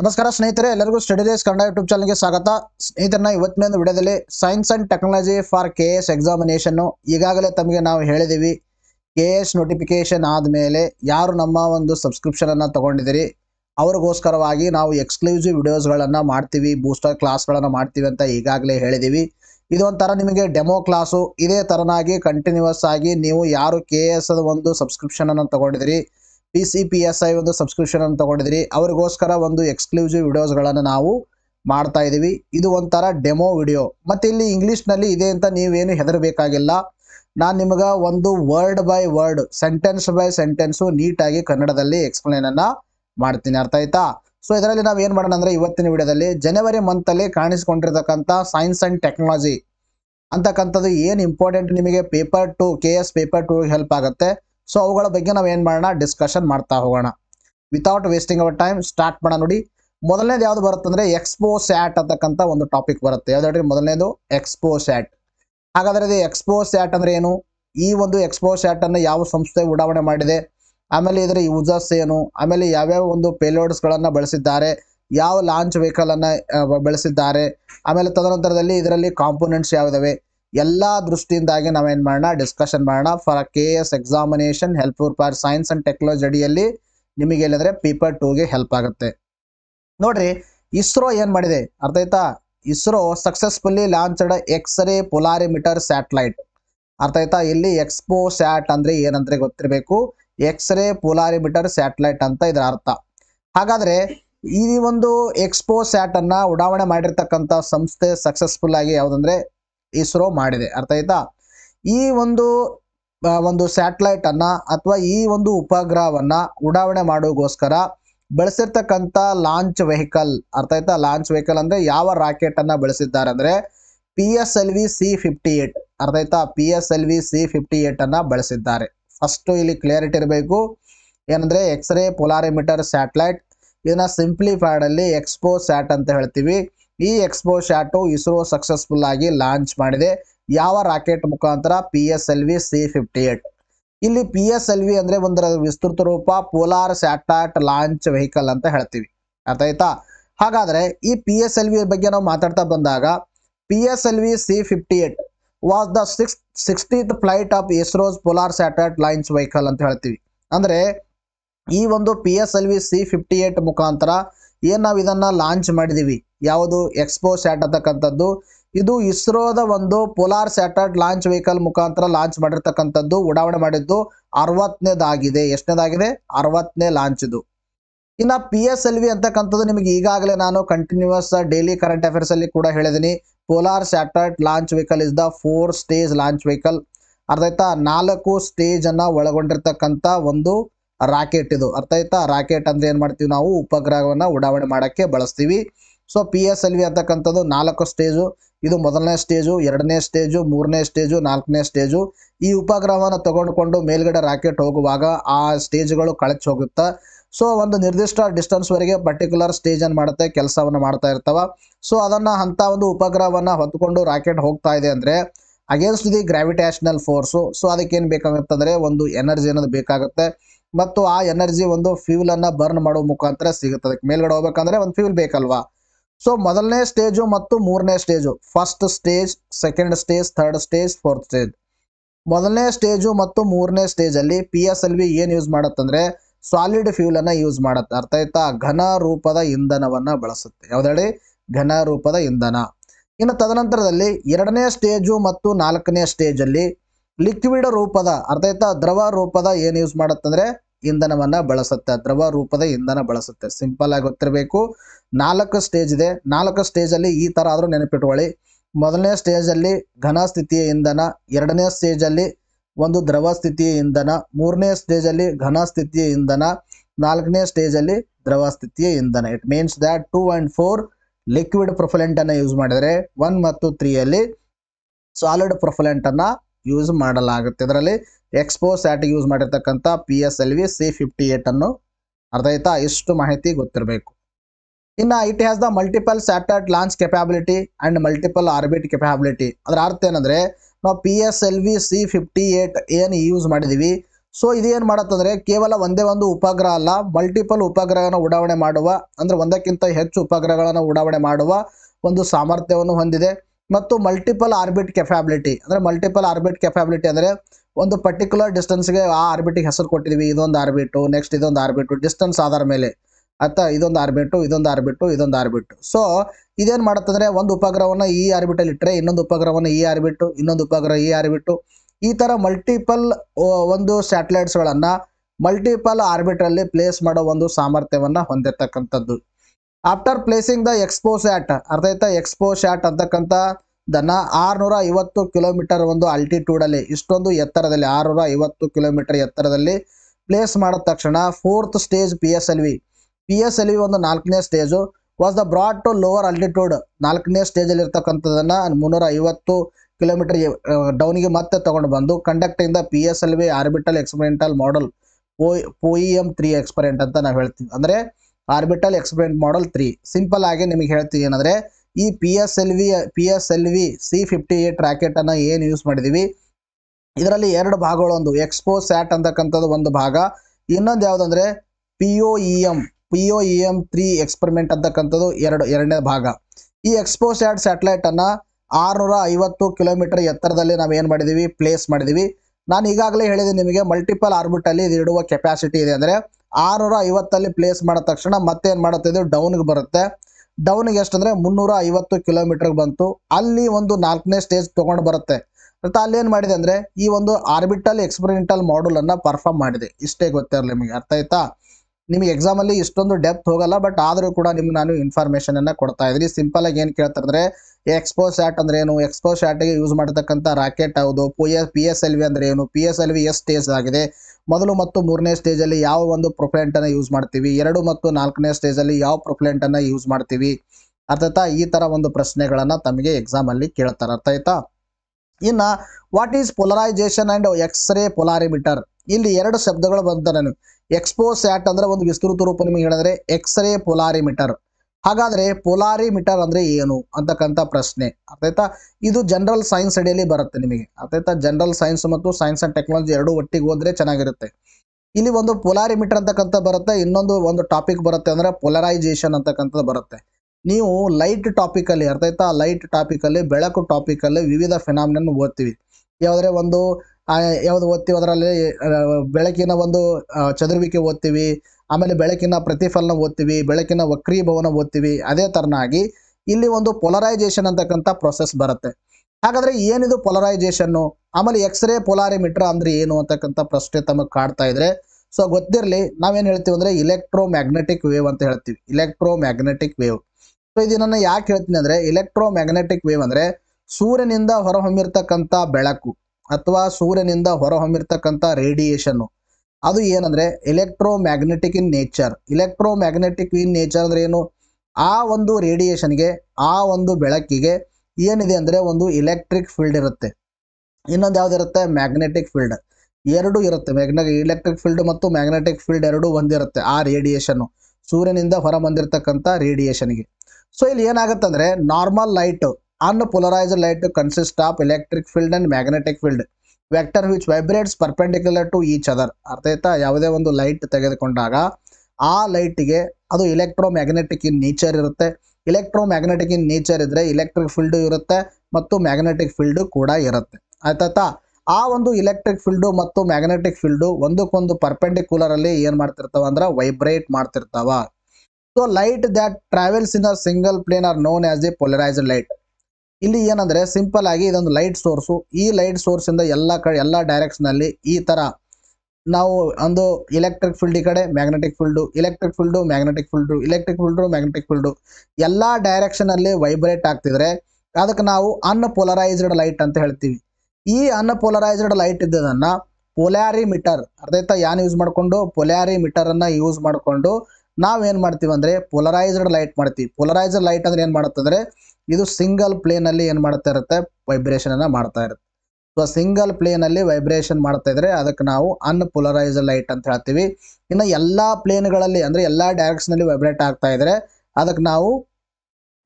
ನಮಸ್ಕಾರ ಸ್ನೇಹಿತರೆ ಎಲ್ಲರಿಗೂ ಸ್ಟಡಿ ಡೇಸ್ ಕನ್ನಡ ಯೂಟ್ಯೂಬ್ ಚಾನಲ್ಗೆ ಸ್ವಾಗತ ಸ್ನೇಹಿತರನ್ನ ಇವತ್ತಿನ ಒಂದು ವಿಡಿಯೋದಲ್ಲಿ science and technology for K S ಎಕ್ಸಾಮಿನೇಷನ್ನು ಈಗಾಗಲೇ ತಮಗೆ ನಾವು ಹೇಳಿದ್ದೀವಿ ಕೆ ಎಸ್ ನೋಟಿಫಿಕೇಶನ್ ಆದಮೇಲೆ ಯಾರು ನಮ್ಮ ಒಂದು ಸಬ್ಸ್ಕ್ರಿಪ್ಷನನ್ನು ತೊಗೊಂಡಿದ್ದೀರಿ ಅವ್ರಿಗೋಸ್ಕರವಾಗಿ ನಾವು ಎಕ್ಸ್ಕ್ಲೂಸಿವ್ ವಿಡಿಯೋಸ್ಗಳನ್ನು ಮಾಡ್ತೀವಿ ಬೂಸ್ಟರ್ ಕ್ಲಾಸ್ಗಳನ್ನು ಮಾಡ್ತೀವಿ ಅಂತ ಈಗಾಗಲೇ ಹೇಳಿದ್ದೀವಿ ಇದೊಂಥರ ನಿಮಗೆ ಡೆಮೋ ಕ್ಲಾಸು ಇದೇ ಥರನಾಗಿ ಕಂಟಿನ್ಯೂಸ್ ಆಗಿ ನೀವು ಯಾರು ಕೆ ಎಸ್ ಒಂದು ಸಬ್ಸ್ಕ್ರಿಪ್ಷನನ್ನು ತೊಗೊಂಡಿದ್ದೀರಿ P C P S I ಒಂದು ಸಬ್ಸ್ಕ್ರಿಪ್ಷನ್ ಅನ್ನು ತಗೊಂಡಿದ್ರಿ ಅವರಿಗೋಸ್ಕರ ಒಂದು ಎಕ್ಸ್ಕ್ಲೂಸಿವ್ ವಿಡಿಯೋಸ್ಗಳನ್ನು ನಾವು ಮಾಡ್ತಾ ಇದ್ದೀವಿ ಇದು ಒಂಥರ ಡೆಮೋ ವಿಡಿಯೋ ಮತ್ತು ಇಲ್ಲಿ ಇಂಗ್ಲೀಷ್ನಲ್ಲಿ ಇದೆ ಅಂತ ನೀವೇನು ಹೆದರಬೇಕಾಗಿಲ್ಲ ನಾನು ನಿಮಗೆ ಒಂದು word by word sentence by sentence ನೀಟಾಗಿ ಕನ್ನಡದಲ್ಲಿ ಎಕ್ಸ್ಪ್ಲೇನನ್ನು ಮಾಡ್ತೀನಿ ಅರ್ಥ ಆಯ್ತಾ ಸೊ ಇದರಲ್ಲಿ ನಾವು ಏನು ಮಾಡೋಣ ಅಂದರೆ ಇವತ್ತಿನ ವಿಡಿಯೋದಲ್ಲಿ ಜನವರಿ ಮಂತಲ್ಲಿ ಕಾಣಿಸ್ಕೊಂಡಿರ್ತಕ್ಕಂಥ ಸೈನ್ಸ್ ಆ್ಯಂಡ್ ಟೆಕ್ನಾಲಜಿ ಅಂತಕ್ಕಂಥದ್ದು ಏನು ಇಂಪಾರ್ಟೆಂಟ್ ನಿಮಗೆ paper two K S paper two help ಆಗುತ್ತೆ ಸೊ ಅವುಗಳ ಬಗ್ಗೆ ನಾವು ಏನು ಮಾಡೋಣ ಡಿಸ್ಕಷನ್ ಮಾಡ್ತಾ ಹೋಗೋಣ without wasting our time start ಮಾಡೋಣ ನೋಡಿ ಮೊದಲನೇದು ಯಾವ್ದು ಬರುತ್ತಂದ್ರೆ ಎಕ್ಸ್ಪೋ ಸ್ಯಾಟ್ ಅಂತಕ್ಕಂಥ ಒಂದು ಟಾಪಿಕ್ ಬರುತ್ತೆ ಯಾವ್ದು ಮೊದಲನೇದು ಎಕ್ಸ್ಪೋ ಸ್ಯಾಟ್ ಹಾಗಾದ್ರೆ ಇದು ಎಕ್ಸ್ಪೋ ಸ್ಯಾಟ್ ಅಂದ್ರೆ ಏನು ಈ ಒಂದು ಎಕ್ಸ್ಪೋ ಸ್ಯಾಟ್ ಅನ್ನು ಯಾವ ಸಂಸ್ಥೆ ಉಡಾವಣೆ ಮಾಡಿದೆ ಆಮೇಲೆ ಇದರ ಯೂಸರ್ಸ್ ಏನು ಆಮೇಲೆ ಯಾವ್ಯಾವ ಒಂದು ಪೇಲೋಡ್ಸ್ಗಳನ್ನು ಬಳಸಿದ್ದಾರೆ ಯಾವ ಲಾಂಚ್ ವೆಹಿಕಲನ್ನು ಬಳಸಿದ್ದಾರೆ ಆಮೇಲೆ ತದನಂತರದಲ್ಲಿ ಇದರಲ್ಲಿ ಕಾಂಪೋನೆಂಟ್ಸ್ ಯಾವುದಾವೆ ಎಲ್ಲ ದೃಷ್ಟಿಯಿಂದಾಗಿ ನಾವೇನ್ ಮಾಡೋಣ ಡಿಸ್ಕಷನ್ ಮಾಡೋಣ for K S examination help for science and technology ಅಡಿಯಲ್ಲಿ ನಿಮಗೆ ಏನಿದ್ರೆ ಪೇಪರ್ ಟೂಗೆ ಹೆಲ್ಪ್ ಆಗುತ್ತೆ ನೋಡ್ರಿ ಇಸ್ರೋ ಏನು ಮಾಡಿದೆ ಅರ್ಥ ಆಯ್ತಾ ISRO successfully launched X-ray polarimeter satellite ಅರ್ಥ ಆಯ್ತಾ ಇಲ್ಲಿ ಎಕ್ಸ್ಪೋ ಸ್ಯಾಟ್ ಅಂದ್ರೆ ಏನಂದ್ರೆ ಗೊತ್ತಿರಬೇಕು ಎಕ್ಸ್ರೇ ಪೊಲಾರಿಮೀಟರ್ ಸ್ಯಾಟಲೈಟ್ ಅಂತ ಇದರ ಅರ್ಥ ಹಾಗಾದ್ರೆ ಈ ಒಂದು ಎಕ್ಸ್ಪೋ ಅನ್ನ ಉಡಾವಣೆ ಮಾಡಿರ್ತಕ್ಕಂಥ ಸಂಸ್ಥೆ ಸಕ್ಸಸ್ಫುಲ್ ಆಗಿ ಯಾವುದಂದ್ರೆ ಇಸ್ರೋ ಮಾಡಿದೆ ಅರ್ಥ ಆಯ್ತಾ ಈ ಒಂದು ಒಂದು ಅನ್ನ ಅಥವಾ ಈ ಒಂದು ಉಪಗ್ರಹವನ್ನ ಉಡಾವಣೆ ಮಾಡೋಗೋಸ್ಕರ ಬಳಸಿರ್ತಕ್ಕಂಥ ಲಾಂಚ್ ವೆಹಿಕಲ್ ಅರ್ಥ ಆಯ್ತಾ ಲಾಂಚ್ ವೆಹಿಕಲ್ ಅಂದ್ರೆ ಯಾವ ರಾಕೆಟ್ ಅನ್ನ ಬಳಸಿದ್ದಾರೆ ಅಂದ್ರೆ P S L V C fifty eight ಅರ್ಥ ಆಯ್ತಾ P S L V C fifty ಅನ್ನ ಬಳಸಿದ್ದಾರೆ ಫಸ್ಟ್ ಇಲ್ಲಿ ಕ್ಲಿಯರಿಟಿ ಇರಬೇಕು X X-ray polarimeter satellite simplified ಅಲ್ಲಿ ಎಕ್ಸ್ಪೋ ಸ್ಯಾಟ್ ಅಂತ ಹೇಳ್ತೀವಿ ಈ ಎಕ್ಸ್ಪೋ ಶಾಟು ಇಸ್ರೋ ಸಕ್ಸಸ್ಫುಲ್ ಆಗಿ ಲಾಂಚ್ ಮಾಡಿದೆ ಯಾವ ರಾಕೆಟ್ ಮುಖಾಂತರ P S L V C fifty eight ಇಲ್ಲಿ ಪಿ ಎಸ್ ಎಲ್ ವಿ ಅಂದ್ರೆ ಒಂದರ ವಿಸ್ತೃತ ರೂಪ ಪೋಲಾರ್ ಸ್ಯಾಟಾಟ್ ಲಾಂಚ್ ವೆಹಿಕಲ್ ಅಂತ ಹೇಳ್ತೀವಿ ಅರ್ಥ ಆಯ್ತಾ ಹಾಗಾದ್ರೆ ಈ ಪಿ ಎಸ್ ಎಲ್ ವಿ ಬಗ್ಗೆ ನಾವು ಮಾತಾಡ್ತಾ ಬಂದಾಗ P S L V C fifty eight was the six sixtieth flight of ISRO's polar satellite launch vehicle ಅಂತ ಹೇಳ್ತೀವಿ ಅಂದ್ರೆ ಈ ಒಂದು P S L V C fifty eight ಮುಖಾಂತರ ಏನ್ ನಾವು ಇದನ್ನ ಲಾಂಚ್ ಮಾಡಿದೀವಿ ಯಾವುದು ಎಕ್ಸ್ಪೋ ಸ್ಯಾಟ್ ಅಂತಕ್ಕಂಥದ್ದು ಇದು ಇಸ್ರೋದ ಒಂದು ಪೋಲಾರ್ ಸ್ಯಾಟಲೈಟ್ ಲಾಂಚ್ ವೆಹಿಕಲ್ ಮುಖಾಂತರ ಲಾಂಚ್ ಮಾಡಿರ್ತಕ್ಕಂಥದ್ದು ಉಡಾವಣೆ ಮಾಡಿದ್ದು ಅರವತ್ತನೇದಾಗಿದೆ ಎಷ್ಟನೇದಾಗಿದೆ ಅರವತ್ತನೇ ಲಾಂಚ್ ಇದು ಇನ್ನು ಪಿ ಎಸ್ ಎಲ್ ವಿ ಅಂತಕ್ಕಂಥದ್ದು ನಿಮಗೆ ಈಗಾಗಲೇ ನಾನು ಕಂಟಿನ್ಯೂಸ್ ಡೈಲಿ ಕರೆಂಟ್ ಅಫೇರ್ಸ್ ಅಲ್ಲಿ ಕೂಡ ಹೇಳಿದ್ದೀನಿ polar satellite launch vehicle is the four stage launch vehicle ಅರ್ಥ ಆಯ್ತಾ ನಾಲ್ಕು ಸ್ಟೇಜ್ ಅನ್ನ ಒಳಗೊಂಡಿರ್ತಕ್ಕಂಥ ಒಂದು ರಾಕೆಟ್ ಇದು ಅರ್ಥ ರಾಕೆಟ್ ಅಂದ್ರೆ ಏನ್ ಮಾಡ್ತೀವಿ ನಾವು ಉಪಗ್ರಹವನ್ನ ಉಡಾವಣೆ ಮಾಡಕ್ಕೆ ಬಳಸ್ತೀವಿ so P S L V ಅಂತಕ್ಕಂಥದ್ದು ನಾಲ್ಕು ಸ್ಟೇಜು ಇದು ಮೊದಲನೇ ಸ್ಟೇಜು ಎರಡನೇ ಸ್ಟೇಜು ಮೂರನೇ ಸ್ಟೇಜು ನಾಲ್ಕನೇ ಸ್ಟೇಜು ಈ ಉಪಗ್ರಹವನ್ನು ತಗೊಂಡುಕೊಂಡು ಮೇಲ್ಗಡೆ ರಾಕೆಟ್ ಹೋಗುವಾಗ ಆ ಸ್ಟೇಜ್ಗಳು ಕಳಚಿ ಹೋಗುತ್ತೆ ಸೊ ಒಂದು ನಿರ್ದಿಷ್ಟ ಡಿಸ್ಟೆನ್ಸ್ವರೆಗೆ ಪರ್ಟಿಕ್ಯುಲರ್ ಸ್ಟೇಜನ್ನು ಮಾಡುತ್ತೆ ಕೆಲಸವನ್ನು ಮಾಡ್ತಾ ಇರ್ತಾವ ಸೊ ಅದನ್ನು ಅಂಥ ಒಂದು ಉಪಗ್ರಹವನ್ನು ಹೊತ್ಕೊಂಡು ರಾಕೆಟ್ ಹೋಗ್ತಾ ಇದೆ ಅಂದರೆ against the gravitational force so ಅದಕ್ಕೇನು ಬೇಕಾಗುತ್ತಂದರೆ ಒಂದು ಎನರ್ಜಿ ಅನ್ನೋದು ಬೇಕಾಗುತ್ತೆ ಮತ್ತು ಆ ಎನರ್ಜಿ ಒಂದು ಫ್ಯೂಲನ್ನು ಬರ್ನ್ ಮಾಡೋ ಮುಖಾಂತರ ಸಿಗುತ್ತೆ ಅದಕ್ಕೆ ಮೇಲ್ಗಡೆ ಹೋಗ್ಬೇಕಂದ್ರೆ ಒಂದು ಫ್ಯೂಲ್ ಬೇಕಲ್ವಾ ಸೊ ಮೊದಲನೇ ಸ್ಟೇಜು ಮತ್ತು ಮೂರನೇ stage first stage second stage third stage fourth stage ಮೊದಲನೇ ಸ್ಟೇಜು ಮತ್ತು ಮೂರನೇ ಸ್ಟೇಜಲ್ಲಿ ಪಿ ಎಸ್ ಎಲ್ ವಿ ಏನು ಯೂಸ್ ಮಾಡತ್ತಂದ್ರೆ ಸಾಲಿಡ್ ಫ್ಯೂಲನ್ನು ಯೂಸ್ ಮಾಡುತ್ತೆ ಅರ್ಥ ಆಯ್ತಾ ಘನ ರೂಪದ ಇಂಧನವನ್ನು ಬಳಸುತ್ತೆ ಯಾವ್ದೇಳಿ ಘನ ರೂಪದ ಇಂಧನ ಇನ್ನು ತದನಂತರದಲ್ಲಿ ಎರಡನೇ ಸ್ಟೇಜು ಮತ್ತು ನಾಲ್ಕನೇ ಸ್ಟೇಜಲ್ಲಿ ಲಿಕ್ವಿಡ್ ರೂಪದ ಅರ್ಥ ಆಯ್ತಾ ದ್ರವ ರೂಪದ ಏನು ಯೂಸ್ ಮಾಡುತ್ತಂದ್ರೆ ಇಂಧನವನ್ನು ಬಳಸುತ್ತೆ ದ್ರವ ರೂಪದ ಇಂಧನ ಬಳಸುತ್ತೆ ಸಿಂಪಲ್ ಆಗಿ ಗೊತ್ತಿರಬೇಕು ನಾಲ್ಕು ಸ್ಟೇಜ್ ಇದೆ ನಾಲ್ಕು ಸ್ಟೇಜಲ್ಲಿ ಈ ಥರ ಆದರೂ ನೆನಪಿಟ್ಕೊಳ್ಳಿ ಮೊದಲನೇ ಸ್ಟೇಜಲ್ಲಿ ಘನ ಸ್ಥಿತಿಯ ಇಂಧನ ಎರಡನೇ ಸ್ಟೇಜಲ್ಲಿ ಒಂದು ದ್ರವ ಸ್ಥಿತಿಯ ಇಂಧನ ಮೂರನೇ ಸ್ಟೇಜಲ್ಲಿ ಘನ ಸ್ಥಿತಿಯ ಇಂಧನ ನಾಲ್ಕನೇ ಸ್ಟೇಜಲ್ಲಿ ದ್ರವ ಸ್ಥಿತಿಯ ಇಂಧನ it means that two and four liquid ಪ್ರೊಫಲೆಂಟನ್ನು ಯೂಸ್ ಮಾಡಿದರೆ ಒನ್ ಮತ್ತು ಅಲ್ಲಿ ಸಾಲಿಡ್ ಪ್ರೊಫಲೆಂಟನ್ನು ಯೂಸ್ ಮಾಡಲಾಗುತ್ತೆ ಇದರಲ್ಲಿ ಎಕ್ಸ್ಪೋ ಸ್ಯಾಟ್ ಯೂಸ್ ಮಾಡಿರ್ತಕ್ಕಂಥ P S L V C fifty ಏಯ್ಟನ್ನು ಅರ್ಧ ಆಯ್ತಾ ಇಷ್ಟು ಮಾಹಿತಿ ಗೊತ್ತಿರಬೇಕು ಇನ್ನು it has the multiple satellite launch capability and multiple orbit capability ಅದರ ಅರ್ಥ ಏನಂದರೆ ನಾವು P S L V C fifty eight ಏನು ಯೂಸ್ ಮಾಡಿದ್ದೀವಿ ಸೊ ಇದೇನು ಮಾಡತ್ತಂದರೆ ಕೇವಲ ಒಂದೇ ಒಂದು ಉಪಗ್ರಹ ಅಲ್ಲ ಮಲ್ಟಿಪಲ್ ಉಪಗ್ರಹನ ಉಡಾವಣೆ ಮಾಡುವ ಅಂದರೆ ಒಂದಕ್ಕಿಂತ ಹೆಚ್ಚು ಉಪಗ್ರಹಗಳನ್ನು ಉಡಾವಣೆ ಮಾಡುವ ಒಂದು ಸಾಮರ್ಥ್ಯವನ್ನು ಹೊಂದಿದೆ ಮತ್ತು ಮಲ್ಟಿಪಲ್ ಆರ್ಬಿಟ್ ಕೆಪಾಬಿಲಿಟಿ ಅಂದರೆ ಮಲ್ಟಿಪಲ್ ಆರ್ಬಿಟ್ ಕೆಪಾಬಿಲಿಟಿ ಅಂದರೆ ಒಂದು ಪರ್ಟಿಕ್ಯುಲರ್ ಡಿಸ್ಟೆನ್ಸ್ಗೆ ಆ ಆರ್ಬಿಟಿಗೆ ಹೆಸರು ಕೊಟ್ಟಿದ್ವಿ ಇದೊಂದು ಆರ್ಬಿಟು ನೆಕ್ಸ್ಟ್ ಇದೊಂದು ಆರ್ಬಿಟು ಡಿಸ್ಟೆನ್ಸ್ ಆಧಾರ ಮೇಲೆ ಅತ್ತ ಇದೊಂದು ಆರ್ಬಿಟು ಇದೊಂದು ಆರ್ಬಿಟು ಇದೊಂದು ಆರ್ಬಿಟು ಸೊ ಇದೇನು ಮಾಡುತ್ತಂದರೆ ಒಂದು ಉಪಗ್ರಹವನ್ನು ಈ ಆರ್ಬಿಟಲ್ಲಿ ಇಟ್ಟರೆ ಇನ್ನೊಂದು ಉಪಗ್ರಹವನ್ನು ಈ ಆರ್ಬಿಟು ಇನ್ನೊಂದು ಉಪಗ್ರಹ ಈ ಆರ್ಬಿಟು ಈ ಥರ ಮಲ್ಟಿಪಲ್ ಒಂದು ಸ್ಯಾಟಲೈಟ್ಸ್ಗಳನ್ನು ಮಲ್ಟಿಪಲ್ ಆರ್ಬಿಟ್ರಲ್ಲಿ ಪ್ಲೇಸ್ ಮಾಡೋ ಒಂದು ಸಾಮರ್ಥ್ಯವನ್ನು ಹೊಂದಿರತಕ್ಕಂಥದ್ದು after placing the XPoSat ಆಯ್ತಾ ಎಕ್ಸ್ಪೋ ಸ್ಯಾಟ್ ಅಂತಕ್ಕಂಥ ದನ ಆರುನೂರ ಐವತ್ತು ಕಿಲೋಮೀಟರ್ ಒಂದು ಅಲ್ಟಿಟ್ಯೂಡಲ್ಲಿ ಇಷ್ಟೊಂದು ಎತ್ತರದಲ್ಲಿ ಆರುನೂರ ಐವತ್ತು ಕಿಲೋಮೀಟರ್ ಎತ್ತರದಲ್ಲಿ ಪ್ಲೇಸ್ ಮಾಡಿದ ತಕ್ಷಣ fourth stage P S L V P S L V ಒಂದು ನಾಲ್ಕನೇ stage was the brought to lower altitude ನಾಲ್ಕನೇ ಸ್ಟೇಜಲ್ಲಿ ಇರ್ತಕ್ಕಂಥದ್ದನ್ನು ಮುನ್ನೂರ ಐವತ್ತು ಕಿಲೋಮೀಟರ್ ಡೌನಿಗೆ ಮತ್ತೆ ತೊಗೊಂಡು ಬಂದು ಕಂಡಕ್ಟಿಂದ P S L V orbital experimental module P O E M three experiment ಅಂತ ನಾವು ಹೇಳ್ತೀವಿ ಅಂದರೆ orbital experiment module three simple ಆಗಿ ನಿಮಗೆ ಹೇಳ್ತೀನಿ ಏನಂದರೆ ಈ P S L V P S L V C fifty eight ರಾಕೆಟನ್ನು ಏನು ಯೂಸ್ ಮಾಡಿದ್ದೀವಿ ಇದರಲ್ಲಿ ಎರಡು ಭಾಗಗಳೊಂದು ಎಕ್ಸ್ಪೋ ಸ್ಯಾಟ್ ಅಂತಕ್ಕಂಥದ್ದು ಒಂದು ಭಾಗ ಇನ್ನೊಂದು ಯಾವುದಂದ್ರೆ P O E M P O E M three experiment ಅಂತಕ್ಕಂಥದ್ದು ಎರಡು ಎರಡನೇ ಭಾಗ ಈ ಎಕ್ಸ್ಪೋ ಸ್ಯಾಟ್ ಸ್ಯಾಟಲೈಟನ್ನು ಆರುನೂರ ಐವತ್ತು ಕಿಲೋಮೀಟರ್ ಎತ್ತರದಲ್ಲಿ ನಾವು ಏನು ಮಾಡಿದ್ದೀವಿ ಪ್ಲೇಸ್ ಮಾಡಿದ್ದೀವಿ ನಾನು ಈಗಾಗಲೇ ಹೇಳಿದೆ ನಿಮಗೆ ಮಲ್ಟಿಪಲ್ ಆರ್ಬಿಟಲ್ಲಿ ಇದು ಇಡುವ ಕೆಪಾಸಿಟಿ ಇದೆ ಅಂದರೆ ಆರುನೂರ ಐವತ್ತಲ್ಲಿ ಪ್ಲೇಸ್ ಮಾಡಿದ ತಕ್ಷಣ ಮತ್ತೇನು ಮಾಡುತ್ತೆ ಇದು ಡೌನ್ಗೆ ಬರುತ್ತೆ ಡೌನ್ಗೆ ಎಷ್ಟು ಅಂದರೆ ಮುನ್ನೂರ ಐವತ್ತು ಕಿಲೋಮೀಟರ್ ಬಂತು ಅಲ್ಲಿ ಒಂದು ನಾಲ್ಕನೇ ಸ್ಟೇಜ್ ತೊಗೊಂಡು ಬರುತ್ತೆ ಮತ್ತೆ ಅಲ್ಲಿ ಏನು ಮಾಡಿದೆ ಅಂದರೆ ಈ ಒಂದು ಆರ್ಬಿಟಲ್ ಎಕ್ಸ್ಪೆರಿಮೆಂಟಲ್ ಮಾಡಲನ್ನು ಪರ್ಫಾರ್ಮ್ ಮಾಡಿದೆ ಇಷ್ಟೇ ಗೊತ್ತಿರಲಿ ನಿಮಗೆ ಅರ್ಥ ಆಯ್ತಾ ನಿಮಗೆ ಎಕ್ಸಾಮಲ್ಲಿ ಇಷ್ಟೊಂದು ಡೆಪ್ತ್ ಹೋಗಲ್ಲ ಬಟ್ ಆದರೂ ಕೂಡ ನಿಮ್ಗೆ ನಾನು ಇನ್ಫಾರ್ಮೇಷನನ್ನು ಕೊಡ್ತಾ ಇದ್ದೀನಿ ಸಿಂಪಲ್ ಆಗಿ ಏನು ಕೇಳ್ತಾರೆ ಅಂದರೆ ಎಕ್ಸ್ಪೋ ಶಾಟ್ ಅಂದ್ರೆ ಏನು ಎಕ್ಸ್ಪೋ ಗೆ ಯೂಸ್ ಮಾಡ್ತಕ್ಕಂಥ ರಾಕೆಟ್ ಯಾವುದು P S P S L V ಅಂದರೆ ಏನು P S L V S stage ಆಗಿದೆ ಮೊದಲು ಮತ್ತು ಮೂರನೇ ಸ್ಟೇಜಲ್ಲಿ ಯಾವ ಒಂದು ಪ್ರೊಫ್ಲೆಂಟನ್ನು ಯೂಸ್ ಮಾಡ್ತೀವಿ ಎರಡು ಮತ್ತು ನಾಲ್ಕನೇ ಸ್ಟೇಜಲ್ಲಿ ಯಾವ ಪ್ರೊಫ್ಲೆಂಟನ್ನು ಯೂಸ್ ಮಾಡ್ತೀವಿ ಅರ್ಥಾಯ್ತ ಈ ಥರ ಒಂದು ಪ್ರಶ್ನೆಗಳನ್ನು ತಮಗೆ ಎಕ್ಸಾಮಲ್ಲಿ ಕೇಳ್ತಾರೆ ಅರ್ಥ ಆಯ್ತಾ ಇನ್ನು what is polarisation and X-ray polarimeter ಇಲ್ಲಿ ಎರಡು ಶಬ್ದಗಳು ಬಂತ ನನಗೆ ಎಕ್ಸ್ಪೋಸ್ ಸ್ಯಾಟ್ ಅಂದರೆ ಒಂದು ವಿಸ್ತೃತ ರೂಪ ನಿಮಗೆ ಹೇಳಿದ್ರೆ ಎಕ್ಸ್ರೇ ಪೊಲಾರಿಮೀಟರ್ ಹಾಗಾದ್ರೆ ಪೋಲಾರಿ ಮೀಟರ್ ಅಂದ್ರೆ ಏನು ಅಂತಕ್ಕಂಥ ಪ್ರಶ್ನೆ ಅರ್ಥಾಯ್ತಾ ಇದು ಜನರಲ್ ಸೈನ್ಸ್ ಅಡಿಯಲ್ಲಿ ಬರುತ್ತೆ ನಿಮಗೆ ಅರ್ಥಾಯ್ತಾ ಜನರಲ್ ಸೈನ್ಸ್ ಮತ್ತು ಸೈನ್ಸ್ ಅಂಡ್ ಟೆಕ್ನಾಲಜಿ ಎರಡು ಒಟ್ಟಿಗೆ ಹೋದ್ರೆ ಚೆನ್ನಾಗಿರುತ್ತೆ ಇಲ್ಲಿ ಒಂದು ಪೊಲಾರಿ ಮೀಟರ್ ಅಂತಕ್ಕಂಥ ಬರುತ್ತೆ ಇನ್ನೊಂದು ಒಂದು ಟಾಪಿಕ್ ಬರುತ್ತೆ ಅಂದ್ರೆ ಪೊಲರೈಸೇಷನ್ ಅಂತಕ್ಕಂಥದ್ದು ಬರುತ್ತೆ ನೀವು ಲೈಟ್ ಟಾಪಿಕಲ್ಲಿ ಅರ್ಥಾಯ್ತಾ ಲೈಟ್ ಟಾಪಿಕಲ್ಲಿ ಬೆಳಕು ಟಾಪಿಕಲ್ಲಿ ವಿವಿಧ ಫಿನಾಮಿನ ಓದ್ತೀವಿ ಯಾವುದೇ ಒಂದು ಯಾವ್ದು ಓದ್ತೀವಿ ಅದರಲ್ಲಿ ಬೆಳಕಿನ ಒಂದು ಚದುರುವಿಕೆ ಓದ್ತೀವಿ ಆಮೇಲೆ ಬೆಳಕಿನ ಪ್ರತಿಫಲನ ಓದ್ತೀವಿ ಬೆಳಕಿನ ವಕ್ರೀಭವನ ಓದ್ತೀವಿ ಅದೇ ತರನಾಗಿ ಇಲ್ಲಿ ಒಂದು ಪೊಲರೈಸೇಷನ್ ಅಂತಕ್ಕಂಥ ಪ್ರೊಸೆಸ್ ಬರುತ್ತೆ ಹಾಗಾದ್ರೆ ಏನಿದು ಪೊಲರೈಜೇಷನ್ನು ಆಮೇಲೆ ಎಕ್ಸ್ರೇ ಪೊಲಾರಿಮೀಟರ್ ಅಂದ್ರೆ ಏನು ಅಂತಕ್ಕಂಥ ಪ್ರಶ್ನೆ ತಮಗೆ ಕಾಡ್ತಾ ಇದ್ರೆ ಸೊ ಗೊತ್ತಿರಲಿ ನಾವೇನು ಹೇಳ್ತೀವಿ ಅಂದ್ರೆ ಇಲೆಕ್ಟ್ರೋ ಮ್ಯಾಗ್ನೆಟಿಕ್ ವೇವ್ ಅಂತ ಹೇಳ್ತೀವಿ ಇಲೆಕ್ಟ್ರೋ ಮ್ಯಾಗ್ನೆಟಿಕ್ ವೇವ್ ಸೊ ಇದನ್ನ ಯಾಕೆ ಹೇಳ್ತೀನಿ ಅಂದ್ರೆ ಇಲೆಕ್ಟ್ರೋ ಮ್ಯಾಗ್ನೆಟಿಕ್ ವೇವ್ ಅಂದ್ರೆ ಸೂರ್ಯನಿಂದ ಹೊರಹೊಮ್ಮಿರ್ತಕ್ಕಂಥ ಬೆಳಕು ಅಥವಾ ಸೂರ್ಯನಿಂದ ಹೊರಹೊಮ್ಮಿರ್ತಕ್ಕಂಥ ರೇಡಿಯೇಷನ್ನು ಅದು ಏನಂದರೆ electromagnetic in nature electromagnetic in nature ಅಂದ್ರೆ ಏನು ಆ ಒಂದು ರೇಡಿಯೇಷನ್ಗೆ ಆ ಒಂದು ಬೆಳಕಿಗೆ ಏನಿದೆ ಅಂದರೆ ಒಂದು ಎಲೆಕ್ಟ್ರಿಕ್ ಫೀಲ್ಡ್ ಇರುತ್ತೆ ಇನ್ನೊಂದು ಯಾವುದಿರುತ್ತೆ ಮ್ಯಾಗ್ನೆಟಿಕ್ ಫೀಲ್ಡ್ ಎರಡು ಇರುತ್ತೆ ಮ್ಯಾಗ್ನೆ ಎಲೆಕ್ಟ್ರಿಕ್ ಫೀಲ್ಡ್ ಮತ್ತು ಮ್ಯಾಗ್ನೆಟಿಕ್ ಫೀಲ್ಡ್ ಎರಡೂ ಒಂದಿರುತ್ತೆ ಆ ರೇಡಿಯೇಷನ್ ಸೂರ್ಯನಿಂದ ಹೊರ ಬಂದಿರತಕ್ಕಂಥ ರೇಡಿಯೇಷನ್ಗೆ ಸೊ ಇಲ್ಲಿ ಏನಾಗುತ್ತೆ ಅಂದರೆ normal un unpolarised light consist of electric field and magnetic field vector which vibrates perpendicular to each other ಆಯ್ತಾ ಯಾವುದೇ ಒಂದು ಲೈಟ್ ತೆಗೆದುಕೊಂಡಾಗ ಆ ಲೈಟಿಗೆ ಅದು ಎಲೆಕ್ಟ್ರೋ ಮ್ಯಾಗ್ನೆಟಿಕ್ ಇನ್ ನೇಚರ್ ಇರುತ್ತೆ ಎಲೆಕ್ಟ್ರೋ ಮ್ಯಾಗ್ನೆಟಿಕ್ ಇನ್ ನೇಚರ್ ಇದ್ರೆ ಎಲೆಕ್ಟ್ರಿಕ್ ಫೀಲ್ಡು ಇರುತ್ತೆ ಮತ್ತು ಮ್ಯಾಗ್ನೆಟಿಕ್ ಫೀಲ್ಡು ಕೂಡ ಇರುತ್ತೆ ಆಯ್ತಾಯ್ತಾ ಆ ಒಂದು ಎಲೆಕ್ಟ್ರಿಕ್ ಫೀಲ್ಡು ಮತ್ತು ಮ್ಯಾಗ್ನೆಟಿಕ್ ಫೀಲ್ಡು ಒಂದಕ್ಕೊಂದು ಅಲ್ಲಿ ಏನು ಮಾಡ್ತಿರ್ತಾವ ಅಂದ್ರೆ ವೈಬ್ರೇಟ್ ಮಾಡ್ತಿರ್ತಾವ so light that travels in a single plane are known as a polarised light ಇಲ್ಲಿ ಏನಂದ್ರೆ ಸಿಂಪಲ್ ಆಗಿ ಇದೊಂದು ಲೈಟ್ ಸೋರ್ಸು ಈ ಲೈಟ್ ಸೋರ್ಸ್ ಇಂದ ಎಲ್ಲ ಕಡೆ ಎಲ್ಲ ಡೈರೆಕ್ಷನ್ ಅಲ್ಲಿ ಈ ತರ ನಾವು ಒಂದು ಎಲೆಕ್ಟ್ರಿಕ್ ಫೀಲ್ಡ್ ಈ ಕಡೆ magnetic field electric field magnetic field electric field magnetic field ಎಲ್ಲ ಅಲ್ಲಿ ವೈಬ್ರೇಟ್ ಆಗ್ತಿದ್ರೆ ಅದಕ್ಕೆ ನಾವು ಪೋಲರೈಸ್ಡ್ ಲೈಟ್ ಅಂತ ಹೇಳ್ತೀವಿ ಈ ಪೋಲರೈಸ್ಡ್ ಲೈಟ್ ಇದ್ದದನ್ನು ಮೀಟರ್ ಅರ್ಧೈತ ಯಾನ್ ಯೂಸ್ ಮಾಡಿಕೊಂಡು ಅನ್ನ ಯೂಸ್ ಮಾಡಿಕೊಂಡು ನಾವೇನು ಮಾಡ್ತೀವಿ ಅಂದ್ರೆ ಪೋಲರೈಸ್ಡ್ ಲೈಟ್ ಮಾಡ್ತೀವಿ ಪೊಲರೈಸ್ಡ್ ಲೈಟ್ ಅಂದ್ರೆ ಏನ್ ಮಾಡುತ್ತಂದ್ರೆ ಇದು ಸಿಂಗಲ್ ಪ್ಲೇನಲ್ಲಿ ಏನ್ ಮಾಡ್ತಾ ಇರುತ್ತೆ ವೈಬ್ರೇಷನ್ ಅನ್ನ ಮಾಡ್ತಾ ಇರುತ್ತೆ ಸೊ ಸಿಂಗಲ್ ಅಲ್ಲಿ ವೈಬ್ರೇಷನ್ ಮಾಡ್ತಾ ಇದ್ರೆ ಅದಕ್ಕೆ ನಾವು ಅನ್ಪೋಲರೈಸ್ ಲೈಟ್ ಅಂತ ಹೇಳ್ತೀವಿ ಇನ್ನು ಎಲ್ಲ ಪ್ಲೇನ್ಗಳಲ್ಲಿ ಎಲ್ಲಾ ಡೈರೆಕ್ಷನ್ ನಲ್ಲಿ ವೈಬ್ರೇಟ್ ಆಗ್ತಾ ಇದ್ರೆ ಅದಕ್ಕೆ ನಾವು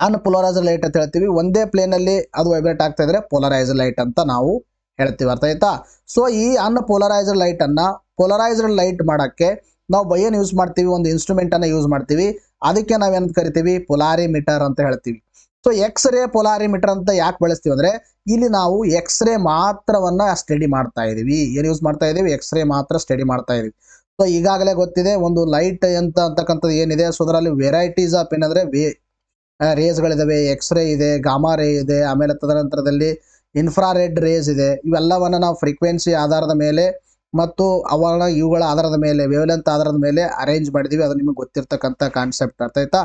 ಅನ್ಪುಲರೈಸ್ ಲೈಟ್ ಅಂತ ಹೇಳ್ತೀವಿ ಒಂದೇ ಅಲ್ಲಿ ಅದು ವೈಬ್ರೇಟ್ ಆಗ್ತಾ ಇದ್ರೆ ಪೋಲರೈಸ್ ಲೈಟ್ ಅಂತ ನಾವು ಹೇಳ್ತೀವಿ ಅರ್ಥ ಆಯ್ತಾ ಸೊ ಈ ಲೈಟ್ ಅನ್ನ ಪೋಲರೈಸ್ಡ್ ಲೈಟ್ ಮಾಡಕ್ಕೆ ನಾವು ಏನ್ ಯೂಸ್ ಮಾಡ್ತೀವಿ ಒಂದು ಅನ್ನ ಯೂಸ್ ಮಾಡ್ತೀವಿ ಅದಕ್ಕೆ ನಾವೇನಂತ ಕರಿತೀವಿ ಪೊಲಾರಿ ಮೀಟರ್ ಅಂತ ಹೇಳ್ತೀವಿ ಸೊ ಎಕ್ಸ್ ರೇ ಪೊಲಾರಿಮೀಟರ್ ಅಂತ ಯಾಕೆ ಬಳಸ್ತೀವಿ ಅಂದರೆ ಇಲ್ಲಿ ನಾವು ಎಕ್ಸ್ ರೇ ಮಾತ್ರವನ್ನ ಸ್ಟಡಿ ಮಾಡ್ತಾ ಇದ್ದೀವಿ ಏನು ಯೂಸ್ ಮಾಡ್ತಾ ಇದ್ದೀವಿ ಎಕ್ಸ್ ರೇ ಮಾತ್ರ ಸ್ಟಡಿ ಮಾಡ್ತಾ ಇದ್ದೀವಿ ಸೊ ಈಗಾಗಲೇ ಗೊತ್ತಿದೆ ಒಂದು ಲೈಟ್ ಅಂತ ಅಂತಕ್ಕಂಥದ್ದು ಏನಿದೆ ಸೊ ಅದರಲ್ಲಿ ವೆರೈಟೀಸ್ ಆಫ್ ಏನಂದರೆ ವೇ ರೇಸ್ಗಳಿದ್ದಾವೆ ಎಕ್ಸ್ ರೇ ಇದೆ ಗಾಮಾ ರೇ ಇದೆ ಆಮೇಲೆ ತದನಂತರದಲ್ಲಿ ಇನ್ಫ್ರಾರೆಡ್ ರೇಸ್ ಇದೆ ಇವೆಲ್ಲವನ್ನು ನಾವು ಫ್ರೀಕ್ವೆನ್ಸಿ ಆಧಾರದ ಮೇಲೆ ಮತ್ತು ಅವಳ ಇವುಗಳ ಆಧಾರದ ಮೇಲೆ ವೇವ್ಲೆಂತ್ ಆಧಾರದ ಮೇಲೆ ಅರೇಂಜ್ ಮಾಡಿದೀವಿ ಅದು ನಿಮಗೆ ಗೊತ್ತಿರ್ತಕ್ಕಂಥ ಕಾನ್ಸೆಪ್ಟ್ ಅರ್ಥ ಆಯ್ತಾ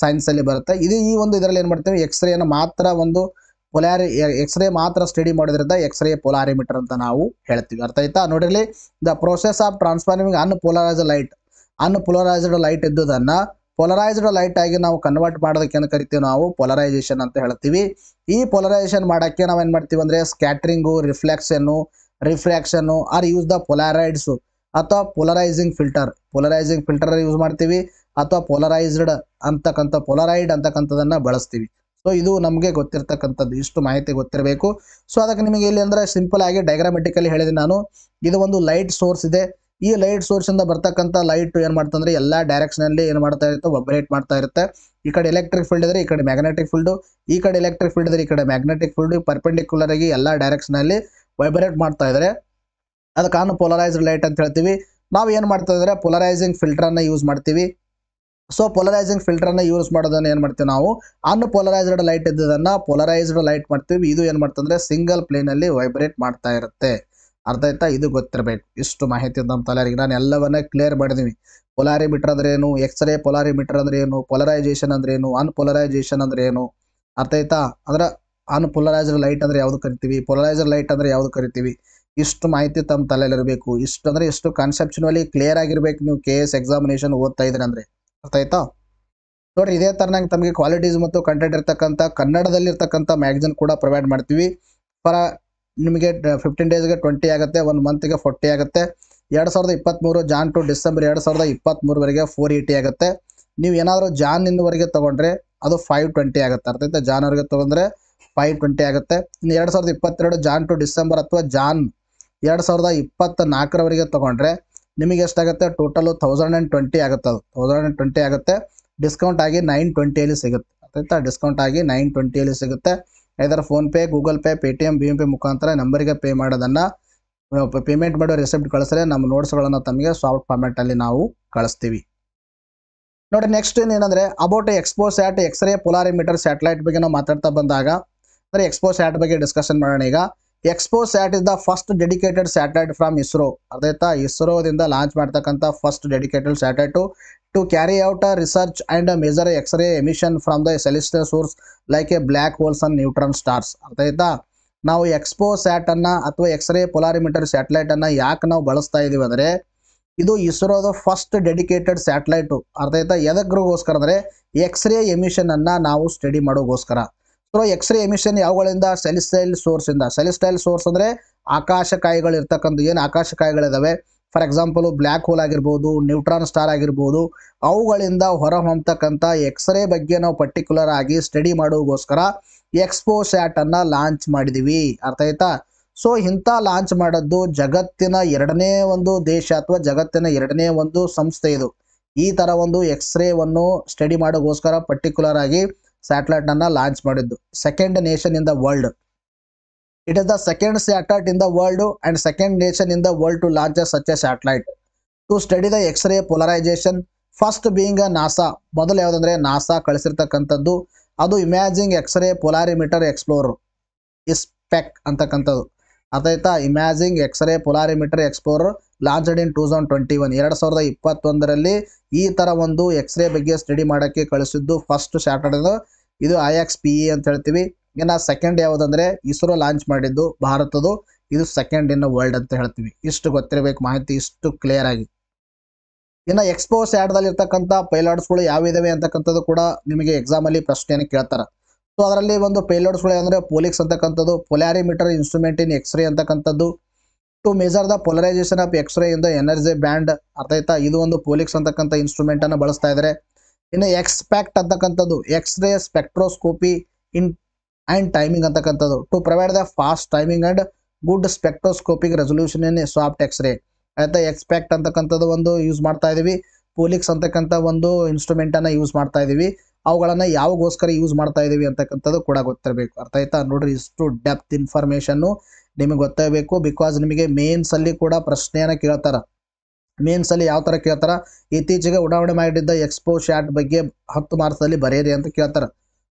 ಸೈನ್ಸಲ್ಲಿ ಬರುತ್ತೆ ಇದು ಈ ಒಂದು ಇದರಲ್ಲಿ ಏನು ಮಾಡ್ತೇವೆ ಅನ್ನು ಮಾತ್ರ ಒಂದು ಪೊಲಾರಿ ಎಕ್ಸ್ರೇ ಮಾತ್ರ ಸ್ಟಡಿ ಮಾಡೋದ್ರಿಂದ ಎಕ್ಸ್ರೇ ಪೊಲಾರಿಮೀಟರ್ ಅಂತ ನಾವು ಹೇಳ್ತೀವಿ ಅರ್ಥ ಆಯ್ತಾ ನೋಡಿರಲಿ the process of transforming unpolarised light unpolarised light ಇದ್ದುದನ್ನು ಪೊಲರೈಸ್ಡ್ ಲೈಟ್ ಆಗಿ ನಾವು ಕನ್ವರ್ಟ್ ಮಾಡೋದಕ್ಕೆ ಏನು ಕರಿತೀವಿ ನಾವು ಪೊಲರೈಸೇಷನ್ ಅಂತ ಹೇಳ್ತೀವಿ ಈ ಪೊಲರೈಸೇಷನ್ ಮಾಡೋಕ್ಕೆ ಏನು ಮಾಡ್ತೀವಿ ಅಂದರೆ scattering reflection refraction or use the polaroids ಅಥವಾ polarising filter polarising filter use ಮಾಡ್ತೀವಿ ಅಥವಾ ಪೊಲರೈಸ್ಡ್ ಅಂತಕ್ಕಂಥ ಪೊಲರೈಡ್ ಅಂತಕ್ಕಂಥದ್ದನ್ನ ಬಳಸ್ತೀವಿ ಸೊ ಇದು ನಮಗೆ ಗೊತ್ತಿರ್ತಕ್ಕಂಥದ್ದು ಇಷ್ಟು ಮಾಹಿತಿ ಗೊತ್ತಿರಬೇಕು ಸೊ ಅದಕ್ಕೆ ನಿಮಗೆ ಇಲ್ಲಿ ಅಂದರೆ ಸಿಂಪಲ್ ಆಗಿ ಡಯಾಗ್ರಾಮೆಟಿಕಲಿ ಹೇಳಿದೆ ನಾನು ಇದು ಒಂದು ಲೈಟ್ ಸೋರ್ಸ್ ಇದೆ ಈ ಲೈಟ್ ಸೋರ್ಸ್ ಇಂದ ಬರ್ತಕ್ಕಂಥ ಲೈಟ್ ಏನು ಮಾಡ್ತಂದ್ರೆ ಎಲ್ಲ ಡೈರೆಕ್ಷನ್ ಅಲ್ಲಿ ಏನು ಮಾಡ್ತಾ ಇರುತ್ತೆ ಒಬ್ರೇಟ್ ಮಾಡ್ತಾ ಇರುತ್ತೆ ಈ ಕಡೆ ಎಲೆಕ್ಟ್ರಿಕ್ ಫೀಲ್ಡ್ ಇದ್ರೆ ಈ ಕಡೆ ಮ್ಯಾಗ್ನೆಟಿಕ್ ಫೀಲ್ಡು ಈ ಕಡೆ ಎಲೆಕ್ಟ್ರಿಕ್ ಫೀಲ್ಡ್ ಇದ್ರೆ ಈ ಕಡೆ ಮ್ಯಾಗ್ನೆಟಿಕ್ ಫೀಲ್ಡ್ ಪರ್ಪೆಂಡಿಕ್ಯುಲರ್ ಆಗಿ ಎಲ್ಲ ಡೈರೆಕ್ಷನ್ ವೈಬ್ರೇಟ್ ಮಾಡ್ತಾ ಇದ್ರೆ ಅದಕ್ಕೆ ಕಾರಣ ಲೈಟ್ ಅಂತ ಹೇಳ್ತೀವಿ ನಾವು ಏನು ಮಾಡ್ತಾ ಇದ್ರೆ ಪೊಲರೈಸಿಂಗ್ ಫಿಲ್ಟರನ್ನು ಯೂಸ್ ಮಾಡ್ತೀವಿ ಸೊ ಪೊಲರೈಸಿಂಗ್ ಫಿಲ್ಟರ್ನ ಯೂಸ್ ಮಾಡೋದನ್ನು ಏನು ಮಾಡ್ತೀವಿ ನಾವು ಅನ್ ಲೈಟ್ ಇದ್ದದನ್ನು ಪೊಲರೈಸ್ಡ್ ಲೈಟ್ ಮಾಡ್ತೀವಿ ಇದು ಏನು ಮಾಡ್ತಂದ್ರೆ ಸಿಂಗಲ್ ಪ್ಲೇನಲ್ಲಿ ವೈಬ್ರೇಟ್ ಮಾಡ್ತಾ ಇರುತ್ತೆ ಅರ್ಥ ಆಯ್ತಾ ಇದು ಗೊತ್ತಿರಬೇಕು ಇಷ್ಟು ಮಾಹಿತಿ ನಮ್ಮ ತಲೆಗೆ ನಾನು ಎಲ್ಲವನ್ನ ಕ್ಲಿಯರ್ ಮಾಡಿದೀವಿ ಪೊಲಾರಿಮೀಟರ್ ಅಂದ್ರೆ ಏನು ಎಕ್ಸ್ರೇ ಮೀಟರ್ ಅಂದ್ರೆ ಏನು ಪೊಲರೈಸೇಷನ್ ಅಂದ್ರೆ ಏನು ಪೊಲರೈಸೇಷನ್ ಅಂದ್ರೆ ಏನು ಅರ್ಥ ಆಯ್ತಾ ಅಂದ್ರೆ ಅನ್ ಪೊಲರೈಸರ್ ಲೈಟ್ ಅಂದರೆ ಯಾವುದು ಕರಿತೀವಿ ಪೊಲರೈಸರ್ ಲೈಟ್ ಅಂದರೆ ಯಾವುದು ಕರಿತೀವಿ ಇಷ್ಟು ಮಾಹಿತಿ ತಮ್ಮ ತಲೆಯಲ್ಲಿರಬೇಕು ಇಷ್ಟು ಅಂದರೆ ಇಷ್ಟು ಕಾನ್ಸೆಪ್ಷುವಲಿ ಕ್ಲಿಯರ್ ಆಗಿರ್ಬೇಕು ನೀವು ಕೆ ಎಸ್ ಎಕ್ಸಾಮಿನೇಷನ್ ಓದ್ತಾ ಇದ್ರೆ ಅಂದರೆ ಅರ್ಥ ಆಯ್ತಾ ನೋಡಿ ಇದೇ ಥರನಾಗಿ ತಮಗೆ ಕ್ವಾಲಿಟೀಸ್ ಮತ್ತು ಕಂಟೆಂಟ್ ಇರ್ತಕ್ಕಂಥ ಕನ್ನಡದಲ್ಲಿರ್ತಕ್ಕಂಥ ಮ್ಯಾಗಝಿನ್ ಕೂಡ ಪ್ರೊವೈಡ್ ಮಾಡ್ತೀವಿ ಪರ ನಿಮಗೆ ಫಿಫ್ಟೀನ್ ಡೇಸ್ಗೆ ಟ್ವೆಂಟಿ ಆಗುತ್ತೆ ಒನ್ ಮಂತ್ಗೆ ಫೋರ್ಟಿ ಆಗುತ್ತೆ ಎರಡು ಸಾವಿರದ ಇಪ್ಪತ್ತ್ಮೂರು ಜಾನ್ ಟು ಡಿಸೆಂಬರ್ ಎರಡು ಸಾವಿರದ ಇಪ್ಪತ್ತ್ಮೂರವರೆಗೆ ಫೋರ್ ಏಯ್ಟಿ ಆಗುತ್ತೆ ನೀವು ಏನಾದರೂ ಜಾನ್ ಇನ್ನುವರೆಗೆ ತೊಗೊಂಡ್ರೆ ಅದು ಫೈವ್ ಟ್ವೆಂಟಿ ಆಗುತ್ತೆ ಅರ್ಥೈತೆ ಜಾನ್ವರೆಗೆ ತೊಗೊಂಡ್ರೆ ಫೈವ್ ಟ್ವೆಂಟಿ ಆಗುತ್ತೆ ಇನ್ನು ಎರಡು ಸಾವಿರದ ಇಪ್ಪತ್ತೆರಡು ಜಾನ್ ಟು ಡಿಸೆಂಬರ್ ಅಥವಾ ಜಾನ್ ಎರಡು ಸಾವಿರದ ಇಪ್ಪತ್ತ ನಾಲ್ಕರವರೆಗೆ ತೊಗೊಂಡ್ರೆ ನಿಮಗೆ ಎಷ್ಟಾಗುತ್ತೆ ಟೋಟಲು ತೌಸಂಡ್ ಆ್ಯಂಡ್ ಟ್ವೆಂಟಿ ಆಗುತ್ತೆ ಅದು ತೌಸಂಡ್ ಆ್ಯಂಡ್ ಟ್ವೆಂಟಿ ಆಗುತ್ತೆ ಡಿಸ್ಕೌಂಟ್ ಆಗಿ ನೈನ್ ಟ್ವೆಂಟಿಯಲ್ಲಿ ಸಿಗುತ್ತೆ ಆಯಿತಾ ಡಿಸ್ಕೌಂಟ್ ಆಗಿ ನೈನ್ ಟ್ವೆಂಟಿಯಲ್ಲಿ ಸಿಗುತ್ತೆ ಇದರ PhonePe Google Pay Paytm B M pay ಮುಖಾಂತರ ನಂಬರಿಗೆ ಪೇ ಮಾಡೋದನ್ನು ಪೇಮೆಂಟ್ ಮಾಡೋ ರಿಸಿಪ್ಟ್ ಕಳಿಸ್ರೆ ನಮ್ಮ ನೋಟ್ಸ್ಗಳನ್ನು ತಮಗೆ ಸಾಫ್ಟ್ ಫಾರ್ಮೆಟಲ್ಲಿ ನಾವು ಕಳಿಸ್ತೀವಿ ನೋಡಿ ನೆಕ್ಸ್ಟ್ ಇನ್ನೇನಂದರೆ about XPoSat X-ray polarimeter satellite ಬಗ್ಗೆ ನಾವು ಮಾತಾಡ್ತಾ ಬಂದಾಗ ಅಂದರೆ ಎಕ್ಸ್ಪೋ ಸ್ಯಾಟ್ ಬಗ್ಗೆ ಡಿಸ್ಕಷನ್ ಮಾಡೋಣ ಈಗ XPoSat is the first dedicated satellite from ISRO ಅರ್ಥಾಯ್ತ ಇಸ್ರೋದಿಂದ ಲಾಂಚ್ ಮಾಡ್ತಕ್ಕಂಥ first dedicated satellite to carry out a research and major X-ray emission from the celestial source like a black holes and neutron stars ಅರ್ಥಾಯ್ತಾ ನಾವು ಎಕ್ಸ್ಪೋ ಸ್ಯಾಟನ್ನು ಅಥವಾ x ray polarimeter ಸ್ಯಾಟಲೈಟನ್ನು ಯಾಕೆ ನಾವು ಬಳಸ್ತಾ ಇದೀವಿ ಅಂದರೆ ಇದು ಇಸ್ರೋದ ಫಸ್ಟ್ ಡೆಡಿಕೇಟೆಡ್ ಸ್ಯಾಟಲೈಟು ಅಂದ್ರೆ ಎಕ್ಸ್ ಅಂದರೆ ಎಕ್ಸ್ರೇ ಎಮಿಷನನ್ನು ನಾವು ಸ್ಟಡಿ ಮಾಡೋಗೋಸ್ಕರ ಅಥವಾ ಎಕ್ಸ್ರೇ ಎಮಿಷನ್ ಯಾವುಗಳಿಂದ ಸೆಲಿಸ್ಟೈಲ್ ಸೋರ್ಸಿಂದ ಸೆಲಿಸ್ಟೈಲ್ ಸೋರ್ಸ್ ಅಂದರೆ ಆಕಾಶಕಾಯಿಗಳು ಇರ್ತಕ್ಕಂಥ ಏನು ಆಕಾಶಕಾಯಿಗಳಿದ್ದಾವೆ ಫಾರ್ ಎಕ್ಸಾಂಪಲು ಬ್ಲ್ಯಾಕ್ ಹೋಲ್ ಆಗಿರ್ಬೋದು ನ್ಯೂಟ್ರಾನ್ ಸ್ಟಾರ್ ಆಗಿರ್ಬೋದು ಅವುಗಳಿಂದ ಎಕ್ಸ್ ಎಕ್ಸ್ರೇ ಬಗ್ಗೆ ನಾವು ಪರ್ಟಿಕ್ಯುಲರ್ ಆಗಿ ಸ್ಟಡಿ ಮಾಡೋಗೋಸ್ಕರ ಎಕ್ಸ್ಪೋ ಸ್ಯಾಟನ್ನು ಲಾಂಚ್ ಮಾಡಿದ್ದೀವಿ ಅರ್ಥ ಆಯ್ತಾ ಸೊ ಇಂಥ ಲಾಂಚ್ ಮಾಡೋದು ಜಗತ್ತಿನ ಎರಡನೇ ಒಂದು ದೇಶ ಅಥವಾ ಜಗತ್ತಿನ ಎರಡನೇ ಒಂದು ಸಂಸ್ಥೆ ಇದು ಈ ಥರ ಒಂದು ಎಕ್ಸ್ರೇವನ್ನು ಸ್ಟಡಿ ಮಾಡೋಗೋಸ್ಕರ ಪರ್ಟಿಕ್ಯುಲರ್ ಆಗಿ ಸ್ಯಾಟಲೈಟನ್ನು ಲಾಂಚ್ ಮಾಡಿದ್ದು second nation in the world it is the second satellite in the world and second nation in the world to launch a such a satellite to study the x ray polarisation first being a NASA ಮೊದಲು ಯಾವುದಂದ್ರೆ NASA ಕಳಿಸಿರ್ತಕ್ಕಂಥದ್ದು ಅದು imaging x ray polarimeter explorer ಇಸ್ಪೆಕ್ ಅಂತಕ್ಕಂಥದ್ದು ಅದಾಯ್ತಾ imaging x ray polarimeter explorer launched in two thousand twenty one ಎರಡು ಸಾವಿರದ ಇಪ್ಪತ್ತೊಂದರಲ್ಲಿ ಈ ಥರ ಒಂದು ಎಕ್ಸ್ರೇ ಬಗ್ಗೆ ಸ್ಟಡಿ ಮಾಡೋಕ್ಕೆ ಕಳಿಸಿದ್ದು ಫಸ್ಟ್ ಸ್ಯಾಟರ್ಡೇದು ಇದು ಆಯಾಕ್ಸ್ ಪಿ ಇ ಅಂತ ಹೇಳ್ತೀವಿ ಇನ್ನು ಸೆಕೆಂಡ್ ಯಾವುದಂದ್ರೆ ಇಸ್ರೋ ಲಾಂಚ್ ಮಾಡಿದ್ದು ಭಾರತದ್ದು ಇದು ಸೆಕೆಂಡ್ ಇನ್ ವರ್ಲ್ಡ್ ಅಂತ ಹೇಳ್ತೀವಿ ಇಷ್ಟು ಗೊತ್ತಿರಬೇಕು ಮಾಹಿತಿ ಇಷ್ಟು ಕ್ಲಿಯರ್ ಆಗಿ ಇನ್ನು ಎಕ್ಸ್ಪೋ ಸ್ಯಾಡ್ದಲ್ಲಿ ಇರ್ತಕ್ಕಂಥ ಗಳು ಯಾವಿದಾವೆ ಅಂತಕ್ಕಂಥದ್ದು ಕೂಡ ನಿಮಗೆ ಎಕ್ಸಾಮಲ್ಲಿ ಪ್ರಶ್ನೆಯನ್ನು ಕೇಳ್ತಾರೆ ಸೊ ಅದರಲ್ಲಿ ಒಂದು ಗಳು ಅಂದರೆ ಪೋಲಿಕ್ಸ್ ಅಂತಕ್ಕಂಥದ್ದು ಪೊಲಾರಿಮೀಟರ್ ಇನ್ಸ್ಟ್ರೂಮೆಂಟ್ ಇನ್ ಎಕ್ಸ್ ರೇ ಅಂತಕ್ಕಂಥದ್ದು to measure the polarisation of x ray ಇಂದ ಎನರ್ಜಿ ಬ್ಯಾಂಡ್ ಆಯ್ತಾ ಇದು ಒಂದು ಪೋಲಿಕ್ಸ್ ಅಂತಕ್ಕಂಥ ಅನ್ನು ಬಳಸ್ತಾ ಇದ್ದಾರೆ ಇನ್ನು ಎಕ್ಸ್ಪ್ಯಾಕ್ಟ್ ಅಂತಕ್ಕಂಥದ್ದು x ray spectroscopy in and timing ಅಂತಕ್ಕಂಥದ್ದು to provide the fast timing and good spectroscopic resolution in soft x ray ಆಯ್ತಾ ಎಕ್ಸ್ಪ್ಯಾಕ್ಟ್ ಅಂತಕ್ಕಂಥದ್ದು ಒಂದು ಯೂಸ್ ಮಾಡ್ತಾ ಇದ್ದೀವಿ ಪೋಲಿಕ್ಸ್ ಅಂತಕ್ಕಂಥ ಒಂದು ಇನ್ಸ್ಟ್ರೂಮೆಂಟನ್ನು ಯೂಸ್ ಮಾಡ್ತಾ ಇದ್ದೀವಿ ಅವುಗಳನ್ನು ಯಾವಗೋಸ್ಕರ ಯೂಸ್ ಮಾಡ್ತಾ ಇದ್ದೀವಿ ಅಂತಕ್ಕಂಥದ್ದು ಕೂಡ ಗೊತ್ತಿರಬೇಕು ಅರ್ಥ ಆಯ್ತಾ ನೋಡ್ರಿ ಇಷ್ಟು ಡೆಪ್ತ್ ಇನ್ಫಾರ್ಮೇಷನ್ನು ನಿಮಗೆ ಗೊತ್ತಾಗಬೇಕು ಬಿಕಾಸ್ ನಿಮಗೆ ಮೇನ್ಸಲ್ಲಿ ಕೂಡ ಪ್ರಶ್ನೆಯನ್ನು ಕೇಳ್ತಾರೆ ಮೇನ್ಸಲ್ಲಿ ಯಾವ ಥರ ಕೇಳ್ತಾರೆ ಇತ್ತೀಚೆಗೆ ಉಡಾವಣೆ ಮಾಡಿದ್ದ ಎಕ್ಸ್ಪೋ ಶ್ಯಾಟ್ ಬಗ್ಗೆ ಹತ್ತು ಮಾರ್ಕ್ಸಲ್ಲಿ ಬರೆಯಿರಿ ಅಂತ ಕೇಳ್ತಾರೆ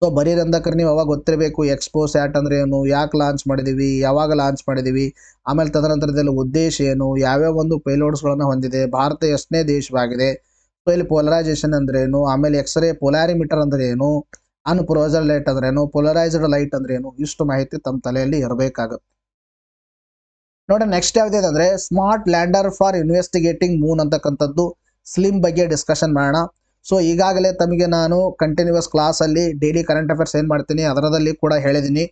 ಸೊ ಬರೀರಿ ಅಂದಕ್ರೆ ನೀವು ಅವಾಗ ಗೊತ್ತಿರಬೇಕು ಎಕ್ಸ್ಪೋ ಸ್ಯಾಟ್ ಅಂದ್ರೆ ಏನು ಯಾಕೆ ಲಾಂಚ್ ಮಾಡಿದೀವಿ ಯಾವಾಗ ಲಾಂಚ್ ಮಾಡಿದೀವಿ ಆಮೇಲೆ ತದನಂತರದಲ್ಲಿ ಉದ್ದೇಶ ಏನು ಯಾವ್ಯಾವ ಒಂದು ಪೇಲೋಡ್ಸ್ಗಳನ್ನು ಹೊಂದಿದೆ ಭಾರತ ಎಷ್ಟನೇ ದೇಶವಾಗಿದೆ ಸೊ ಇಲ್ಲಿ ಪೋಲರೈಸೇಷನ್ ಅಂದ್ರೆ ಏನು ಆಮೇಲೆ ಎಕ್ಸ್ರೇ ಪೊಲಾರಿಮೀಟರ್ ಅಂದ್ರೆ ಏನು ಅನ್ಪ್ರೋಸರ್ ಲೈಟ್ ಅಂದ್ರೇನು ಪೊಲರೈಸ್ಡ್ ಲೈಟ್ ಅಂದ್ರೇನು ಇಷ್ಟು ಮಾಹಿತಿ ತಮ್ಮ ತಲೆಯಲ್ಲಿ ಇರಬೇಕಾಗುತ್ತೆ ನೋಡಿ ನೆಕ್ಸ್ಟ್ ಯಾವುದೇ ಅಂದ್ರೆ smart lander for investigating moon ಅಂತಕ್ಕಂಥದ್ದು ಸ್ಲಿಮ್ ಬಗ್ಗೆ ಡಿಸ್ಕಷನ್ ಮಾಡೋಣ ಸೊ ಈಗಾಗಲೇ ತಮಗೆ ನಾನು ಕಂಟಿನ್ಯೂಸ್ ಕ್ಲಾಸಲ್ಲಿ ಡೈಲಿ ಕರೆಂಟ್ ಅಫೇರ್ಸ್ ಏನು ಮಾಡ್ತೀನಿ ಅದರದಲ್ಲಿ ಕೂಡ ಹೇಳಿದೀನಿ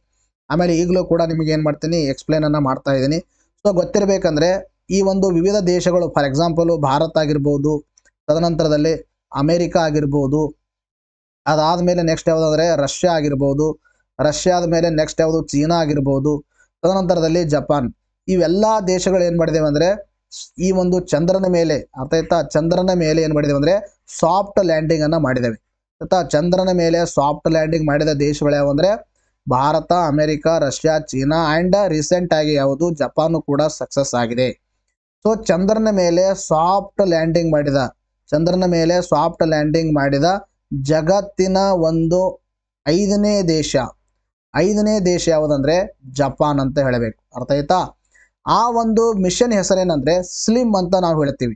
ಆಮೇಲೆ ಈಗಲೂ ಕೂಡ ನಿಮಗೆ ಏನು ಮಾಡ್ತೀನಿ ಎಕ್ಸ್ಪ್ಲೇನನ್ನು ಮಾಡ್ತಾ ಇದ್ದೀನಿ ಸೊ ಗೊತ್ತಿರಬೇಕಂದ್ರೆ ಈ ಒಂದು ವಿವಿಧ ದೇಶಗಳು ಫಾರ್ ಎಕ್ಸಾಂಪಲು ಭಾರತ ಆಗಿರ್ಬೋದು ತದನಂತರದಲ್ಲಿ ಅಮೇರಿಕಾ ಆಗಿರ್ಬೋದು ಅದಾದ ಮೇಲೆ ನೆಕ್ಸ್ಟ್ ಯಾವುದಂದರೆ ರಷ್ಯಾ ಆಗಿರ್ಬೋದು ರಷ್ಯಾದ ಮೇಲೆ ನೆಕ್ಸ್ಟ್ ಯಾವುದು ಚೀನಾ ಆಗಿರ್ಬೋದು ತದನಂತರದಲ್ಲಿ ಜಪಾನ್ ಇವೆಲ್ಲ ದೇಶಗಳು ಏನು ಮಾಡಿದೆವು ಅಂದರೆ ಈ ಒಂದು ಚಂದ್ರನ ಮೇಲೆ ಅರ್ಥ ಆಯ್ತಾ ಚಂದ್ರನ ಮೇಲೆ ಏನು ಮಾಡಿದೆ ಅಂದರೆ ಸಾಫ್ಟ್ ಲ್ಯಾಂಡಿಂಗನ್ನು ಮಾಡಿದ್ದೇವೆ ಆಯ್ತಾ ಚಂದ್ರನ ಮೇಲೆ ಸಾಫ್ಟ್ ಲ್ಯಾಂಡಿಂಗ್ ಮಾಡಿದ ದೇಶಗಳು ಯಾವ ಅಂದರೆ Bharat America Russia China and recent ಆಗಿ ಯಾವುದು ಜಪಾನು ಕೂಡ ಸಕ್ಸಸ್ ಆಗಿದೆ ಸೊ ಚಂದ್ರನ ಮೇಲೆ ಸಾಫ್ಟ್ ಲ್ಯಾಂಡಿಂಗ್ ಮಾಡಿದ ಚಂದ್ರನ ಮೇಲೆ ಸಾಫ್ಟ್ ಲ್ಯಾಂಡಿಂಗ್ ಮಾಡಿದ ಜಗತ್ತಿನ ಒಂದು ಐದನೇ ದೇಶ ಐದನೇ ದೇಶ ಯಾವುದಂದ್ರೆ ಜಪಾನ್ ಅಂತ ಹೇಳಬೇಕು ಅರ್ಥ ಆಯ್ತಾ ಆ ಒಂದು ಮಿಷನ್ ಹೆಸರೇನಂದ್ರೆ ಸ್ಲಿಮ್ ಅಂತ ನಾವು ಹೇಳ್ತೀವಿ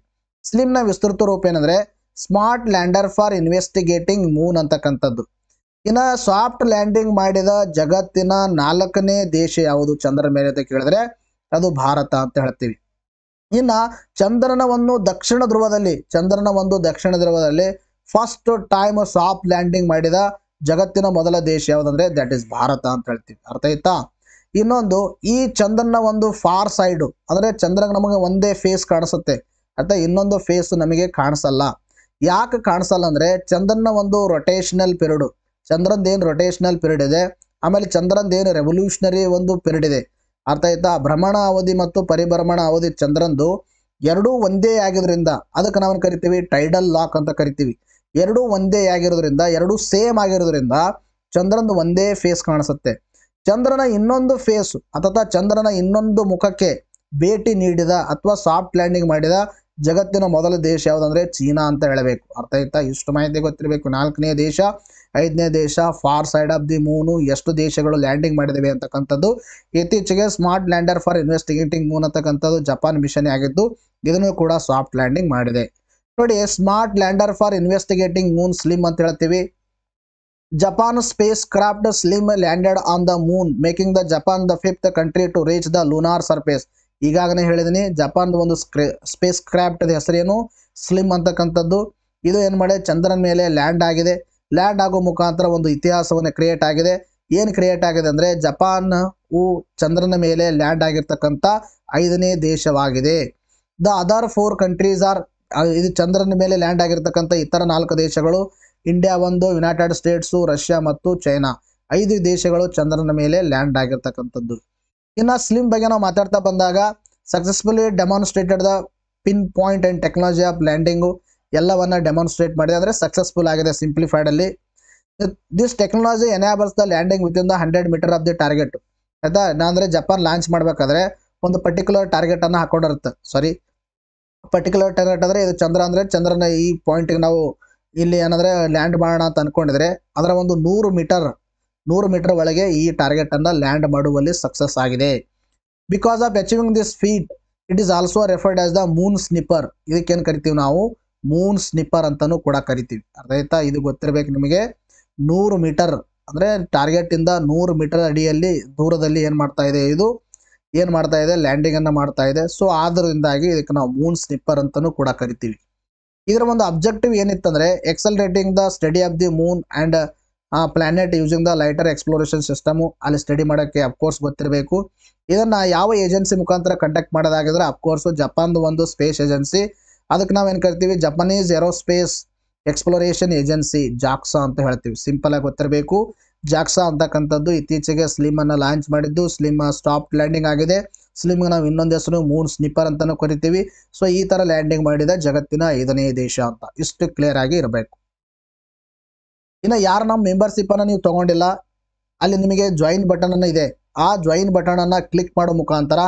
ಸ್ಲಿಮ್ನ ವಿಸ್ತೃತ ರೂಪ ಏನಂದ್ರೆ smart lander for investigating moon ಅಂತಕ್ಕಂಥದ್ದು ಇನ್ನು ಸಾಫ್ಟ್ ಲ್ಯಾಂಡಿಂಗ್ ಮಾಡಿದ ಜಗತ್ತಿನ ನಾಲ್ಕನೇ ದೇಶ ಯಾವುದು ಚಂದ್ರ ಮೇಲೆ ಅಂತ ಕೇಳಿದ್ರೆ ಅದು ಭಾರತ ಅಂತ ಹೇಳ್ತೀವಿ ಇನ್ನು ಚಂದ್ರನ ಒಂದು ದಕ್ಷಿಣ ಧ್ರುವದಲ್ಲಿ ಚಂದ್ರನ ಒಂದು ದಕ್ಷಿಣ ಧ್ರುವದಲ್ಲಿ ಫಸ್ಟ್ ಟೈಮ್ ಸಾಫ್ಟ್ ಲ್ಯಾಂಡಿಂಗ್ ಮಾಡಿದ ಜಗತ್ತಿನ ಮೊದಲ ದೇಶ ಯಾವುದಂದ್ರೆ ದಟ್ ಇಸ್ ಭಾರತ ಅಂತ ಹೇಳ್ತೀವಿ ಅರ್ಥ ಆಯ್ತಾ ಇನ್ನೊಂದು ಈ ಚಂದ್ರನ ಒಂದು ಫಾರ್ ಸೈಡು ಅಂದರೆ ಚಂದ್ರನಿಗೆ ನಮಗೆ ಒಂದೇ ಫೇಸ್ ಕಾಣಿಸುತ್ತೆ ಅರ್ಥ ಇನ್ನೊಂದು ಫೇಸ್ ನಮಗೆ ಕಾಣಿಸಲ್ಲ ಯಾಕೆ ಕಾಣಿಸಲ್ಲ ಅಂದರೆ ಚಂದ್ರನ ಒಂದು ರೊಟೇಷನಲ್ ಪಿರಿಯಡು ಏನ್ ರೊಟೇಷನಲ್ ಪಿರಿಯಡ್ ಇದೆ ಆಮೇಲೆ ಏನು ರೆವಲ್ಯೂಷನರಿ ಒಂದು ಪಿರಿಯಡ್ ಇದೆ ಅರ್ಥ ಆಯ್ತಾ ಭ್ರಮಣ ಅವಧಿ ಮತ್ತು ಪರಿಭ್ರಮಣ ಅವಧಿ ಚಂದ್ರನ್ದು ಎರಡೂ ಒಂದೇ ಆಗಿರೋದ್ರಿಂದ ಅದಕ್ಕೆ ನಾವು ಕರಿತೀವಿ ಟೈಡಲ್ ಲಾಕ್ ಅಂತ ಕರಿತೀವಿ ಎರಡೂ ಒಂದೇ ಆಗಿರೋದ್ರಿಂದ ಎರಡೂ ಸೇಮ್ ಆಗಿರೋದ್ರಿಂದ ಚಂದ್ರನ್ದು ಒಂದೇ ಫೇಸ್ ಕಾಣಿಸುತ್ತೆ ಚಂದ್ರನ ಇನ್ನೊಂದು ಫೇಸ್ ಅಥವಾ ಚಂದ್ರನ ಇನ್ನೊಂದು ಮುಖಕ್ಕೆ ಭೇಟಿ ನೀಡಿದ ಅಥವಾ ಸಾಫ್ಟ್ ಲ್ಯಾಂಡಿಂಗ್ ಮಾಡಿದ ಜಗತ್ತಿನ ಮೊದಲ ದೇಶ ಯಾವುದಂದ್ರೆ ಚೀನಾ ಅಂತ ಹೇಳಬೇಕು ಅರ್ಥ ಆಯ್ತಾ ಇಷ್ಟು ಮಾಹಿತಿ ಗೊತ್ತಿರಬೇಕು ನಾಲ್ಕನೇ ದೇಶ ಐದನೇ ದೇಶ far side of the moon ಎಷ್ಟು ದೇಶಗಳು ಲ್ಯಾಂಡಿಂಗ್ ಮಾಡಿದವೆ ಅಂತಕ್ಕಂಥದ್ದು ಇತ್ತೀಚೆಗೆ smart lander for investigating moon ಅಂತಕ್ಕಂಥದ್ದು ಜಪಾನ್ ಮಿಷನ್ ಆಗಿದ್ದು ಇದನ್ನು ಕೂಡ ಸಾಫ್ಟ್ ಲ್ಯಾಂಡಿಂಗ್ ಮಾಡಿದೆ ನೋಡಿ smart lander for investigating moon SLIM ಅಂತ ಹೇಳ್ತೀವಿ Japan Japan craft Slim landed on the moon, making the Japan the fifth country to reach the lunar surface. ಈಗಾಗಲೇ ಹೇಳಿದ್ದೀನಿ ಜಪಾನ್ದ ಒಂದು ಸ್ಪೇಸ್ ಕ್ರಾಫ್ಟ್ ಹೆಸರೇನು ಸ್ಲಿಮ್ ಅಂತಕ್ಕಂಥದ್ದು ಇದು ಏನು ಮಾಡಿದೆ ಚಂದ್ರನ ಮೇಲೆ ಲ್ಯಾಂಡ್ ಆಗಿದೆ ಲ್ಯಾಂಡ್ ಆಗೋ ಮುಖಾಂತರ ಒಂದು ಇತಿಹಾಸವನ್ನು ಕ್ರಿಯೇಟ್ ಆಗಿದೆ ಏನು ಕ್ರಿಯೇಟ್ ಆಗಿದೆ ಅಂದರೆ ಜಪಾನ್ ಚಂದ್ರನ ಮೇಲೆ ಲ್ಯಾಂಡ್ ಆಗಿರ್ತಕ್ಕಂಥ ಐದನೇ ದೇಶವಾಗಿದೆ the other four countries are ಇದು ಚಂದ್ರನ ಮೇಲೆ ಲ್ಯಾಂಡ್ ಆಗಿರ್ತಕ್ಕಂಥ ಇತರ ನಾಲ್ಕು ದೇಶಗಳು ಇಂಡಿಯಾ ಒಂದು ಯುನೈಟೆಡ್ ಸ್ಟೇಟ್ಸು ರಷ್ಯಾ ಮತ್ತು ಚೈನಾ ಐದು ದೇಶಗಳು ಚಂದ್ರನ ಮೇಲೆ ಲ್ಯಾಂಡ್ ಆಗಿರ್ತಕ್ಕಂಥದ್ದು ಇನ್ನು ಸ್ಲಿಮ್ ಬಗ್ಗೆ ನಾವು ಮಾತಾಡ್ತಾ ಬಂದಾಗ successfully demonstrated the pinpoint and technology of landing ಎಲ್ಲವನ್ನ ಡೆಮಾನ್ಸ್ಟ್ರೇಟ್ ಮಾಡಿದೆ ಅಂದರೆ ಸಕ್ಸಸ್ಫುಲ್ ಆಗಿದೆ ಸಿಂಪ್ಲಿಫೈಡ್ ಅಲ್ಲಿ this technology enables the landing within the hundred metre of the target ಆಯ್ತಾ ಅಂದರೆ ಜಪಾನ್ ಲಾಂಚ್ ಮಾಡಬೇಕಾದ್ರೆ ಒಂದು ಪರ್ಟಿಕ್ಯುಲರ್ ಟಾರ್ಗೆಟ್ ಅನ್ನು ಹಾಕೊಂಡಿರುತ್ತೆ ಸಾರಿ ಪರ್ಟಿಕ್ಯುಲರ್ ಟಾರ್ಗೆಟ್ ಅಂದರೆ ಇದು ಚಂದ್ರ ಅಂದರೆ ಚಂದ್ರನ ಈ ಪಾಯಿಂಟಿಗೆ ನಾವು ಇಲ್ಲಿ ಏನಂದರೆ ಲ್ಯಾಂಡ್ ಮಾಡೋಣ ಅಂತ ಅಂದ್ಕೊಂಡಿದ್ರೆ ಅದರ ಒಂದು ನೂರು ಮೀಟರ್ ನೂರು ಮೀಟರ್ ಒಳಗೆ ಈ ಟಾರ್ಗೆಟನ್ನು ಲ್ಯಾಂಡ್ ಮಾಡುವಲ್ಲಿ ಸಕ್ಸಸ್ ಆಗಿದೆ because of achieving this feat it is also referred as the moon sniper ಇದಕ್ಕೇನು ಕರಿತೀವಿ ನಾವು ಮೂನ್ ಸ್ನಿಪ್ಪರ್ ಅಂತಲೂ ಕೂಡ ಕರಿತೀವಿ ಅರ್ಥ ಇದು ಗೊತ್ತಿರಬೇಕು ನಿಮಗೆ ನೂರು ಮೀಟರ್ ಅಂದರೆ ಟಾರ್ಗೆಟಿಂದ ನೂರು ಮೀಟರ್ ಅಡಿಯಲ್ಲಿ ದೂರದಲ್ಲಿ ಏನು ಮಾಡ್ತಾ ಇದೆ ಇದು ಏನು ಮಾಡ್ತಾ ಇದೆ ಲ್ಯಾಂಡಿಂಗನ್ನು ಮಾಡ್ತಾ ಇದೆ ಸೊ ಆದ್ದರಿಂದಾಗಿ ಇದಕ್ಕೆ ನಾವು ಮೂನ್ ಸ್ನಿಪ್ಪರ್ ಅಂತಲೂ ಕೂಡ ಕರಿತೀವಿ ಇದರ ಒಂದು objective accelerating the study of the moon and planet using the lighter exploration system ಅಲ್ಲಿ ಸ್ಟಡಿ ಮಾಡೋಕ್ಕೆ ಅಫ್ಕೋರ್ಸ್ ಗೊತ್ತಿರಬೇಕು ಇದನ್ನ ಯಾವ ಏಜೆನ್ಸಿ ಮುಖಾಂತರ ಕಂಡಕ್ಟ್ ಮಾಡೋದಾಗಿದ್ರೆ ಅಫ್ಕೋರ್ಸು ಜಪಾನ್ದು ಒಂದು ಸ್ಪೇಸ್ ಏಜೆನ್ಸಿ ಅದಕ್ಕೆ ಏನ್ ಕರಿತೀವಿ Japanese aerospace exploration agency JAXA ಅಂತ ಹೇಳ್ತೀವಿ ಸಿಂಪಲ್ ಆಗಿ ಗೊತ್ತಿರಬೇಕು ಜಾಕ್ಸಾ ಅಂತಕ್ಕಂಥದ್ದು ಇತ್ತೀಚೆಗೆ ಸ್ಲಿಮ್ ಅನ್ನ ಲಾಂಚ್ ಮಾಡಿದ್ದು ಸ್ಲಿಮ್ ಸ್ಟಾಪ್ ಲ್ಯಾಂಡಿಂಗ್ ಆಗಿದೆ ಸ್ಲಿಮ್ಗೆ ನಾವು ಇನ್ನೊಂದು ಹೆಸರು ಮೂನ್ ಸ್ನಿಪ್ಪರ್ ಅಂತಲೂ ಕರಿತೀವಿ ಸೊ ಈ ಥರ ಲ್ಯಾಂಡಿಂಗ್ ಮಾಡಿದ ಜಗತ್ತಿನ ಐದನೇ ದೇಶ ಅಂತ ಇಷ್ಟು ಕ್ಲಿಯರ್ ಆಗಿ ಇರಬೇಕು ಇನ್ನು ಯಾರು ನಮ್ಮ ಮೆಂಬರ್ಶಿಪ್ಪನ್ನು ನೀವು ತಗೊಂಡಿಲ್ಲ ಅಲ್ಲಿ ನಿಮಗೆ ಜಾಯಿನ್ ಬಟನ್ ಅನ್ನು ಇದೆ ಆ ಜಾಯಿನ್ ಬಟನ್ ಅನ್ನು ಕ್ಲಿಕ್ ಮಾಡೋ ಮುಖಾಂತರ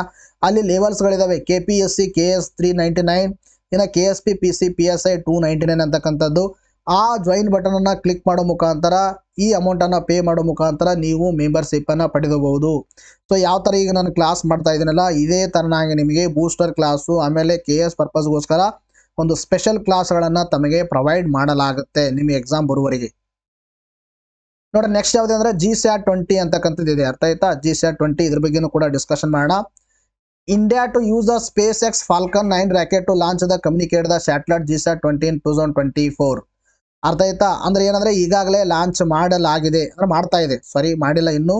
ಅಲ್ಲಿ ಲೆವೆಲ್ಸ್ಗಳಿದ್ದಾವೆ K P S C K S three ninety nine ಇನ್ನು K S P P C P S I two ninety nine ಅಂತಕ್ಕಂಥದ್ದು ಆ ಜಾಯಿನ್ ಬಟನನ್ನು ಕ್ಲಿಕ್ ಮಾಡೋ ಮುಖಾಂತರ ಈ ಅಮೌಂಟನ್ನು ಪೇ ಮಾಡೋ ಮುಖಾಂತರ ನೀವು ಮೆಂಬರ್ಶಿಪ್ಪನ್ನು ಪಡೆದಬಹುದು ಸೊ ಯಾವ ಥರ ಈಗ ನಾನು ಕ್ಲಾಸ್ ಮಾಡ್ತಾ ಇದ್ದೀನಲ್ಲ ಇದೇ ತರನಾಗಿ ನಿಮಗೆ ಬೂಸ್ಟರ್ ಕ್ಲಾಸು ಆಮೇಲೆ ಕೆ ಎಸ್ ಪರ್ಪಸ್ಗೋಸ್ಕರ ಒಂದು ಸ್ಪೆಷಲ್ ಕ್ಲಾಸ್ಗಳನ್ನು ತಮಗೆ ಪ್ರೊವೈಡ್ ಮಾಡಲಾಗುತ್ತೆ ನಿಮ್ಮ ಎಕ್ಸಾಮ್ ಬರುವವರೆಗೆ ನೋಡಿ ನೆಕ್ಸ್ಟ್ ಯಾವುದೇ ಅಂದರೆ ಜಿ ಸ್ಯಾಟ್ ಟ್ವೆಂಟಿ ಅಂತಕ್ಕಂಥದ್ದು ಇದೆ ಅರ್ಥ ಆಯ್ತಾ ಜಿ ಸ್ಯಾಟ್ ಟ್ವೆಂಟಿ ಇದ್ರ ಬಗ್ಗೆನೂ ಕೂಡ ಡಿಸ್ಕಷನ್ ಮಾಡೋಣ India to use a SpaceX Falcon nine rocket to launch the communicate the satellite G sat twenty in two thousand twenty four ಅರ್ಥ ಆಯ್ತಾ ಅಂದ್ರೆ ಏನಂದ್ರೆ ಈಗಾಗಲೇ ಲಾಂಚ್ ಮಾಡಲಾಗಿದೆ ಅಂದ್ರೆ ಮಾಡ್ತಾ ಇದೆ ಸಾರಿ ಮಾಡಿಲ್ಲ ಇನ್ನು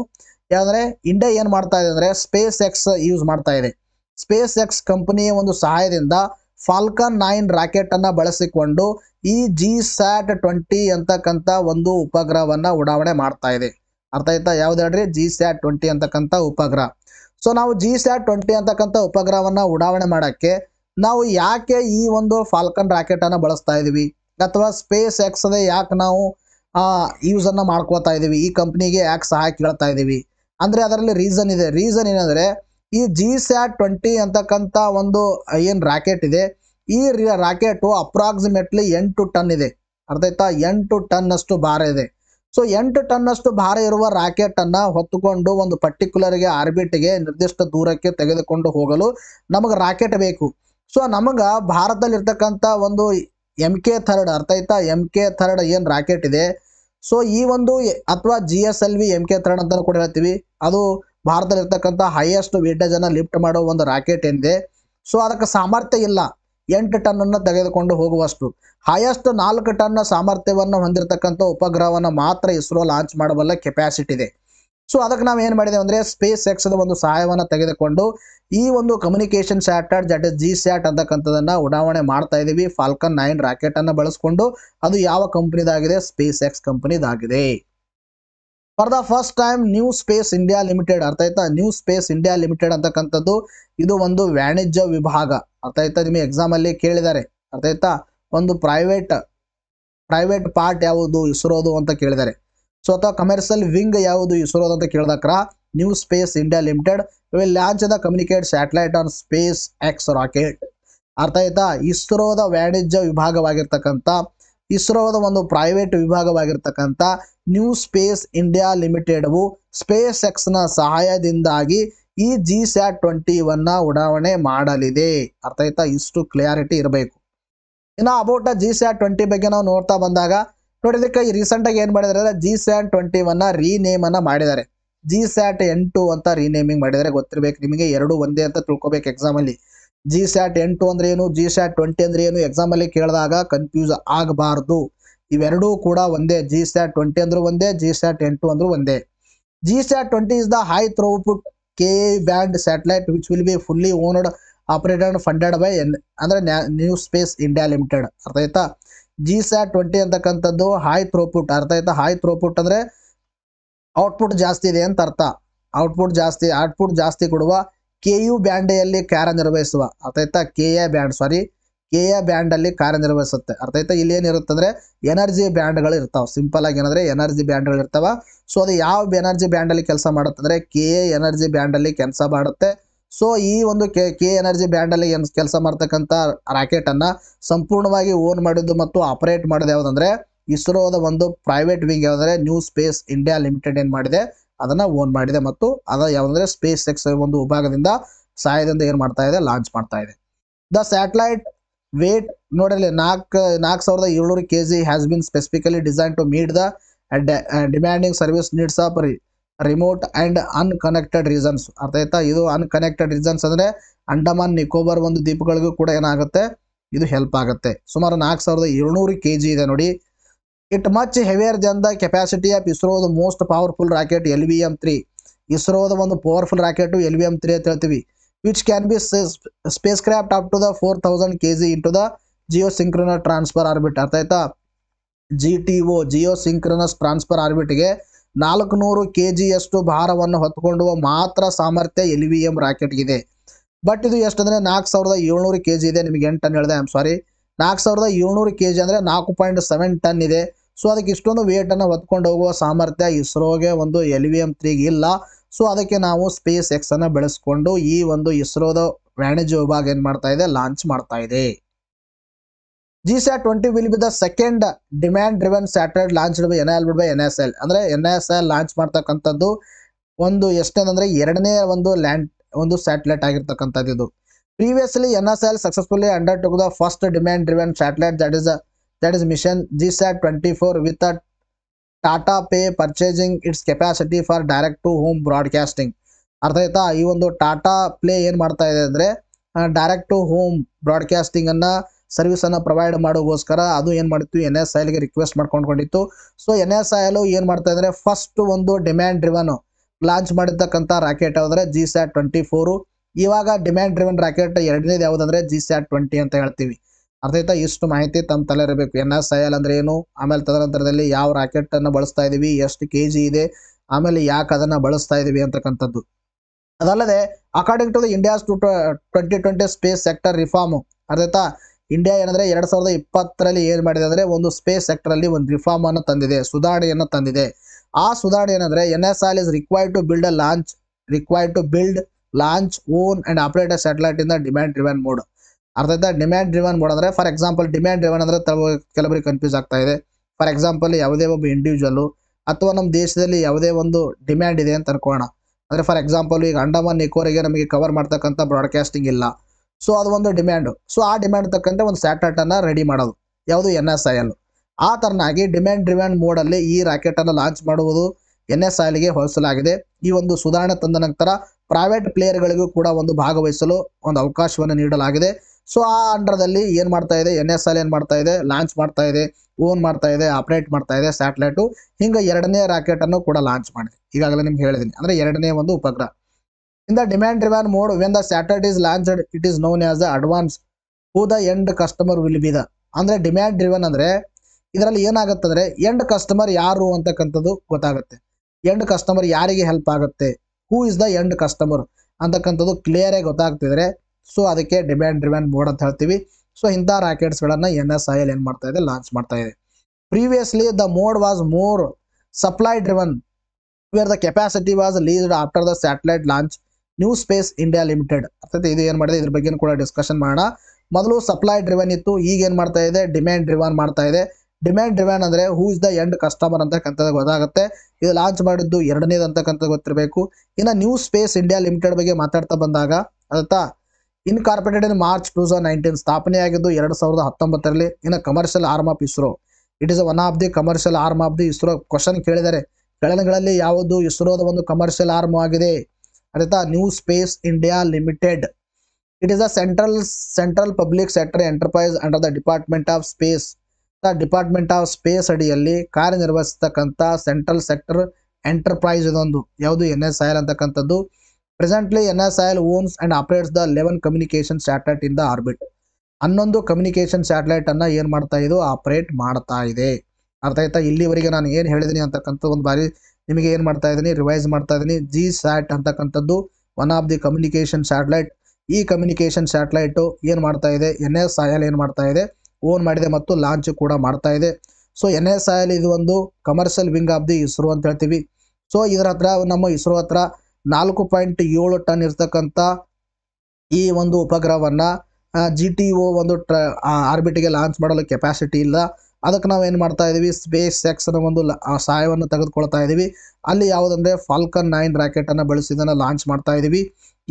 ಯಾಕಂದ್ರೆ ಇಂಡಿಯಾ ಏನ್ ಮಾಡ್ತಾ ಇದೆ ಅಂದ್ರೆ ಸ್ಪೇಸ್ ಎಕ್ಸ್ ಯೂಸ್ ಮಾಡ್ತಾ ಇದೆ ಸ್ಪೇಸ್ ಎಕ್ಸ್ ಕಂಪನಿಯ ಒಂದು ಸಹಾಯದಿಂದ ಫಾಲ್ಕನ್ ನೈನ್ ರಾಕೆಟ್ ಅನ್ನ ಬಳಸಿಕೊಂಡು ಈ ಜಿ ಸ್ಯಾಟ್ ಟ್ವೆಂಟಿ ಅಂತಕ್ಕಂಥ ಒಂದು ಉಪಗ್ರಹವನ್ನ ಉಡಾವಣೆ ಮಾಡ್ತಾ ಇದೆ ಅರ್ಥ ಆಯ್ತಾ ಯಾವ್ದು ಹೇಳ್ರಿ ಜಿ ಸ್ಯಾಟ್ ಟ್ವೆಂಟಿ ಅಂತಕ್ಕಂಥ ಉಪಗ್ರಹ ಸೊ ನಾವು ಜಿ ಸ್ಯಾಟ್ ಟ್ವೆಂಟಿ ಅಂತಕ್ಕಂಥ ಉಪಗ್ರಹವನ್ನ ಉಡಾವಣೆ ಮಾಡಕ್ಕೆ ನಾವು ಯಾಕೆ ಈ ಒಂದು ಫಾಲ್ಕನ್ ರಾಕೆಟ್ ಅನ್ನ ಬಳಸ್ತಾ ಇದೀವಿ ಅಥವಾ ಸ್ಪೇಸ್ ಎಕ್ಸ್ ಅದೇ ಯಾಕೆ ನಾವು ಯೂಸನ್ನು ಮಾಡ್ಕೋತಾ ಇದ್ದೀವಿ ಈ ಕಂಪ್ನಿಗೆ ಯಾಕೆ ಸಹಾಯ ಕೇಳ್ತಾ ಇದ್ದೀವಿ ಅಂದರೆ ಅದರಲ್ಲಿ ರೀಸನ್ ಇದೆ ರೀಸನ್ ಏನಂದರೆ ಈ ಜಿ ಸ್ಯಾಟ್ ಟ್ವೆಂಟಿ ಅಂತಕ್ಕಂಥ ಒಂದು ಏನು ರಾಕೆಟ್ ಇದೆ ಈ ರಾಕೆಟು ಅಪ್ರಾಕ್ಸಿಮೇಟ್ಲಿ ಎಂಟು ಟನ್ ಇದೆ ಆಯ್ತಾ ಎಂಟು ಟನ್ನಷ್ಟು ಭಾರ ಇದೆ ಸೊ ಎಂಟು ಟನ್ನಷ್ಟು ಭಾರ ಇರುವ ರಾಕೆಟನ್ನು ಹೊತ್ತುಕೊಂಡು ಒಂದು ಪರ್ಟಿಕ್ಯುಲರ್ಗೆ ಆರ್ಬಿಟ್ಗೆ ನಿರ್ದಿಷ್ಟ ದೂರಕ್ಕೆ ತೆಗೆದುಕೊಂಡು ಹೋಗಲು ನಮಗೆ ರಾಕೆಟ್ ಬೇಕು ಸೊ ನಮಗೆ ಭಾರತದಲ್ಲಿರ್ತಕ್ಕಂಥ ಒಂದು ಎಮ್ ಕೆ ಥರ್ಡ್ ಅರ್ಥ ಆಯ್ತಾ ಎಮ್ ಕೆ ಥರ್ಡ್ ಏನು ರಾಕೆಟ್ ಇದೆ ಸೊ ಈ ಒಂದು ಅಥವಾ G S L V M K third ಅಂತ ಕೂಡ ಹೇಳ್ತೀವಿ ಅದು ಭಾರತದಲ್ಲಿರ್ತಕ್ಕಂಥ ಹೈಯೆಸ್ಟ್ ವೇಟೇಜನ್ನು ಲಿಫ್ಟ್ ಮಾಡೋ ಒಂದು ರಾಕೆಟ್ ಏನಿದೆ ಸೊ ಅದಕ್ಕೆ ಸಾಮರ್ಥ್ಯ ಇಲ್ಲ ಎಂಟು ಟನ್ನನ್ನು ತೆಗೆದುಕೊಂಡು ಹೋಗುವಷ್ಟು ಹೈಯೆಸ್ಟ್ ನಾಲ್ಕು ಟನ್ ಸಾಮರ್ಥ್ಯವನ್ನು ಹೊಂದಿರತಕ್ಕಂಥ ಉಪಗ್ರಹವನ್ನು ಮಾತ್ರ ಇಸ್ರೋ ಲಾಂಚ್ ಮಾಡಬಲ್ಲ ಕೆಪ್ಯಾಸಿಟಿ ಇದೆ ಸೊ ಅದಕ್ಕೆ ನಾವು ಏನು ಮಾಡಿದೆವು ಅಂದರೆ ಸ್ಪೇಸ್ ಎಕ್ಸ್ದ ಒಂದು ಸಹಾಯವನ್ನು ತೆಗೆದುಕೊಂಡು ಈ ಒಂದು communication satellite that GSAT ಅಂತಕ್ಕಂಥದ್ದನ್ನು ಉಡಾವಣೆ ಮಾಡ್ತಾ ಇದ್ದೀವಿ ಫಾಲ್ಕನ್ ನೈನ್ ರಾಕೆಟನ್ನು ಬಳಸಿಕೊಂಡು ಅದು ಯಾವ ಕಂಪ್ನಿದಾಗಿದೆ ಸ್ಪೇಸ್ ಎಕ್ಸ್ ಕಂಪ್ನಿದಾಗಿದೆ for the first time New Space India Limited ಅರ್ಥ ಆಯ್ತಾ ನ್ಯೂ ಸ್ಪೇಸ್ ಇಂಡಿಯಾ ಲಿಮಿಟೆಡ್ ಅಂತಕ್ಕಂಥದ್ದು ಇದು ಒಂದು ವಾಣಿಜ್ಯ ವಿಭಾಗ ಅರ್ಥ ಆಯ್ತಾ ನಿಮಗೆ ಎಕ್ಸಾಮಲ್ಲಿ ಕೇಳಿದ್ದಾರೆ ಅರ್ಥ ಆಯ್ತಾ ಒಂದು ಪ್ರೈವೇಟ್ ಪ್ರೈವೇಟ್ ಪಾರ್ಟ್ ಯಾವುದು ಇಸ್ರೋದು ಅಂತ ಕೇಳಿದ್ದಾರೆ ಸೊ ಅಥವಾ ಕಮರ್ಷಿಯಲ್ ವಿಂಗ್ ಯಾವುದು ಇಸ್ರೋದ ಅಂತ ಕೇಳಿದಕ್ರ New Space India Limited will launch the communicate satellite on SpaceX rocket ಅರ್ಥ ಆಯ್ತಾ ಇಸ್ರೋದ ವಾಣಿಜ್ಯ ವಿಭಾಗವಾಗಿರ್ತಕ್ಕಂಥ ಇಸ್ರೋದ ಒಂದು ಪ್ರೈವೇಟ್ ವಿಭಾಗವಾಗಿರ್ತಕ್ಕಂಥ New Space India Limited SpaceX ನ ಸಹಾಯದಿಂದಾಗಿ ಈ ಜಿ ಸ್ಯಾಟ್ ಟ್ವೆಂಟಿ ಉಡಾವಣೆ ಮಾಡಲಿದೆ ಅರ್ಥ ಆಯ್ತಾ ಇಷ್ಟು ಕ್ಲಿಯಾರಿಟಿ ಇರಬೇಕು ಇನ್ನು ಅಬೌಟ್ ಜಿ ಸ್ಯಾಟ್ ಟ್ವೆಂಟಿ ಬಗ್ಗೆ ನಾವು ನೋಡ್ತಾ ಬಂದಾಗ ನೋಡಿ ರೀಸೆಂಟ್ ರೀಸೆಂಟಾಗಿ ಏನ್ ಮಾಡಿದಾರೆ ಅಂದ್ರೆ G sat twenty one rename ಅನ್ನ ಮಾಡಿದ್ದಾರೆ ಜಿ ಸ್ಯಾಟ್ ಎಂಟು ಅಂತ ರೀನೇಮಿಂಗ್ ಮಾಡಿದರೆ ಗೊತ್ತಿರಬೇಕು ನಿಮಗೆ ಎರಡು ಒಂದೇ ಅಂತ ತಿಳ್ಕೊಬೇಕು ಎಕ್ಸಾಮಲ್ಲಿ ಜಿ ಸ್ಯಾಟ್ ಎಂಟು ಅಂದ್ರೆ ಏನು ಜಿ ಸ್ಯಾಟ್ ಟ್ವೆಂಟಿ ಅಂದ್ರೆ ಏನು ಅಲ್ಲಿ ಕೇಳಿದಾಗ ಕನ್ಫ್ಯೂಸ್ ಆಗಬಾರ್ದು ಇವೆರಡೂ ಕೂಡ ಒಂದೇ ಜಿ ಸ್ಯಾಟ್ ಟ್ವೆಂಟಿ ಅಂದ್ರೂ ಒಂದೇ ಜಿ ಸ್ಯಾಟ್ ಎಂಟು ಅಂದ್ರೂ ಒಂದೇ G sat twenty is the high throughput K band satellite which will be fully owned operated funded by N New Space India Limited ಅರ್ಥ ಆಯ್ತಾ ಜಿ ಸ್ಯಾಟ್ ಟ್ವೆಂಟಿ ಅಂತಕ್ಕಂಥದ್ದು high throughput ಅರ್ಥ ಆಯ್ತಾ ಹೈ ಥ್ರೋಪುಟ್ ಅಂದರೆ output ಜಾಸ್ತಿ ಇದೆ ಅಂತ ಅರ್ಥ ಔಟ್ಪುಟ್ ಜಾಸ್ತಿ ಔಟ್ಪುಟ್ ಜಾಸ್ತಿ ಕೊಡುವ ಕೆ ಯು ಬ್ಯಾಂಡೆಯಲ್ಲಿ ಕಾರ್ಯನಿರ್ವಹಿಸುವ ಅರ್ಥ ಆಯ್ತಾ K A band sorry K A ಬ್ಯಾಂಡಲ್ಲಿ ಕಾರ್ಯನಿರ್ವಹಿಸುತ್ತೆ ಅರ್ಥ ಆಯ್ತಾ ಇಲ್ಲಿ ಏನಿರುತ್ತೆ ಅಂದರೆ ಎನರ್ಜಿ ಬ್ಯಾಂಡ್ಗಳು ಇರ್ತಾವೆ ಸಿಂಪಲ್ ಆಗಿ ಏನಂದರೆ ಎನರ್ಜಿ ಬ್ಯಾಂಡ್ಗಳು ಇರ್ತಾವೆ ಸೊ ಅದು ಯಾವ ಎನರ್ಜಿ ಬ್ಯಾಂಡಲ್ಲಿ ಕೆಲಸ ಮಾಡುತ್ತೆ ಅಂದರೆ ಕೆ ಎ ಎನರ್ಜಿ ಬ್ಯಾಂಡಲ್ಲಿ ಕೆಲಸ ಮಾಡುತ್ತೆ ಸೊ ಈ ಒಂದು ಕೆ ಕೆ ಎನರ್ಜಿ ಬ್ಯಾಂಡಲ್ಲಿ ಏನು ಕೆಲಸ ಮಾಡ್ತಕ್ಕಂಥ ರಾಕೆಟನ್ನು ಸಂಪೂರ್ಣವಾಗಿ ಓನ್ ಮಾಡಿದ್ದು ಮತ್ತು ಆಪರೇಟ್ ಮಾಡಿದೆ ಯಾವುದಂದ್ರೆ ಇಸ್ರೋದ ಒಂದು ಪ್ರೈವೇಟ್ ವಿಂಗ್ ಯಾವುದಂದ್ರೆ ನ್ಯೂ ಸ್ಪೇಸ್ ಇಂಡಿಯಾ ಲಿಮಿಟೆಡ್ ಏನು ಮಾಡಿದೆ ಅದನ್ನು ಓನ್ ಮಾಡಿದೆ ಮತ್ತು ಅದ ಯಾವುದಂದ್ರೆ ಸ್ಪೇಸ್ ಎಕ್ಸ್ ಒಂದು ವಿಭಾಗದಿಂದ ಸಹಾಯದಿಂದ ಏನು ಮಾಡ್ತಾ ಇದೆ ಲಾಂಚ್ ಮಾಡ್ತಾ ಇದೆ ದ ಸ್ಯಾಟಲೈಟ್ ವೇಟ್ ನೋಡಲಿ ನಾಲ್ಕು ನಾಲ್ಕು ಸಾವಿರದ ಏಳ್ನೂರು K G has been specifically design to meet the demanding service needs of remote and unconnected reasons ಅರ್ಥ ಆಯ್ತಾ ಇದು ಅನ್ಕನೆಕ್ಟೆಡ್ ರೀಸನ್ಸ್ ಅಂದರೆ ಅಂಡಮಾನ್ ನಿಕೋಬಾರ್ ಒಂದು ದ್ವೀಪಗಳಿಗೂ ಕೂಡ ಏನಾಗುತ್ತೆ ಇದು ಹೆಲ್ಪ್ ಆಗುತ್ತೆ ಸುಮಾರು ನಾಲ್ಕು ಸಾವಿರದ ಏಳ್ನೂರು ಕೆ ಜಿ ಇದೆ ನೋಡಿ it much heavier than the capacity of ಇಸ್ರೋದ most powerful rocket L V M three ಇಸ್ರೋದ ಒಂದು powerful rocket L V M three ಅಂತ ಹೇಳ್ತೀವಿ which can be spacecraft up to the four thousand K G into the geosynchronous transfer orbit ಅರ್ಥ ಆಯ್ತಾ G T O geosynchronous transfer ಆರ್ಬಿಟ್ಗೆ ನಾಲ್ಕುನೂರು ಜಿಯಷ್ಟು ಭಾರವನ್ನು ಹೊತ್ಕೊಂಡುವ ಮಾತ್ರ ಸಾಮರ್ಥ್ಯ ಎಲ್ ವಿ ಎಂ ರಾಕೆಟ್ಗಿದೆ ಬಟ್ ಇದು ಎಷ್ಟು ಅಂದರೆ ನಾಲ್ಕು ಸಾವಿರದ ಏಳ್ನೂರು ಕೆ ಜಿ ಇದೆ ನಿಮಗೆ ಎಂಟು ಟನ್ ಹೇಳಿದೆ ಐಮ್ ಸಾರಿ ನಾಲ್ಕು ಸಾವಿರದ ಏಳ್ನೂರು ಕೆ ಜಿ ಅಂದರೆ ನಾಲ್ಕು ಪಾಯಿಂಟ್ ಸೆವೆನ್ ಟನ್ ಇದೆ ಸೊ ಅದಕ್ಕೆ ಇಷ್ಟೊಂದು ವೇಟನ್ನು ಹೊತ್ಕೊಂಡು ಹೋಗುವ ಸಾಮರ್ಥ್ಯ ಇಸ್ರೋಗೆ ಒಂದು ಎಲ್ ವಿ ಎಮ್ ತ್ರೀಗೆ ಇಲ್ಲ ಸೊ ಅದಕ್ಕೆ ನಾವು ಸ್ಪೇಸ್ ಎಕ್ಸನ್ನು ಬೆಳೆಸ್ಕೊಂಡು ಈ ಒಂದು ಇಸ್ರೋದ ವಾಣಿಜ್ಯ ವಿಭಾಗ ಏನು ಮಾಡ್ತಾ ಇದೆ ಲಾಂಚ್ ಮಾಡ್ತಾ ಇದೆ twenty GSAT-20 will be the second demand-driven N L by N S L ಅಂದ್ರೆ ಎನ್ ಎಸ್ ಎಲ್ ಲಾಂಚ್ ಮಾಡ್ತಕ್ಕಂಥದ್ದು ಒಂದು ಎಷ್ಟೇನಂದ್ರೆ ಎರಡನೇ ಒಂದು ಲ್ಯಾಂಡ್ ಒಂದು ಸ್ಯಾಟಲೈಟ್ ಆಗಿರ್ತಕ್ಕಂಥದ್ದು ಇದು previously N S L successfully undertook the first demand driven satellite that is that is mission G sat twenty four with Tata Play purchasing its capacity for direct to home broadcasting ಅರ್ಥ ಆಯ್ತಾ ಈ ಒಂದು Tata play ಏನ್ ಮಾಡ್ತಾ ಇದೆ ಅಂದ್ರೆ direct to home broadcasting ಅನ್ನ ಸರ್ವಿಸನ್ನು provide ಮಾಡೋಗೋಸ್ಕರ ಅದು ಏನು ಮಾಡಿತ್ತು ಎನ್ ಎಸ್ ಐಲ್ಗೆ ರಿಕ್ವೆಸ್ಟ್ ಮಾಡ್ಕೊಂಡ್ಕೊಂಡಿತ್ತು so N S I L ಏನು ಮಾಡ್ತಾ ಇದ್ರೆ ಫಸ್ಟ್ ಒಂದು ಡಿಮ್ಯಾಂಡ್ ಡ್ರಿವನ್ ಲಾಂಚ್ ಮಾಡಿರ್ತಕ್ಕಂಥ ರಾಕೆಟ್ ಯಾವುದಂದ್ರೆ ಜಿ ಸ್ಯಾಟ್ ಟ್ವೆಂಟಿ ಫೋರು ಇವಾಗ ಡಿಮ್ಯಾಂಡ್ ಡ್ರಿವನ್ ರಾಕೆಟ್ ಎರಡನೇದು ಯಾವುದಂದ್ರೆ ಜಿ ಸ್ಯಾಟ್ ಟ್ವೆಂಟಿ ಅಂತ ಹೇಳ್ತೀವಿ ಅರ್ಥಾಯ್ತಾ ಇಷ್ಟು ಮಾಹಿತಿ ತಮ್ಮ ತಲೆ ಇರಬೇಕು ಎನ್ ಎಸ್ ಐ ಎಲ್ ಅಂದ್ರೆ ಏನು ಆಮೇಲೆ ತದನಂತರದಲ್ಲಿ ಯಾವ ರಾಕೆಟನ್ನು ಬಳಸ್ತಾ ಇದ್ದೀವಿ ಎಷ್ಟು ಕೆ ಜಿ ಇದೆ ಆಮೇಲೆ ಯಾಕೆ ಅದನ್ನು ಬಳಸ್ತಾ ಇದ್ದೀವಿ ಅಂತಕ್ಕಂಥದ್ದು ಅದಲ್ಲದೆ according to the India's two twenty twenty space sector reform ಅರ್ಥಾಯ್ತಾ ಇಂಡಿಯಾ ಏನಂದ್ರೆ ಎರಡ್ ಸಾವಿರದ ಇಪ್ಪತ್ತರಲ್ಲಿ ಏನ್ ಮಾಡಿದೆ ಅಂದ್ರೆ ಒಂದು ಸ್ಪೇಸ್ ಸೆಕ್ಟರ್ ಅಲ್ಲಿ ಒಂದು ರಿಫಾರ್ಮ್ ಅನ್ನು ತಂದಿದೆ ಸುಧಾರಣೆಯನ್ನು ತಂದಿದೆ ಆ ಸುಧಾರಣೆ ಏನಂದ್ರೆ N S R is required to build a launch required to build launch own and operate satellite in demand driven mode ಅರ್ಥ ಡಿಮ್ಯಾಂಡ್ ರಿವನ್ ಮೋಡ್ ಅಂದ್ರೆ ಫಾರ್ ಎಕ್ಸಾಂಪಲ್ ಡಿಮ್ಯಾಂಡ್ ರಿವನ್ ಅಂದ್ರೆ ಕೆಲವರಿಗೆ ಕನ್ಫ್ಯೂಸ್ ಆಗ್ತಾ ಇದೆ ಫಾರ್ ಎಕ್ಸಾಂಪಲ್ ಯಾವುದೇ ಒಬ್ಬ individual ಅಥವಾ ನಮ್ಮ ದೇಶದಲ್ಲಿ ಯಾವುದೇ ಒಂದು ಡಿಮ್ಯಾಂಡ್ ಇದೆ ಅಂತ ಅನ್ಕೋಣ ಅಂದ್ರೆ ಫಾರ್ ಎಕ್ಸಾಂಪಲ್ ಈಗ ಅಂಡಮಾನ್ ನಿಕೋರಿಗೆ ನಮಗೆ ಕವರ್ ಮಾಡ್ತಕ್ಕಂಥ ಬ್ರಾಡ್ಕಾಸ್ಟಿಂಗ್ ಇಲ್ಲ ಸೊ ಅದು ಒಂದು ಡಿಮ್ಯಾಂಡು ಸೊ ಆ ಡಿಮ್ಯಾಂಡ್ ತಕ್ಕಂತೆ ಒಂದು ಸ್ಯಾಟಲೈಟನ್ನು ರೆಡಿ ಮಾಡೋದು ಯಾವುದು ಎನ್ ಎಸ್ ಐ ಎಲ್ ಆ ತರನಾಗಿ ಡಿಮ್ಯಾಂಡ್ ಡಿಮ್ಯಾಂಡ್ ಮೋಡಲ್ಲಿ ಈ ರಾಕೆಟನ್ನು ಲಾಂಚ್ ಮಾಡುವುದು ಎನ್ ಎಸ್ ಐ ಹೊಲಿಸಲಾಗಿದೆ ಈ ಒಂದು ಸುಧಾರಣೆ ತಂದ ನಂತರ ಪ್ರೈವೇಟ್ ಪ್ಲೇಯರ್ಗಳಿಗೂ ಕೂಡ ಒಂದು ಭಾಗವಹಿಸಲು ಒಂದು ಅವಕಾಶವನ್ನು ನೀಡಲಾಗಿದೆ ಸೊ ಆ ಅಂಡ್ರದಲ್ಲಿ ಏನು ಮಾಡ್ತಾ ಇದೆ ಎನ್ ಎಸ್ ಐಲ್ ಏನು ಮಾಡ್ತಾ ಇದೆ ಲಾಂಚ್ ಮಾಡ್ತಾ ಇದೆ ಓನ್ ಮಾಡ್ತಾ ಇದೆ ಆಪರೇಟ್ ಮಾಡ್ತಾ ಇದೆ ಸ್ಯಾಟಲೈಟು ಹಿಂಗೆ ಎರಡನೇ ರಾಕೆಟನ್ನು ಕೂಡ ಲಾಂಚ್ ಮಾಡಿದೆ ಈಗಾಗಲೇ ನಿಮ್ಗೆ ಹೇಳಿದ್ದೀನಿ ಅಂದರೆ ಎರಡನೇ ಒಂದು ಉಪಗ್ರಹ in the demand driven mode when the satellite is launched, it is known as the advance who the end customer will be the ಅಂದರೆ ಡಿಮ್ಯಾಂಡ್ ಡ್ರಿವನ್ ಅಂದರೆ ಇದರಲ್ಲಿ ಏನಾಗುತ್ತಂದರೆ ಎಂಡ್ ಕಸ್ಟಮರ್ ಯಾರು ಅಂತಕ್ಕಂಥದ್ದು ಗೊತ್ತಾಗುತ್ತೆ ಎಂಡ್ ಕಸ್ಟಮರ್ ಯಾರಿಗೆ ಹೆಲ್ಪ್ ಆಗುತ್ತೆ who is the end customer ಅಂತಕ್ಕಂಥದ್ದು ಕ್ಲಿಯರಾಗಿ ಗೊತ್ತಾಗ್ತಿದ್ರೆ ಸೊ ಅದಕ್ಕೆ ಡಿಮ್ಯಾಂಡ್ ಡ್ರಿವನ್ ಮೋಡ್ ಅಂತ ಹೇಳ್ತೀವಿ ಸೊ ಇಂಥ ರಾಕೆಟ್ಸ್ಗಳನ್ನು ಎನ್ ಎಸ್ ಐ ಎಲ್ ಏನು ಮಾಡ್ತಾ ಇದೆ ಲಾಂಚ್ ಮಾಡ್ತಾ ಇದೆ previously the mode was more supply driven where the capacity was leased after the satellite launch New Space India limited ಅರ್ಥಾತ್ ಇದು ಏನು ಮಾಡಿದೆ ಇದ್ರ ಬಗ್ಗೆ ಕೂಡ ಡಿಸ್ಕಷನ್ ಮಾಡೋಣ ಮೊದಲು ಸಪ್ಲೈ ಡ್ರಿವನ್ ಇತ್ತು ಈಗ ಏನು ಮಾಡ್ತಾ ಇದೆ ಡಿಮ್ಯಾಂಡ್ ಡ್ರಿವನ್ ಮಾಡ್ತಾ ಇದೆ ಡಿಮ್ಯಾಂಡ್ ಡ್ರಿವನ್ ಅಂದರೆ who is the end customer ಅಂತಕ್ಕಂಥದ್ದು ಗೊತ್ತಾಗುತ್ತೆ ಇದು ಲಾಂಚ್ ಮಾಡಿದ್ದು ಎರಡನೇದು ಅಂತಕ್ಕಂಥದ್ದು ಗೊತ್ತಿರಬೇಕು ಇನ್ನು ನ್ಯೂ ಸ್ಪೇಸ್ ಇಂಡಿಯಾ ಲಿಮಿಟೆಡ್ ಬಗ್ಗೆ ಮಾತಾಡ್ತಾ ಬಂದಾಗ in incorporated in March two thousand nineteen ಸ್ಥಾಪನೆಯಾಗಿದ್ದು ಎರಡು ಸಾವಿರದ ಹತ್ತೊಂಬತ್ತರಲ್ಲಿ ಇನ್ನು commercial arm of ISRO it is one of the commercial arm of the ISRO question ಕೇಳಿದರೆ ಕೆಳಗಡೆಗಳಲ್ಲಿ ಯಾವುದು ಇಸ್ರೋದ ಒಂದು ಕಮರ್ಷಿಯಲ್ ಆರ್ಮ್ ಆಗಿದೆ अर्थात New Space India Limited it is a central central public sector enterprise under the department of space the department of space ಅಡಿಯಲ್ಲಿ ಕಾರ್ಯನಿರ್ವಹಿಸತಕ್ಕಂಥ central sector enterprise ಇದೊಂದು ಯಾವುದು ಎನ್ ಎಸ್ ಎಲ್ ಅಂತಕ್ಕಂಥದ್ದು presently N S L owns and operates the eleven communication satellite in the orbit ಅನ್ನೊಂದು communication satellite ಅನ್ನ ಏನು ಮಾಡ್ತಾ ಇದು ಆಪರೇಟ್ ಮಾಡ್ತಾ ಇದೆ ಅರ್ಥ ಆಯ್ತಾ ಇಲ್ಲಿವರೆಗೆ ನಾನು ಏನು ಹೇಳಿದಿನಿ ಅಂತಕ್ಕಂಥ ಒಂದು ಬಾರಿ ನಿಮಗೆ ಏನು ಮಾಡ್ತಾ ಇದ್ದೀನಿ ರಿವೈಸ್ ಮಾಡ್ತಾ ಇದ್ದೀನಿ ಜಿ ಸ್ಯಾಟ್ ಅಂತಕ್ಕಂಥದ್ದು one of the communication satellite ಈ ಕಮ್ಯುನಿಕೇಷನ್ ಸ್ಯಾಟಲೈಟು ಏನು ಮಾಡ್ತಾ ಇದೆ ಎನ್ ಎಸ್ ಐ ಏನು ಮಾಡ್ತಾ ಇದೆ ಓನ್ ಮಾಡಿದೆ ಮತ್ತು ಲಾಂಚ್ ಕೂಡ ಮಾಡ್ತಾ ಇದೆ so N S I L ಇದು ಒಂದು commercial wing of the ISRO ಅಂತ ಹೇಳ್ತೀವಿ ಸೊ ಇದರ ಹತ್ರ ನಮ್ಮ ಇಸ್ರೋ ಹತ್ರ ನಾಲ್ಕು ಪಾಯಿಂಟ್ ಏಳು ಟನ್ ಇರ್ತಕ್ಕಂಥ ಈ ಒಂದು ಉಪಗ್ರಹವನ್ನು ಜಿ ಟಿ ಒ ಒಂದು ಟ್ರ ಆರ್ಬಿಟ್ಗೆ ಲಾಂಚ್ ಮಾಡಲು ಕೆಪಾಸಿಟಿ ಇಲ್ಲ ಅದಕ್ಕೆ ನಾವು ಏನು ಮಾಡ್ತಾ ಇದ್ದೀವಿ ಸ್ಪೇಸ್ ಎಕ್ಸ್ ಅನ್ನೋ ಒಂದು ಸಹಾಯವನ್ನು ತೆಗೆದುಕೊಳ್ತಾ ಇದ್ದೀವಿ ಅಲ್ಲಿ ಯಾವುದಂದ್ರೆ ಫಾಲ್ಕನ್ ನೈನ್ ರಾಕೆಟನ್ನು ಬಳಸಿ ಇದನ್ನು ಲಾಂಚ್ ಮಾಡ್ತಾ ಇದ್ದೀವಿ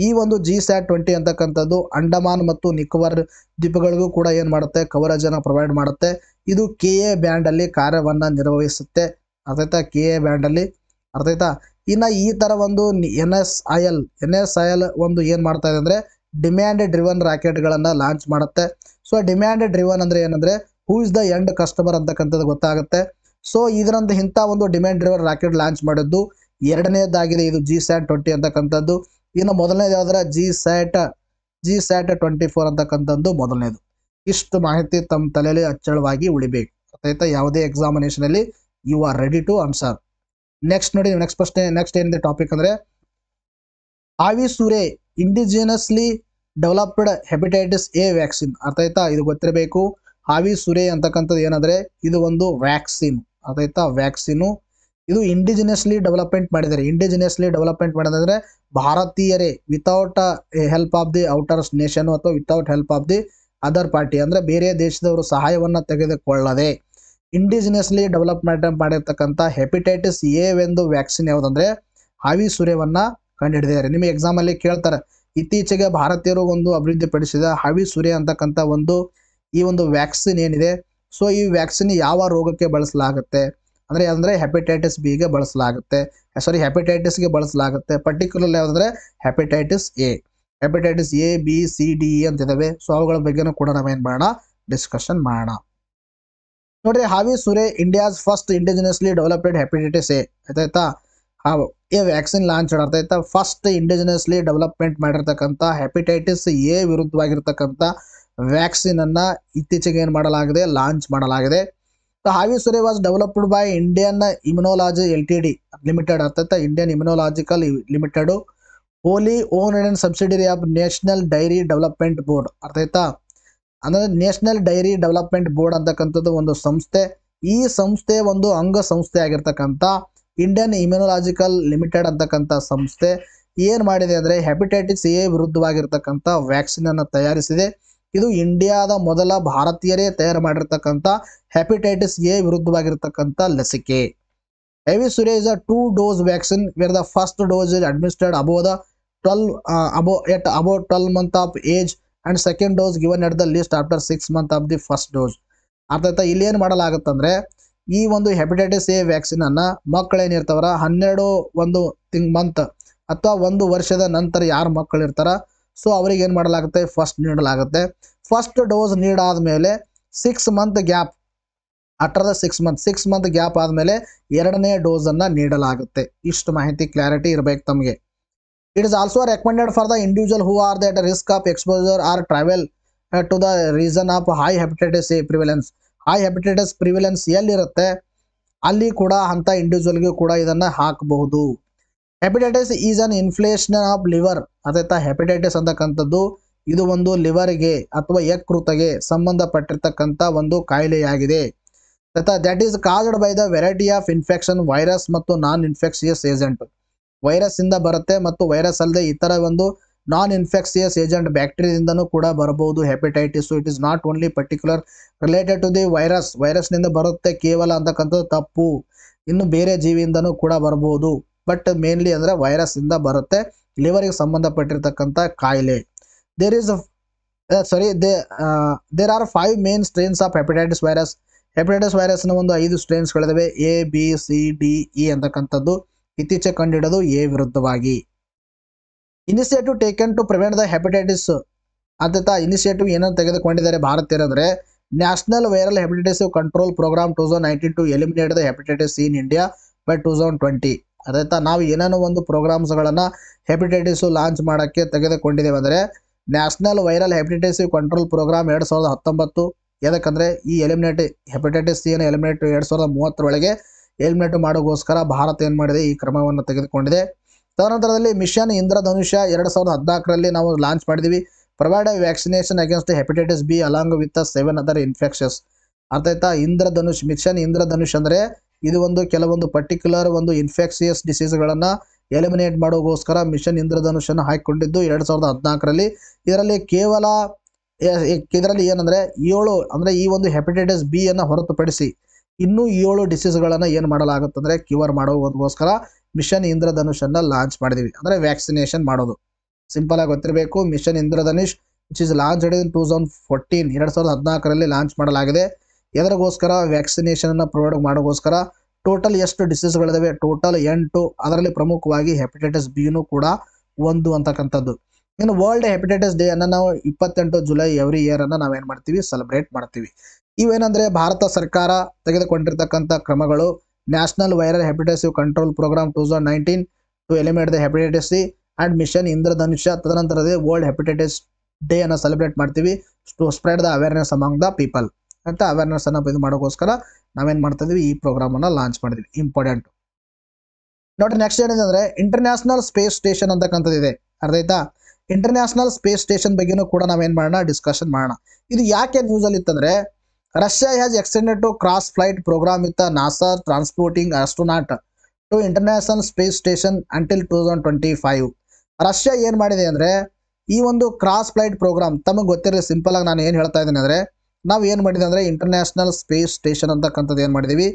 ಈ ಒಂದು ಜಿ ಸ್ಯಾಟ್ ಟ್ವೆಂಟಿ ಅಂತಕ್ಕಂಥದ್ದು ಅಂಡಮಾನ್ ಮತ್ತು ನಿಕೋಬಾರ್ ದ್ವೀಪಗಳಿಗೂ ಕೂಡ ಏನು ಮಾಡುತ್ತೆ ಕವರೇಜನ್ನು ಪ್ರೊವೈಡ್ ಮಾಡುತ್ತೆ ಇದು ಕೆ ಎ ಬ್ಯಾಂಡಲ್ಲಿ ಕಾರ್ಯವನ್ನು ನಿರ್ವಹಿಸುತ್ತೆ ಅರ್ಥಾಯ್ತಾ ಕೆ ಎ ಬ್ಯಾಂಡಲ್ಲಿ ಅರ್ಥಾಯ್ತಾ ಇನ್ನು ಈ ಥರ ಒಂದು N S I L N S I L ಒಂದು ಏನು ಮಾಡ್ತಾ ಇದೆ ಅಂದರೆ ಡಿಮ್ಯಾಂಡ್ ಡ್ರಿವನ್ ರಾಕೆಟ್ಗಳನ್ನು ಲಾಂಚ್ ಮಾಡುತ್ತೆ ಸೊ ಡಿಮ್ಯಾಂಡ್ ಡ್ರಿವನ್ ಅಂದರೆ ಏನಂದರೆ who is the end customer ಅಂತಕ್ಕಂಥದ್ದು ಗೊತ್ತಾಗುತ್ತೆ ಸೊ ಇದರಂತ ಇಂಥ ಒಂದು ಡಿಮ್ಯಾಂಡ್ ಡ್ರೈವರ್ ರಾಕೆಟ್ ಲಾಂಚ್ ಮಾಡಿದ್ದು ಎರಡನೇದಾಗಿದೆ ಇದು ಜಿ ಸ್ಯಾಟ್ ಟ್ವೆಂಟಿ ಅಂತಕ್ಕಂಥದ್ದು ಇನ್ನು ಮೊದಲನೇದು ಯಾವ್ದಾರ G sat G sat twenty four ಅಂತಕ್ಕಂಥದ್ದು ಮೊದಲನೇದು ಇಷ್ಟು ಮಾಹಿತಿ ತಮ್ಮ ತಲೆಯಲ್ಲಿ ಅಚ್ಚಳವಾಗಿ ಉಳಿಬೇಕು ಗೊತ್ತಾಯ್ತಾ ಯಾವುದೇ ಎಕ್ಸಾಮಿನೇಷನಲ್ಲಿ you are ready to answer next ನೋಡಿ ನೆಕ್ಸ್ಟ್ ಪ್ರಶ್ನೆ ನೆಕ್ಸ್ಟ್ ಏನಿದೆ ಟಾಪಿಕ್ ಅಂದರೆ Havisure indigenously developed hepatitis A vaccine ಅರ್ಥಾಯ್ತಾ ಇದು ಗೊತ್ತಿರಬೇಕು ಹಾವಿ ಸುರೆ ಅಂತಕ್ಕಂಥದ್ದು ಏನಂದರೆ ಇದು ಒಂದು ವ್ಯಾಕ್ಸಿನ್ ಅದಾಯ್ತಾ ವ್ಯಾಕ್ಸಿನು ಇದು ಇಂಡಿಜಿನಸ್ಲಿ ಡೆವಲಪ್ಮೆಂಟ್ ಮಾಡಿದ್ದಾರೆ ಇಂಡಿಜಿನಿಯಸ್ಲಿ ಡೆವಲಪ್ಮೆಂಟ್ ಮಾಡಿದ್ರೆ ಭಾರತೀಯರೇ without help of the outer nation ಅಥವಾ without help of the other party ಅಂದರೆ ಬೇರೆ ದೇಶದವರು ಸಹಾಯವನ್ನು ತೆಗೆದುಕೊಳ್ಳದೆ ಇಂಡಿಜಿನಿಯಸ್ಲಿ ಡೆವಲಪ್ಮೆಂಟ್ ಮಾಡಿರ್ತಕ್ಕಂಥ ಹೆಪಿಟೈಟಿಸ್ ಎ ಎಂದು ವ್ಯಾಕ್ಸಿನ್ ಯಾವುದಂದ್ರೆ ಹಾವಿ ಸೂರ್ಯವನ್ನು ಕಂಡುಹಿಡಿದಿದ್ದಾರೆ ನಿಮಗೆ ಎಕ್ಸಾಮಲ್ಲಿ ಕೇಳ್ತಾರೆ ಇತ್ತೀಚೆಗೆ ಭಾರತೀಯರು ಒಂದು ಅಭಿವೃದ್ಧಿಪಡಿಸಿದ ಹಾವಿ ಸೂರ್ಯ ಅಂತಕ್ಕಂಥ ಒಂದು ಈ ಒಂದು ವ್ಯಾಕ್ಸಿನ್ ಏನಿದೆ ಸೊ ಈ ವ್ಯಾಕ್ಸಿನ್ ಯಾವ ರೋಗಕ್ಕೆ ಬಳಸಲಾಗುತ್ತೆ ಅಂದರೆ ಅಂದರೆ ಹೆಪಟೈಟಿಸ್ ಬಿಗೆ ಬಳಸಲಾಗುತ್ತೆ ಸಾರಿ eh, ಹೆಪಿಟೈಟಿಸ್ಗೆ ಬಳಸಲಾಗುತ್ತೆ ಪರ್ಟಿಕ್ಯುಲರ್ಲಿ ಯಾವುದಂದರೆ hepatitis A hepatitis A B C D E ಅಂತಿದ್ದಾವೆ ಸೊ ಅವುಗಳ ಬಗ್ಗೆನೂ ಕೂಡ ನಾವೇನು ಮಾಡೋಣ ಡಿಸ್ಕಷನ್ ಮಾಡೋಣ ನೋಡ್ರಿ Havisure India's first indigenously developed hepatitis A ಆಯ್ತಾಯ್ತಾ ಹಾವು ಈ ವ್ಯಾಕ್ಸಿನ್ ಲಾಂಚ್ ಆಯ್ತಾ ಫಸ್ಟ್ ಇಂಡಿಜಿನಸ್ಲಿ ಡೆವಲಪ್ಮೆಂಟ್ ಮಾಡಿರ್ತಕ್ಕಂಥ ಹೆಪಿಟೈಟಿಸ್ ಎ ವಿರುದ್ಧವಾಗಿರ್ತಕ್ಕಂಥ ಅನ್ನ ಇತ್ತೀಚೆಗೆ ಏನು ಮಾಡಲಾಗಿದೆ ಲಾಂಚ್ ಮಾಡಲಾಗಿದೆ the Havisure was developed by Indian immunology L T D limited ಅರ್ಥಾತ್ Indian immunological limited wholly own and subsidiary of National Dairy Development Board ಅರ್ಥ ಅಂದ್ರೆ ಅಂದರೆ ನ್ಯಾಷನಲ್ ಡೈರಿ ಡೆವಲಪ್ಮೆಂಟ್ ಬೋರ್ಡ್ ಅಂತಕ್ಕಂಥದ್ದು ಒಂದು ಸಂಸ್ಥೆ ಈ ಸಂಸ್ಥೆ ಒಂದು ಅಂಗ ಸಂಸ್ಥೆ ಆಗಿರ್ತಕ್ಕಂಥ ಇಂಡಿಯನ್ ಇಮ್ಯುನೋಲಾಜಿಕಲ್ ಲಿಮಿಟೆಡ್ ಅಂತಕ್ಕಂಥ ಸಂಸ್ಥೆ ಏನು ಮಾಡಿದೆ ಅಂದರೆ ಹೆಪಿಟೈಟಿಸ್ ಎ ವಿರುದ್ಧವಾಗಿರ್ತಕ್ಕಂಥ ವ್ಯಾಕ್ಸಿನನ್ನು ತಯಾರಿಸಿದೆ ಇದು ಇಂಡಿಯಾದ ಮೊದಲ ಭಾರತೀಯರೇ ತಯಾರು ಮಾಡಿರ್ತಕ್ಕಂಥ ಹೆಪಿಟೈಟಿಸ್ ಎ ವಿರುದ್ಧವಾಗಿರ್ತಕ್ಕಂಥ ಲಸಿಕೆ ಸುರೇಜ್ two dose vaccine where the first dose is administered above the twelve above eight above twelve month of age and second dose given at the least after six month of the first dose ಅರ್ಥ ಇಲ್ಲಿ ಏನು ಮಾಡಲಾಗುತ್ತಂದ್ರೆ ಈ ಒಂದು hepatitis A vaccine ಅನ್ನ ಮಕ್ಕಳು ಏನಿರ್ತಾವ ಹನ್ನೆರಡು ಒಂದು ತಿಂಗ್ month ಅಥವಾ ಒಂದು ವರ್ಷದ ನಂತರ ಯಾರು ಮಕ್ಕಳು ಇರ್ತಾರ ಸೊ ಅವರಿಗೆ ಏನು ಮಾಡಲಾಗುತ್ತೆ ಫಸ್ಟ್ ನೀಡಲಾಗುತ್ತೆ ಫಸ್ಟ್ ಡೋಸ್ ನೀಡಾದ ಮೇಲೆ six month gap the six month six month gap ಆದಮೇಲೆ ಎರಡನೇ ಡೋಸನ್ನು ನೀಡಲಾಗುತ್ತೆ ಇಷ್ಟು ಮಾಹಿತಿ ಕ್ಲಾರಿಟಿ ಇರಬೇಕು ತಮಗೆ it is also recommended for the individual who are that risk of exposure or travel to the reason of high hepatitis A prevalence high hepatitis prevalence ಎಲ್ಲಿರುತ್ತೆ ಅಲ್ಲಿ ಕೂಡ ಅಂಥ ಇಂಡಿವಿಜುವಲ್ಗೂ ಕೂಡ ಇದನ್ನು ಹಾಕಬಹುದು hepatitis is an inflammation of liver ಅಥವಾ hepatitis ಅಂತಕ್ಕಂಥದ್ದು ಇದು ಒಂದು ಲಿವರ್ಗೆ ಅಥವಾ ಯಕೃತಗೆ ಸಂಬಂಧಪಟ್ಟಿರ್ತಕ್ಕಂಥ ಒಂದು ಕಾಯಿಲೆಯಾಗಿದೆ ಆಯ್ತಾ that is caused by the variety of infection virus ಮತ್ತು ನಾನ್ ಇನ್ಫೆಕ್ಷಿಯಸ್ ಏಜೆಂಟ್ ವೈರಸ್ ಇಂದ ಬರುತ್ತೆ ಮತ್ತು ವೈರಸ್ ಅಲ್ಲದೆ ಇತರ ಒಂದು ನಾನ್ ಇನ್ಫೆಕ್ಷಿಯಸ್ ಏಜೆಂಟ್ ಬ್ಯಾಕ್ಟೀರಿಯಾದಿಂದನೂ ಕೂಡ ಬರಬಹುದು hepatitis it is not only particular related to the virus ವೈರಸ್ನಿಂದ ಬರುತ್ತೆ ಕೇವಲ ಅಂತಕ್ಕಂಥದ್ದು ತಪ್ಪು ಇನ್ನು ಬೇರೆ ಜೀವಿಯಿಂದನೂ ಕೂಡ ಬರಬಹುದು ಬಟ್ ಮೇನ್ಲಿ ಅಂದರೆ ವೈರಸ್ಸಿಂದ ಬರುತ್ತೆ ಲಿವರಿಗೆ ಸಂಬಂಧಪಟ್ಟಿರ್ತಕ್ಕಂಥ ಕಾಯಿಲೆ there is sorry they there are five main strains of hepatitis virus hepatitis ವೈರಸ್ನ ಒಂದು ಐದು ಸ್ಟ್ರೇನ್ಸ್ಗಳಿದಾವೆ A B C D E ಅಂತಕ್ಕಂಥದ್ದು ಇತ್ತೀಚೆಗೆ ಕಂಡುಹಿಡೋದು ಎ ವಿರುದ್ಧವಾಗಿ initiative taken to prevent the hepatitis ಅಂತ ಇನಿಷಿಯೇಟಿವ್ ಏನನ್ನು ತೆಗೆದುಕೊಂಡಿದ್ದಾರೆ Bharat national viral hepatitis control program two thousand nineteen to eliminate the hepatitis in India by two thousand twenty ಅದಾಯ್ತಾ ನಾವು ಏನೇನೋ ಒಂದು ಪ್ರೋಗ್ರಾಮ್ಸ್ಗಳನ್ನು ಹೆಪಿಟೈಟಿಸು launch ಮಾಡೋಕ್ಕೆ ತೆಗೆದುಕೊಂಡಿದ್ದೇವೆ ಅಂದರೆ national viral hepatitis control program ಎರಡು ಸಾವಿರದ ಹತ್ತೊಂಬತ್ತು ಯಾಕಂದರೆ ಈ ಎಲಿಮಿನೇಟ್ ಹೆಪಿಟೈಟಿಸ್ ಏನು ಎಲಿಮಿನೇಟ್ ಎರಡು ಸಾವಿರದ ಮೂವತ್ತರೊಳಗೆ ಎಲಿಮಿನೇಟ್ ಮಾಡೋಕ್ಕೋಸ್ಕರ ಭಾರತ ಏನು ಮಾಡಿದೆ ಈ ಕ್ರಮವನ್ನು ತೆಗೆದುಕೊಂಡಿದೆ ತದನಂತರದಲ್ಲಿ ಮಿಷನ್ ಇಂದ್ರಧನುಷ್ಯ ಎರಡು ಸಾವಿರದ ಹದಿನಾಲ್ಕರಲ್ಲಿ ನಾವು ಲಾಂಚ್ ಮಾಡಿದ್ವಿ provide vaccination against hepatitis B along with seven other infectious ಆಯ್ತಾ ಇಂದ್ರಧನುಷ್ ಮಿಷನ್ ಇಂದ್ರಧನುಷ್ ಅಂದರೆ ಇದು ಒಂದು ಕೆಲವೊಂದು ಪರ್ಟಿಕ್ಯುಲರ್ ಒಂದು ಇನ್ಫೆಕ್ಷಿಯಸ್ ಡಿಸೀಸ್ಗಳನ್ನು ಎಲಿಮಿನೇಟ್ ಮಾಡೋಗೋಸ್ಕರ ಮಿಷನ್ ಇಂದ್ರಧನುಷನ್ನು ಹಾಕಿಕೊಂಡಿದ್ದು ಎರಡು ಸಾವಿರದ ಹದಿನಾಲ್ಕರಲ್ಲಿ ಇದರಲ್ಲಿ ಕೇವಲ ಇದರಲ್ಲಿ ಏನಂದರೆ ಏಳು ಅಂದರೆ ಈ ಒಂದು ಹೆಪಟೈಟಿಸ್ ಬಿಯನ್ನು ಹೊರತುಪಡಿಸಿ ಇನ್ನೂ ಏಳು ಡಿಸೀಸ್ಗಳನ್ನು ಏನು ಮಾಡಲಾಗುತ್ತಂದರೆ ಕ್ಯೂರ್ ಮಾಡೋಗೋಸ್ಕರ ಮಿಷನ್ ಇಂದ್ರಧನುಷನ್ನು ಲಾಂಚ್ ಮಾಡಿದೀವಿ ಅಂದರೆ ವ್ಯಾಕ್ಸಿನೇಷನ್ ಮಾಡೋದು ಸಿಂಪಲ್ ಆಗಿ ಗೊತ್ತಿರಬೇಕು mission Indradhanush which is launch in two thousand fourteen ಎರಡು ಸಾವಿರದ ಹದಿನಾಲ್ಕರಲ್ಲಿ ಲಾಂಚ್ ಮಾಡಲಾಗಿದೆ ವ್ಯಾಕ್ಸಿನೇಷನ್ ಅನ್ನು ಪ್ರೊವೈಡ್ ಮಾಡೋಗೋಸ್ಕರ ಟೋಟಲ್ ಎಷ್ಟು ಡಿಸೀಸ್ಗಳಿದಾವೆ ಟೋಟಲ್ ಎಂಟು ಅದರಲ್ಲಿ ಪ್ರಮುಖವಾಗಿ ಹೆಪಟೈಟಿಸ್ ಬಿನೂ ಕೂಡ ಒಂದು ಅಂತಕ್ಕಂಥದ್ದು ಇನ್ನು ವರ್ಲ್ಡ್ ಹೆಪಟೈಟಿಸ್ ಡೇ ಅನ್ನು ನಾವು ಇಪ್ಪತ್ತೆಂಟು ಜುಲೈ ಎವ್ರಿ ಇಯರ್ ಅನ್ನು ನಾವೇನ್ ಮಾಡ್ತೀವಿ ಸೆಲೆಬ್ರೇಟ್ ಮಾಡ್ತೀವಿ ಇವೇನಂದ್ರೆ ಭಾರತ ಸರ್ಕಾರ ತೆಗೆದುಕೊಂಡಿರ್ತಕ್ಕಂಥ ಕ್ರಮಗಳು national viral hepatitis control program two thousand nineteen to eliminate the hepatitis C and mission Indradhanush ತದನಂತರದೇ ವರ್ಲ್ಡ್ ಹೆಪಟೈಟಿಸ್ ಡೇ ಅನ್ನು ಸೆಲೆಬ್ರೇಟ್ ಮಾಡ್ತೀವಿ to spread the awareness among the people ಅಂತ ಅನ್ನ ಇದು ಮಾಡೋಕ್ಕೋಸ್ಕರ ಮಾಡ್ತಾ ಇದ್ದೀವಿ ಈ ಪ್ರೋಗ್ರಾಮ್ ಅನ್ನ ಲಾಂಚ್ ಮಾಡಿದ್ವಿ ಇಂಪಾರ್ಟೆಂಟ್ ನೋಡ್ರಿ ನೆಕ್ಸ್ಟ್ ಏನಿದೆ ಅಂದ್ರೆ ಇಂಟರ್ನ್ಯಾಷನಲ್ ಸ್ಪೇಸ್ ಸ್ಟೇಷನ್ ಅಂತಕ್ಕಂಥದ್ದಿದೆ ಅರ್ಥ ಆಯ್ತಾ ಇಂಟರ್ನ್ಯಾಷನಲ್ ಸ್ಪೇಸ್ ಸ್ಟೇಷನ್ ಬಗ್ಗೆನೂ ಕೂಡ ನಾವೇನು ಮಾಡೋಣ ಡಿಸ್ಕಷನ್ ಮಾಡೋಣ ಇದು ಯಾಕೆ ನ್ಯೂಸಲ್ಲಿ ಇತ್ತಂದ್ರೆ Russia has extended to cross flight program ಇತ್ತ NASA transporting astronaut to International Space Station until two thousand twenty five Russia ಏನು ಮಾಡಿದೆ ಅಂದ್ರೆ ಈ ಒಂದು ಕ್ರಾಸ್ ಫ್ಲೈಟ್ ಪ್ರೋಗ್ರಾಮ್ ತಮಗೆ ಗೊತ್ತಿರೋ ಸಿಂಪಲ್ ಆಗಿ ನಾನು ಏನು ಹೇಳ್ತಾ ಇದ್ದೀನಿ ಅಂದ್ರೆ ನಾವು ಏನು ಮಾಡಿದ್ವಿ ಅಂದರೆ ಇಂಟರ್ನ್ಯಾಷನಲ್ ಸ್ಪೇಸ್ ಸ್ಟೇಷನ್ ಅಂತಕ್ಕಂಥದ್ದು ಏನು ಮಾಡಿದ್ದೀವಿ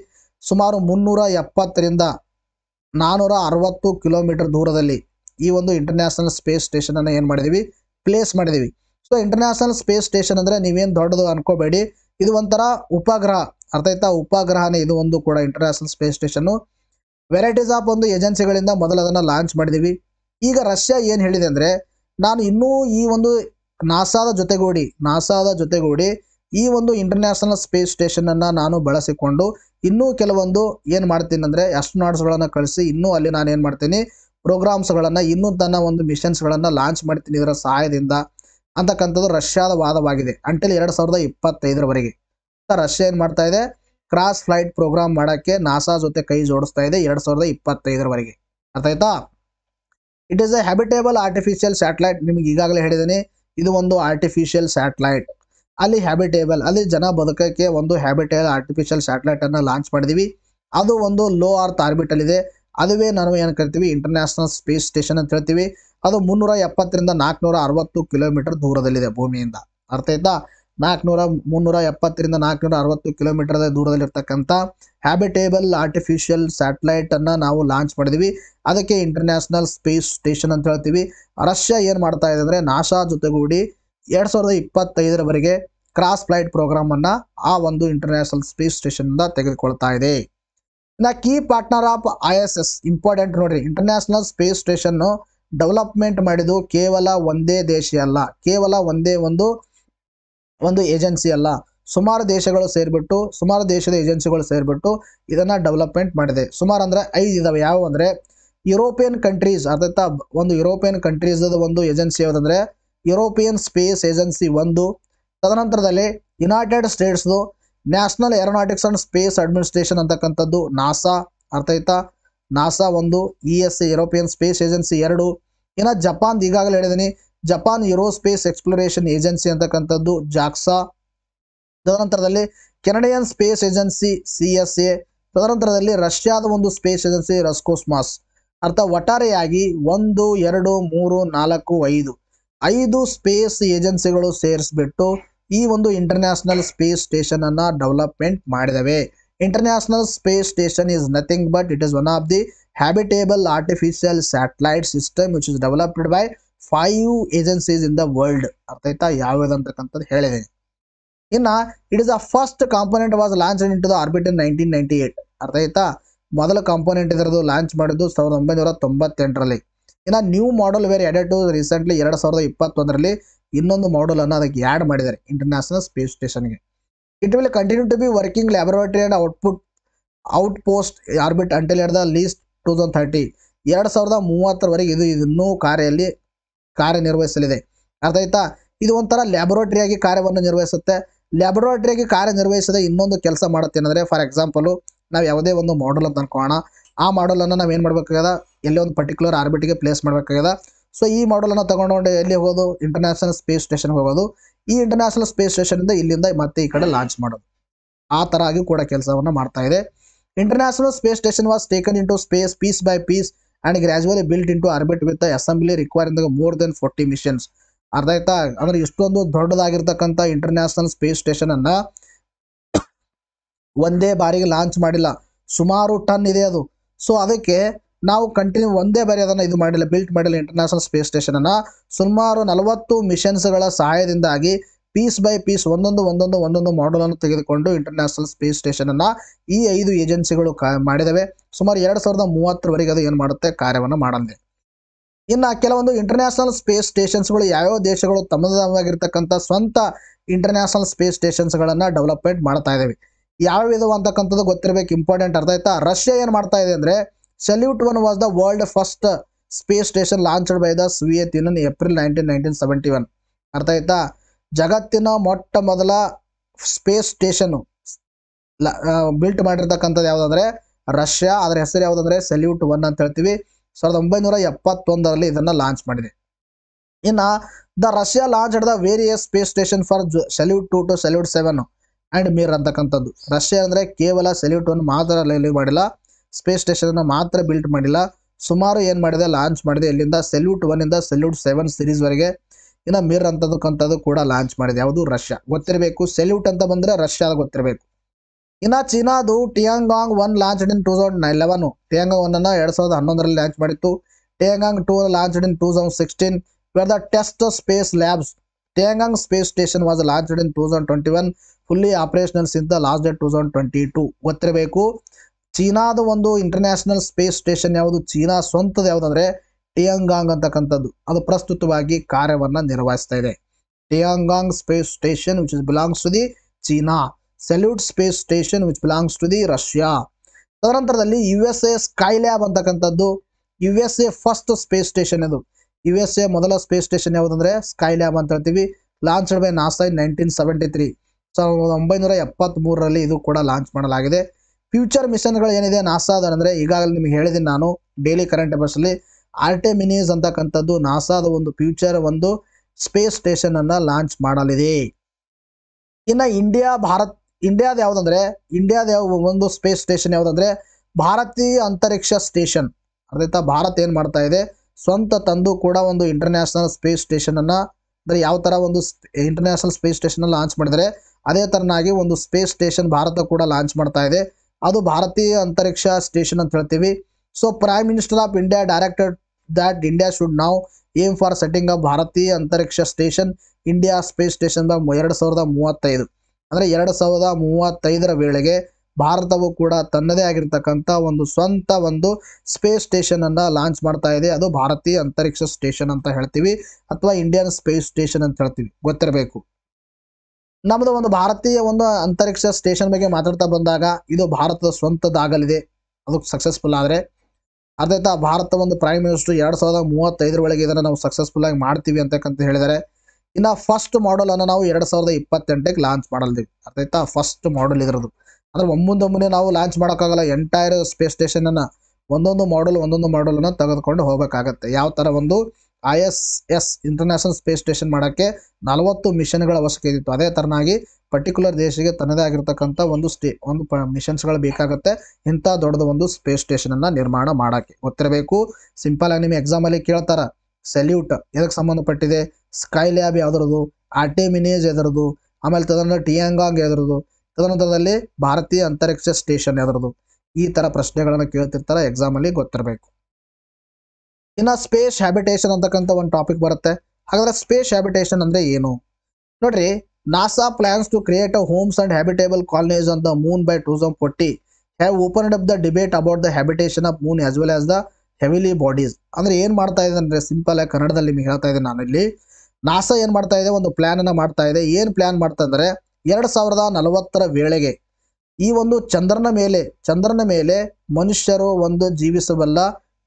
ಸುಮಾರು ಮುನ್ನೂರ ಎಪ್ಪತ್ತರಿಂದ ನಾನ್ನೂರ ಅರವತ್ತು ಕಿಲೋಮೀಟರ್ ದೂರದಲ್ಲಿ ಈ ಒಂದು ಇಂಟರ್ನ್ಯಾಷನಲ್ ಸ್ಪೇಸ್ ಸ್ಟೇಷನನ್ನು ಏನು ಮಾಡಿದ್ದೀವಿ ಪ್ಲೇಸ್ ಮಾಡಿದ್ದೀವಿ ಸೊ ಇಂಟರ್ನ್ಯಾಷನಲ್ ಸ್ಪೇಸ್ ಸ್ಟೇಷನ್ ಅಂದರೆ ನೀವೇನು ದೊಡ್ಡದು ಅನ್ಕೋಬೇಡಿ ಇದು ಒಂಥರ ಉಪಗ್ರಹ ಅರ್ಥ ಆಯ್ತಾ ಉಪಗ್ರಹನೇ ಇದು ಒಂದು ಕೂಡ ಇಂಟರ್ನ್ಯಾಷನಲ್ ಸ್ಪೇಸ್ ಸ್ಟೇಷನ್ನು ವೆರೈಟೀಸ್ ಆಫ್ ಒಂದು ಏಜೆನ್ಸಿಗಳಿಂದ ಮೊದಲು ಅದನ್ನು ಲಾಂಚ್ ಮಾಡಿದ್ದೀವಿ ಈಗ ರಷ್ಯಾ ಏನು ಹೇಳಿದೆ ಅಂದರೆ ನಾನು ಇನ್ನೂ ಈ ಒಂದು ನಾಸಾದ ಜೊತೆಗೂಡಿ ನಾಸಾದ ಜೊತೆಗೂಡಿ ಈ ಒಂದು ಇಂಟರ್ನ್ಯಾಷನಲ್ ಸ್ಪೇಸ್ ಸ್ಟೇಷನನ್ನು ನಾನು ಬಳಸಿಕೊಂಡು ಇನ್ನೂ ಕೆಲವೊಂದು ಏನು ಮಾಡ್ತೀನಿ ಅಂದರೆ ಆಸ್ಟ್ರೋನಾಟ್ಸ್ಗಳನ್ನು ಕಳಿಸಿ ಇನ್ನೂ ಅಲ್ಲಿ ನಾನು ಏನು ಮಾಡ್ತೀನಿ ಪ್ರೋಗ್ರಾಮ್ಸ್ಗಳನ್ನು ಇನ್ನೂ ತನ್ನ ಒಂದು ಮಿಷನ್ಸ್ಗಳನ್ನು ಲಾಂಚ್ ಮಾಡ್ತೀನಿ ಇದರ ಸಹಾಯದಿಂದ ಅಂತಕ್ಕಂಥದ್ದು ರಷ್ಯಾದ ವಾದವಾಗಿದೆ ಅಂಟಿಲ್ ಎರಡು ಸಾವಿರದ ಇಪ್ಪತ್ತೈದರವರೆಗೆ ರಷ್ಯಾ ಏನು ಮಾಡ್ತಾ ಇದೆ ಕ್ರಾಸ್ ಫ್ಲೈಟ್ ಪ್ರೋಗ್ರಾಮ್ ಮಾಡೋಕ್ಕೆ ನಾಸಾ ಜೊತೆ ಕೈ ಜೋಡಿಸ್ತಾ ಇದೆ ಎರಡು ಸಾವಿರದ ಇಪ್ಪತ್ತೈದರವರೆಗೆ ಅರ್ಥ ಆಯ್ತಾ it is a habitable artificial satellite ನಿಮಗೆ ಈಗಾಗಲೇ ಹೇಳಿದ್ದೀನಿ ಇದು ಒಂದು ಆರ್ಟಿಫಿಷಿಯಲ್ ಸ್ಯಾಟಲೈಟ್ ಅಲ್ಲಿ ಹ್ಯಾಬಿಟೇಬಲ್ ಅಲ್ಲಿ ಜನ ಬದುಕಕ್ಕೆ ಒಂದು ಹ್ಯಾಬಿಟೇಬಲ್ ಆರ್ಟಿಫಿಷಿಯಲ್ ಅನ್ನು ಲಾಂಚ್ ಮಾಡಿದೀವಿ ಅದು ಒಂದು ಲೋ ಅರ್ತ್ ಆರ್ಬಿಟಲ್ ಇದೆ ಅದುವೇ ನಾವು ಏನು ಕರಿತೀವಿ ಇಂಟರ್ನ್ಯಾಷನಲ್ ಸ್ಪೇಸ್ ಸ್ಟೇಷನ್ ಅಂತ ಹೇಳ್ತೀವಿ ಅದು ಮುನ್ನೂರ ಎಪ್ಪತ್ತರಿಂದ ನಾಲ್ಕುನೂರ ಅರವತ್ತು ಕಿಲೋಮೀಟರ್ ದೂರದಲ್ಲಿದೆ ಭೂಮಿಯಿಂದ ಅರ್ಥ ಆಯ್ತಾ ನಾಲ್ಕುನೂರ ಮುನ್ನೂರ ಎಪ್ಪತ್ತರಿಂದ ನಾಲ್ಕುನೂರ ಅರವತ್ತು ಕಿಲೋಮೀಟರ್ ದೂರದಲ್ಲಿರ್ತಕ್ಕಂಥ ಹ್ಯಾಬಿಟೇಬಲ್ ಆರ್ಟಿಫಿಷಿಯಲ್ ಸ್ಯಾಟಲೈಟನ್ನು ನಾವು ಲಾಂಚ್ ಮಾಡಿದೀವಿ ಅದಕ್ಕೆ ಇಂಟರ್ನ್ಯಾಷನಲ್ ಸ್ಪೇಸ್ ಸ್ಟೇಷನ್ ಅಂತ ಹೇಳ್ತೀವಿ ರಷ್ಯಾ ಏನು ಮಾಡ್ತಾ ಇದೆ ಅಂದರೆ ನಾಸಾ ಜೊತೆಗೂಡಿ ಎರಡು ಸಾವಿರದ ಇಪ್ಪತ್ತೈದರವರೆಗೆ ಕ್ರಾಸ್ ಫ್ಲೈಟ್ ಪ್ರೋಗ್ರಾಮನ್ನು ಆ ಒಂದು ಇಂಟರ್ನ್ಯಾಷನಲ್ ಸ್ಪೇಸ್ ಸ್ಟೇಷನಿಂದ ತೆಗೆದುಕೊಳ್ತಾ ಇದೆ ಇನ್ನು key partner of I S S important ನೋಡ್ರಿ ಇಂಟರ್ನ್ಯಾಷನಲ್ ಸ್ಪೇಸ್ ಸ್ಟೇಷನ್ನು ಡೆವಲಪ್ಮೆಂಟ್ ಮಾಡಿದ್ದು ಕೇವಲ ಒಂದೇ ದೇಶ ಅಲ್ಲ ಕೇವಲ ಒಂದೇ ಒಂದು ಒಂದು ಏಜೆನ್ಸಿ ಅಲ್ಲ ಸುಮಾರು ದೇಶಗಳು ಸೇರಿಬಿಟ್ಟು ಸುಮಾರು ದೇಶದ ಏಜೆನ್ಸಿಗಳು ಸೇರಿಬಿಟ್ಟು ಇದನ್ನು ಡೆವಲಪ್ಮೆಂಟ್ ಮಾಡಿದೆ ಸುಮಾರು ಅಂದರೆ ಐದು ಇದಾವೆ ಯಾವ ಅಂದರೆ ಯುರೋಪಿಯನ್ ಕಂಟ್ರೀಸ್ ಅರ್ಥ ಒಂದು ಯುರೋಪಿಯನ್ ಕಂಟ್ರೀಸ್ ಒಂದು ಏಜೆನ್ಸಿ ಯಾವುದಂದ್ರೆ ಯುರೋಪಿಯನ್ ಸ್ಪೇಸ್ ಏಜೆನ್ಸಿ ಒಂದು ತದನಂತರದಲ್ಲಿ ಯುನೈಟೆಡ್ ಸ್ಟೇಟ್ಸ್ದು National Aeronautics and Space Administration ಅಂತಕ್ಕಂಥದ್ದು ನಾಸಾ ಅರ್ಥ ಆಯ್ತಾ ನಾಸಾ ಒಂದು E S A European Space Agency ಎರಡು ಇನ್ನು ಜಪಾನ್ ಈಗಾಗಲೇ ಹೇಳಿದ್ದೀನಿ Japan Aerospace Exploration Agency ಅಂತಕ್ಕಂಥದ್ದು ಜಾಕ್ಸಾ ತದನಂತರದಲ್ಲಿ Canadian Space Agency C S A ತದನಂತರದಲ್ಲಿ ರಷ್ಯಾದ ಒಂದು ಸ್ಪೇಸ್ ಏಜೆನ್ಸಿ ರಸ್ಕೋಸ್ಮಾಸ್ ಅರ್ಥ ಒಟ್ಟಾರೆಯಾಗಿ ಒಂದು ಎರಡು ಮೂರು ನಾಲ್ಕು ಐದು ಐದು ಸ್ಪೇಸ್ ಏಜೆನ್ಸಿಗಳು ಸೇರಿಸ್ಬಿಟ್ಟು ಈ ಒಂದು ಇಂಟರ್ನ್ಯಾಷನಲ್ ಸ್ಪೇಸ್ ಸ್ಟೇಷನ್ ಅನ್ನ ಡೆವಲಪ್ಮೆಂಟ್ ಮಾಡಿದವೆ International Space Station is nothing but it is one of the habitable artificial satellite system which is developed by five agencies in the world ಅರ್ಥ ಆಯ್ತಾ ಯಾವ್ಯಾವ್ದಂತಕ್ಕಂಥದ್ದು ಹೇಳಿದ್ದೀನಿ ಇನ್ನ it is a first component was launch into the orbit in nineteen ninety eight ಅರ್ಥ ಆಯ್ತಾ ಮೊದಲ component ಇದರದು launch ಮಾಡಿದ್ದು ಸಾವಿರದ ಒಂಬೈನೂರ ತೊಂಬತ್ತೆಂಟರಲ್ಲಿ ಇನ್ನು new model were to recently ಎರಡು ಸಾವಿರದ ಇಪ್ಪತ್ತೊಂದರಲ್ಲಿ ಇನ್ನೊಂದು ಮಾಡಲನ್ನು ಅದಕ್ಕೆ ಆ್ಯಡ್ ಮಾಡಿದ್ದಾರೆ ಇಂಟರ್ನ್ಯಾಷನಲ್ ಸ್ಪೇಸ್ ಸ್ಟೇಷನ್ಗೆ it will continue to be working laboratory and output outpost orbit until at the least two thousand thirty ಎರಡು ಸಾವಿರದ ಮೂವತ್ತರವರೆಗೆ ಇದು ಇನ್ನೂ ಕಾರ್ಯಲ್ಲಿ ಕಾರ್ಯನಿರ್ವಹಿಸಲಿದೆ ಅರ್ಥ ಆಯ್ತಾ ಇದು ಒಂಥರ ಲ್ಯಾಬೊರೇಟರಿಯಾಗಿ ಕಾರ್ಯವನ್ನು ನಿರ್ವಹಿಸುತ್ತೆ ಲ್ಯಾಬೊರೇಟರಿಯಾಗಿ ಕಾರ್ಯನಿರ್ವಹಿಸದೆ ಇನ್ನೊಂದು ಕೆಲಸ ಮಾಡುತ್ತೆ ಅಂದರೆ ಫಾರ್ ಎಕ್ಸಾಂಪಲು ನಾವು ಯಾವುದೇ ಒಂದು ಮಾಡಲ್ ಅಂತ ಅನ್ಕೋಣ ಆ ಮಾಡಲನ್ನು ನಾವು ಏನು ಮಾಡಬೇಕಾಗ್ಯದ ಎಲ್ಲೇ ಒಂದು ಪರ್ಟಿಕ್ಯುಲರ್ ಆರ್ಬಿಟಿಗೆ ಪ್ಲೇಸ್ ಮಾಡಬೇಕಾಗ್ಯದ ಸೊ ಈ ಮಾಡಲನ್ನು ತಗೊಂಡು ಎಲ್ಲಿ ಹೋಗೋದು ಇಂಟರ್ನ್ಯಾಷನಲ್ ಸ್ಪೇಸ್ ಸ್ಟೇಷನ್ಗೆ ಹೋಗೋದು ಈ ಇಂಟರ್ನ್ಯಾಷನಲ್ ಸ್ಪೇಸ್ ಸ್ಟೇಷನಿಂದ ಇಲ್ಲಿಂದ ಮತ್ತೆ ಈ ಕಡೆ ಲಾಂಚ್ ಮಾಡೋದು ಆ ಥರ ಆಗಿ ಕೂಡ ಕೆಲಸವನ್ನು ಮಾಡ್ತಾ ಇದೆ International Space Station was taken into space piece by piece and gradually built into orbit with assembly require requiring more than forty missions ಅರ್ಧ ಆಯ್ತಾ ಅಂದ್ರೆ ಇಷ್ಟೊಂದು ದೊಡ್ಡದಾಗಿರ್ತಕ್ಕಂಥ ಇಂಟರ್ನ್ಯಾಷನಲ್ ಸ್ಪೇಸ್ ಸ್ಟೇಷನನ್ನು ಒಂದೇ ಬಾರಿಗೆ ಲಾಂಚ್ ಮಾಡಿಲ್ಲ ಸುಮಾರು ಟನ್ ಇದೆ ಅದು ಸೊ ಅದಕ್ಕೆ ನಾವು ಕಂಟಿನ್ಯೂ ಒಂದೇ ಬಾರಿ ಅದನ್ನು ಇದು ಮಾಡಿಲ್ಲ ಬಿಲ್ಟ್ ಮಾಡಿಲ್ಲ ಇಂಟರ್ನ್ಯಾಷನಲ್ ಸ್ಪೇಸ್ ಸ್ಟೇಷನನ್ನು ಸುಮಾರು ನಲವತ್ತು ಮಿಷನ್ಸ್ಗಳ ಸಹಾಯದಿಂದಾಗಿ ಪೀಸ್ ಬೈ ಪೀಸ್ ಒಂದೊಂದು ಒಂದೊಂದು ಒಂದೊಂದು ಮಾಡಲನ್ನು ತೆಗೆದುಕೊಂಡು ಇಂಟರ್ನ್ಯಾಷನಲ್ ಸ್ಪೇಸ್ ಸ್ಟೇಷನನ್ನು ಈ ಐದು ಏಜೆನ್ಸಿಗಳು ಕಾ ಮಾಡಿದವೆ ಸುಮಾರು ಎರಡು ಸಾವಿರದ ಮೂವತ್ತರವರೆಗೆ ಅದು ಏನು ಮಾಡುತ್ತೆ ಕಾರ್ಯವನ್ನು ಮಾಡಂದೆ ಇನ್ನು ಕೆಲವೊಂದು ಇಂಟರ್ನ್ಯಾಷನಲ್ ಸ್ಪೇಸ್ ಸ್ಟೇಷನ್ಸ್ಗಳು ಯಾವ್ಯಾವ ದೇಶಗಳು ತಮ್ಮದಾಗಿರ್ತಕ್ಕಂಥ ಸ್ವಂತ ಇಂಟರ್ನ್ಯಾಷನಲ್ ಸ್ಪೇಸ್ ಸ್ಟೇಷನ್ಸ್ಗಳನ್ನು ಡೆವಲಪ್ಮೆಂಟ್ ಮಾಡ್ತಾ ಇದ್ದಾವೆ ಯಾವ ಇದು ಅಂತಕ್ಕಂಥದ್ದು ಗೊತ್ತಿರಬೇಕು ಇಂಪಾರ್ಟೆಂಟ್ ಅರ್ಥ ಆಯ್ತಾ ರಷ್ಯಾ ಏನು ಮಾಡ್ತಾ ಇದೆ ಅಂದರೆ Salyut one was the world first space station launched by the Soviet in April nineteen nineteen seventy one ಅರ್ಥ ಆಯ್ತಾ ಜಗತ್ತಿನ ಮೊಟ್ಟ ಮೊದಲ ಸ್ಪೇಸ್ ಸ್ಟೇಷನ್ ಬಿಲ್ಟ್ ಮಾಡಿರ್ತಕ್ಕಂಥದ್ದು ಯಾವುದಂದ್ರೆ ರಷ್ಯಾ ಅದರ ಹೆಸರು ಯಾವುದಂದ್ರೆ ಸೆಲ್ಯೂಟ್ ಒನ್ ಅಂತ ಹೇಳ್ತೀವಿ ಸಾವಿರದ ಒಂಬೈನೂರ ಎಪ್ಪತ್ತೊಂದರಲ್ಲಿ ಇದನ್ನು ಲಾಂಚ್ ಮಾಡಿದೆ ಇನ್ನು the Russia launch the various space station for Salyut two to Salyut seven and Mir ಅಂತಕ್ಕಂಥದ್ದು ರಷ್ಯಾ ಅಂದರೆ ಕೇವಲ ಸೆಲ್ಯೂಟನ್ನು ಮಾತ್ರ ರೆಲಿ ಮಾಡಿಲ್ಲ ಸ್ಪೇಸ್ ಸ್ಟೇಷನನ್ನು ಮಾತ್ರ ಬಿಲ್ಟ್ ಮಾಡಿಲ್ಲ ಸುಮಾರು ಏನು ಮಾಡಿದೆ ಲಾಂಚ್ ಮಾಡಿದೆ ಇಲ್ಲಿಂದ ಸೆಲ್ಯೂಟ್ ಒನ್ನಿಂದ ಸೆಲ್ಯೂಟ್ ಸೆವೆನ್ ಸಿರೀಸ್ವರೆಗೆ ಇನ್ನು ಮೀರ್ ಅಂತದಕ್ಕಂಥದ್ದು ಕೂಡ ಲಾಂಚ್ ಮಾಡಿದೆ ಯಾವುದು ರಷ್ಯಾ ಗೊತ್ತಿರಬೇಕು ಸೆಲ್ಯೂಟ್ ಅಂತ ಬಂದರೆ ರಷ್ಯಾದ ಗೊತ್ತಿರಬೇಕು ಇನ್ನು ಚೀನಾದು Tiangong one launched in two thousand nine eleven Tiangong ಒನ್ನನ್ನು ಎರಡು ಸಾವಿರದ ಹನ್ನೊಂದರಲ್ಲಿ ಲಾಂಚ್ ಮಾಡಿತ್ತು Tiangong two launched in two thousand sixteen where the test space labs was space station was launched twenty one fully operational since last date two thousand twenty two ಗೊತ್ತಿರಬೇಕು ಚೀನಾದ ಒಂದು International Space Station ಯಾವುದು China ಸ್ವಂತದ ಯಾವುದಂದ್ರೆ Tiangong ಅಂತಕ್ಕಂಥದ್ದು ಅದು ಪ್ರಸ್ತುತವಾಗಿ ಕಾರ್ಯವನ್ನು ನಿರ್ವಹಿಸ್ತಾ ಇದೆ Tiangong space station which is belongs to the China Salyut space station which belongs to the Russia ತದನಂತರದಲ್ಲಿ U S A Skylab ಅಂತಕ್ಕಂಥದ್ದು U S A first space station ಅದು ಯು ಎಸ್ ಎ ಮೊದಲ space station ಯಾವುದಂದ್ರೆ Skylab ಅಂತ ಹೇಳ್ತೀವಿ launch by NASA in nineteen seventy three ಸಾವಿರದ ಒಂಬೈನೂರ ಮೂರರಲ್ಲಿ ಇದು ಕೂಡ ಲಾಂಚ್ ಮಾಡಲಾಗಿದೆ ಫ್ಯೂಚರ್ ಮಿಷನ್ಗಳು ಏನಿದೆ ನಾಸಾದ ಅಂದರೆ ಈಗಾಗಲೇ ನಿಮಗೆ ಹೇಳಿದ್ದೀನಿ ನಾನು ಡೈಲಿ ಕರೆಂಟ್ ಅಫೇರ್ಸಲ್ಲಿ ಆರ್ಟೆ ಮಿನೀಸ್ ಅಂತಕ್ಕಂಥದ್ದು ನಾಸಾದ ಒಂದು ಫ್ಯೂಚರ್ ಒಂದು ಸ್ಪೇಸ್ ಸ್ಟೇಷನನ್ನು ಲಾಂಚ್ ಮಾಡಲಿದೆ ಇನ್ನು ಇಂಡಿಯಾ ಭಾರತ್ ಇಂಡಿಯಾದ ಯಾವುದಂದ್ರೆ ಇಂಡಿಯಾದ ಯಾವ ಒಂದು ಸ್ಪೇಸ್ ಸ್ಟೇಷನ್ ಯಾವುದಂದ್ರೆ ಭಾರತೀಯ ಅಂತರಿಕ್ಷ ಸ್ಟೇಷನ್ ಅದೇ ಭಾರತ್ ಏನು ಮಾಡ್ತಾ ಇದೆ ಸ್ವಂತ ತಂದು ಕೂಡ ಒಂದು ಇಂಟರ್ನ್ಯಾಷನಲ್ ಸ್ಪೇಸ್ ಸ್ಟೇಷನನ್ನು ಅಂದರೆ ಯಾವ ಥರ ಒಂದು ಇಂಟರ್ನ್ಯಾಷನಲ್ ಸ್ಪೇಸ್ ಸ್ಟೇಷನ್ ಲಾಂಚ್ ಮಾಡಿದರೆ ಅದೇ ಥರನಾಗಿ ಒಂದು ಸ್ಪೇಸ್ ಸ್ಟೇಷನ್ ಭಾರತ ಕೂಡ ಲಾಂಚ್ ಮಾಡ್ತಾ ಇದೆ ಅದು ಭಾರತೀಯ ಅಂತರಿಕ್ಷ ಸ್ಟೇಷನ್ ಅಂತ ಹೇಳ್ತೀವಿ so prime minister of India director that India should ನಾವು aim for setting of Bharatiya Antariksh station India space station ಎರಡು ಸಾವಿರದ ಮೂವತ್ತೈದು ಅಂದರೆ ಎರಡು ಸಾವಿರದ ಮೂವತ್ತೈದರ ವೇಳೆಗೆ ಭಾರತವು ಕೂಡ ತನ್ನದೇ ಆಗಿರ್ತಕ್ಕಂಥ ಒಂದು ಸ್ವಂತ ಒಂದು ಸ್ಪೇಸ್ ಸ್ಟೇಷನ್ ಅನ್ನ ಲಾಂಚ್ ಮಾಡ್ತಾ ಇದೆ ಅದು ಭಾರತೀಯ ಅಂತರಿಕ್ಷ ಸ್ಟೇಷನ್ ಅಂತ ಹೇಳ್ತೀವಿ ಅಥವಾ ಇಂಡಿಯನ್ ಸ್ಪೇಸ್ ಸ್ಟೇಷನ್ ಅಂತ ಹೇಳ್ತೀವಿ ಗೊತ್ತಿರಬೇಕು ನಮ್ಮದು ಒಂದು ಭಾರತೀಯ ಒಂದು ಅಂತರಿಕ್ಷ ಸ್ಟೇಷನ್ ಬಗ್ಗೆ ಮಾತಾಡ್ತಾ ಬಂದಾಗ ಇದು ಭಾರತದ ಸ್ವಂತದಾಗಲಿದೆ ಅದು ಸಕ್ಸಸ್ಫುಲ್ ಆದರೆ ಅದೇ ತಾ ಭಾರತ ಒಂದು ಪ್ರೈಮ್ ಮಿನಿಸ್ಟರ್ ಎರಡು ಸಾವಿರದ ಮೂವತ್ತೈದರ ಒಳಗೆ ಇದನ್ನು ನಾವು ಸಕ್ಸಸ್ಫುಲ್ ಆಗಿ ಮಾಡ್ತೀವಿ ಅಂತಕ್ಕಂತ ಹೇಳಿದರೆ ಇನ್ನು ಫಸ್ಟ್ ಮಾಡಲ್ ನಾವು ಎರಡು ಸಾವಿರದ ಇಪ್ಪತ್ತೆಂಟಕ್ಕೆ ಲಾಂಚ್ ಮಾಡಲ್ದಿವಿ ಅದೇ ಫಸ್ಟ್ ಮಾಡಲ್ ಇದ್ರದ್ದು ಅಂದ್ರೆ ಒಮ್ಮೊಂದೊಮ್ಮನೆ ನಾವು ಲಾಂಚ್ ಮಾಡೋಕ್ಕಾಗಲ್ಲ ಎಂಟೈರ್ ಸ್ಪೇಸ್ ಸ್ಟೇಷನನ್ನು ಒಂದೊಂದು ಮಾಡಲ್ ಒಂದೊಂದು ಮಾಡಲನ್ನು ತೆಗೆದುಕೊಂಡು ಹೋಗಬೇಕಾಗತ್ತೆ ಯಾವ ಥರ ಒಂದು I S S International Space Station ಮಾಡೋಕ್ಕೆ ನಲವತ್ತು ಮಿಷನ್ಗಳ ಅವಶ್ಯಕತೆ ಇತ್ತು ಅದೇ ಥರನಾಗಿ ಪರ್ಟಿಕ್ಯುಲರ್ ದೇಶಕ್ಕೆ ತನ್ನದೇ ಆಗಿರ್ತಕ್ಕಂಥ ಒಂದು ಸ್ಟೇ ಒಂದು ಪ ಮಿಷನ್ಸ್ಗಳು ಬೇಕಾಗುತ್ತೆ ಇಂಥ ದೊಡ್ಡದ ಒಂದು ಸ್ಪೇಸ್ ಸ್ಟೇಷನನ್ನು ನಿರ್ಮಾಣ ಮಾಡೋಕ್ಕೆ ಗೊತ್ತಿರಬೇಕು ಸಿಂಪಲ್ ಆಗಿ ಎಕ್ಸಾಮ್ ಎಕ್ಸಾಮಲ್ಲಿ ಕೇಳ್ತಾರೆ ಸೆಲ್ಯೂಟ್ ಇದಕ್ಕೆ ಸಂಬಂಧಪಟ್ಟಿದೆ ಸ್ಕೈ ಲ್ಯಾಬ್ ಯಾವ್ದರದು ಆರ್ಟೆ ಮಿನೇಜ್ ಎದರದು ಆಮೇಲೆ ತದನ್ನ ಟಿಯಾಂಗಾಂಗ್ ಎದರದು ತದನಂತರದಲ್ಲಿ ಭಾರತೀಯ ಅಂತರಿಕ್ಷ ಸ್ಟೇಷನ್ ಯಾವ್ದ್ರದ್ದು ಈ ತರ ಪ್ರಶ್ನೆಗಳನ್ನು ಕೇಳ್ತಿರ್ತಾರೆ ಅಲ್ಲಿ ಗೊತ್ತಿರಬೇಕು ಇನ್ನ ಸ್ಪೇಸ್ ಹ್ಯಾಬಿಟೇಷನ್ ಅಂತಕ್ಕಂಥ ಒಂದು ಟಾಪಿಕ್ ಬರುತ್ತೆ ಹಾಗಾದ್ರೆ ಸ್ಪೇಸ್ ಹ್ಯಾಬಿಟೇಷನ್ ಅಂದ್ರೆ ಏನು ನೋಡ್ರಿ NASA plans to create a homes and habitable colonies on the moon by two ಕೊಟ್ಟಿ forty have open up the debate about the habitation of moon as well as the heavenly bodies ಅಂದ್ರೆ ಏನು ಮಾಡ್ತಾ ಇದೆ ಅಂದ್ರೆ simple ಆಗಿ ಕನ್ನಡದಲ್ಲಿ ನಿಮಗೆ ಹೇಳ್ತಾ ಇದ್ದೀನಿ ನಾನಿಲ್ಲಿ ನಾಸಾ ಏನ್ ಮಾಡ್ತಾ ಇದೆ ಒಂದು ಪ್ಲಾನ್ ಅನ್ನ ಮಾಡ್ತಾ ಇದೆ ಏನು ಪ್ಲಾನ್ ಮಾಡ್ತಾ ಅಂದ್ರೆ ಎರಡು ಸಾವಿರದ ನಲವತ್ತರ ವೇಳೆಗೆ ಈ ಒಂದು ಚಂದ್ರನ ಮೇಲೆ ಚಂದ್ರನ ಮೇಲೆ ಮನುಷ್ಯರು ಒಂದು ಜೀವಿಸಬಲ್ಲ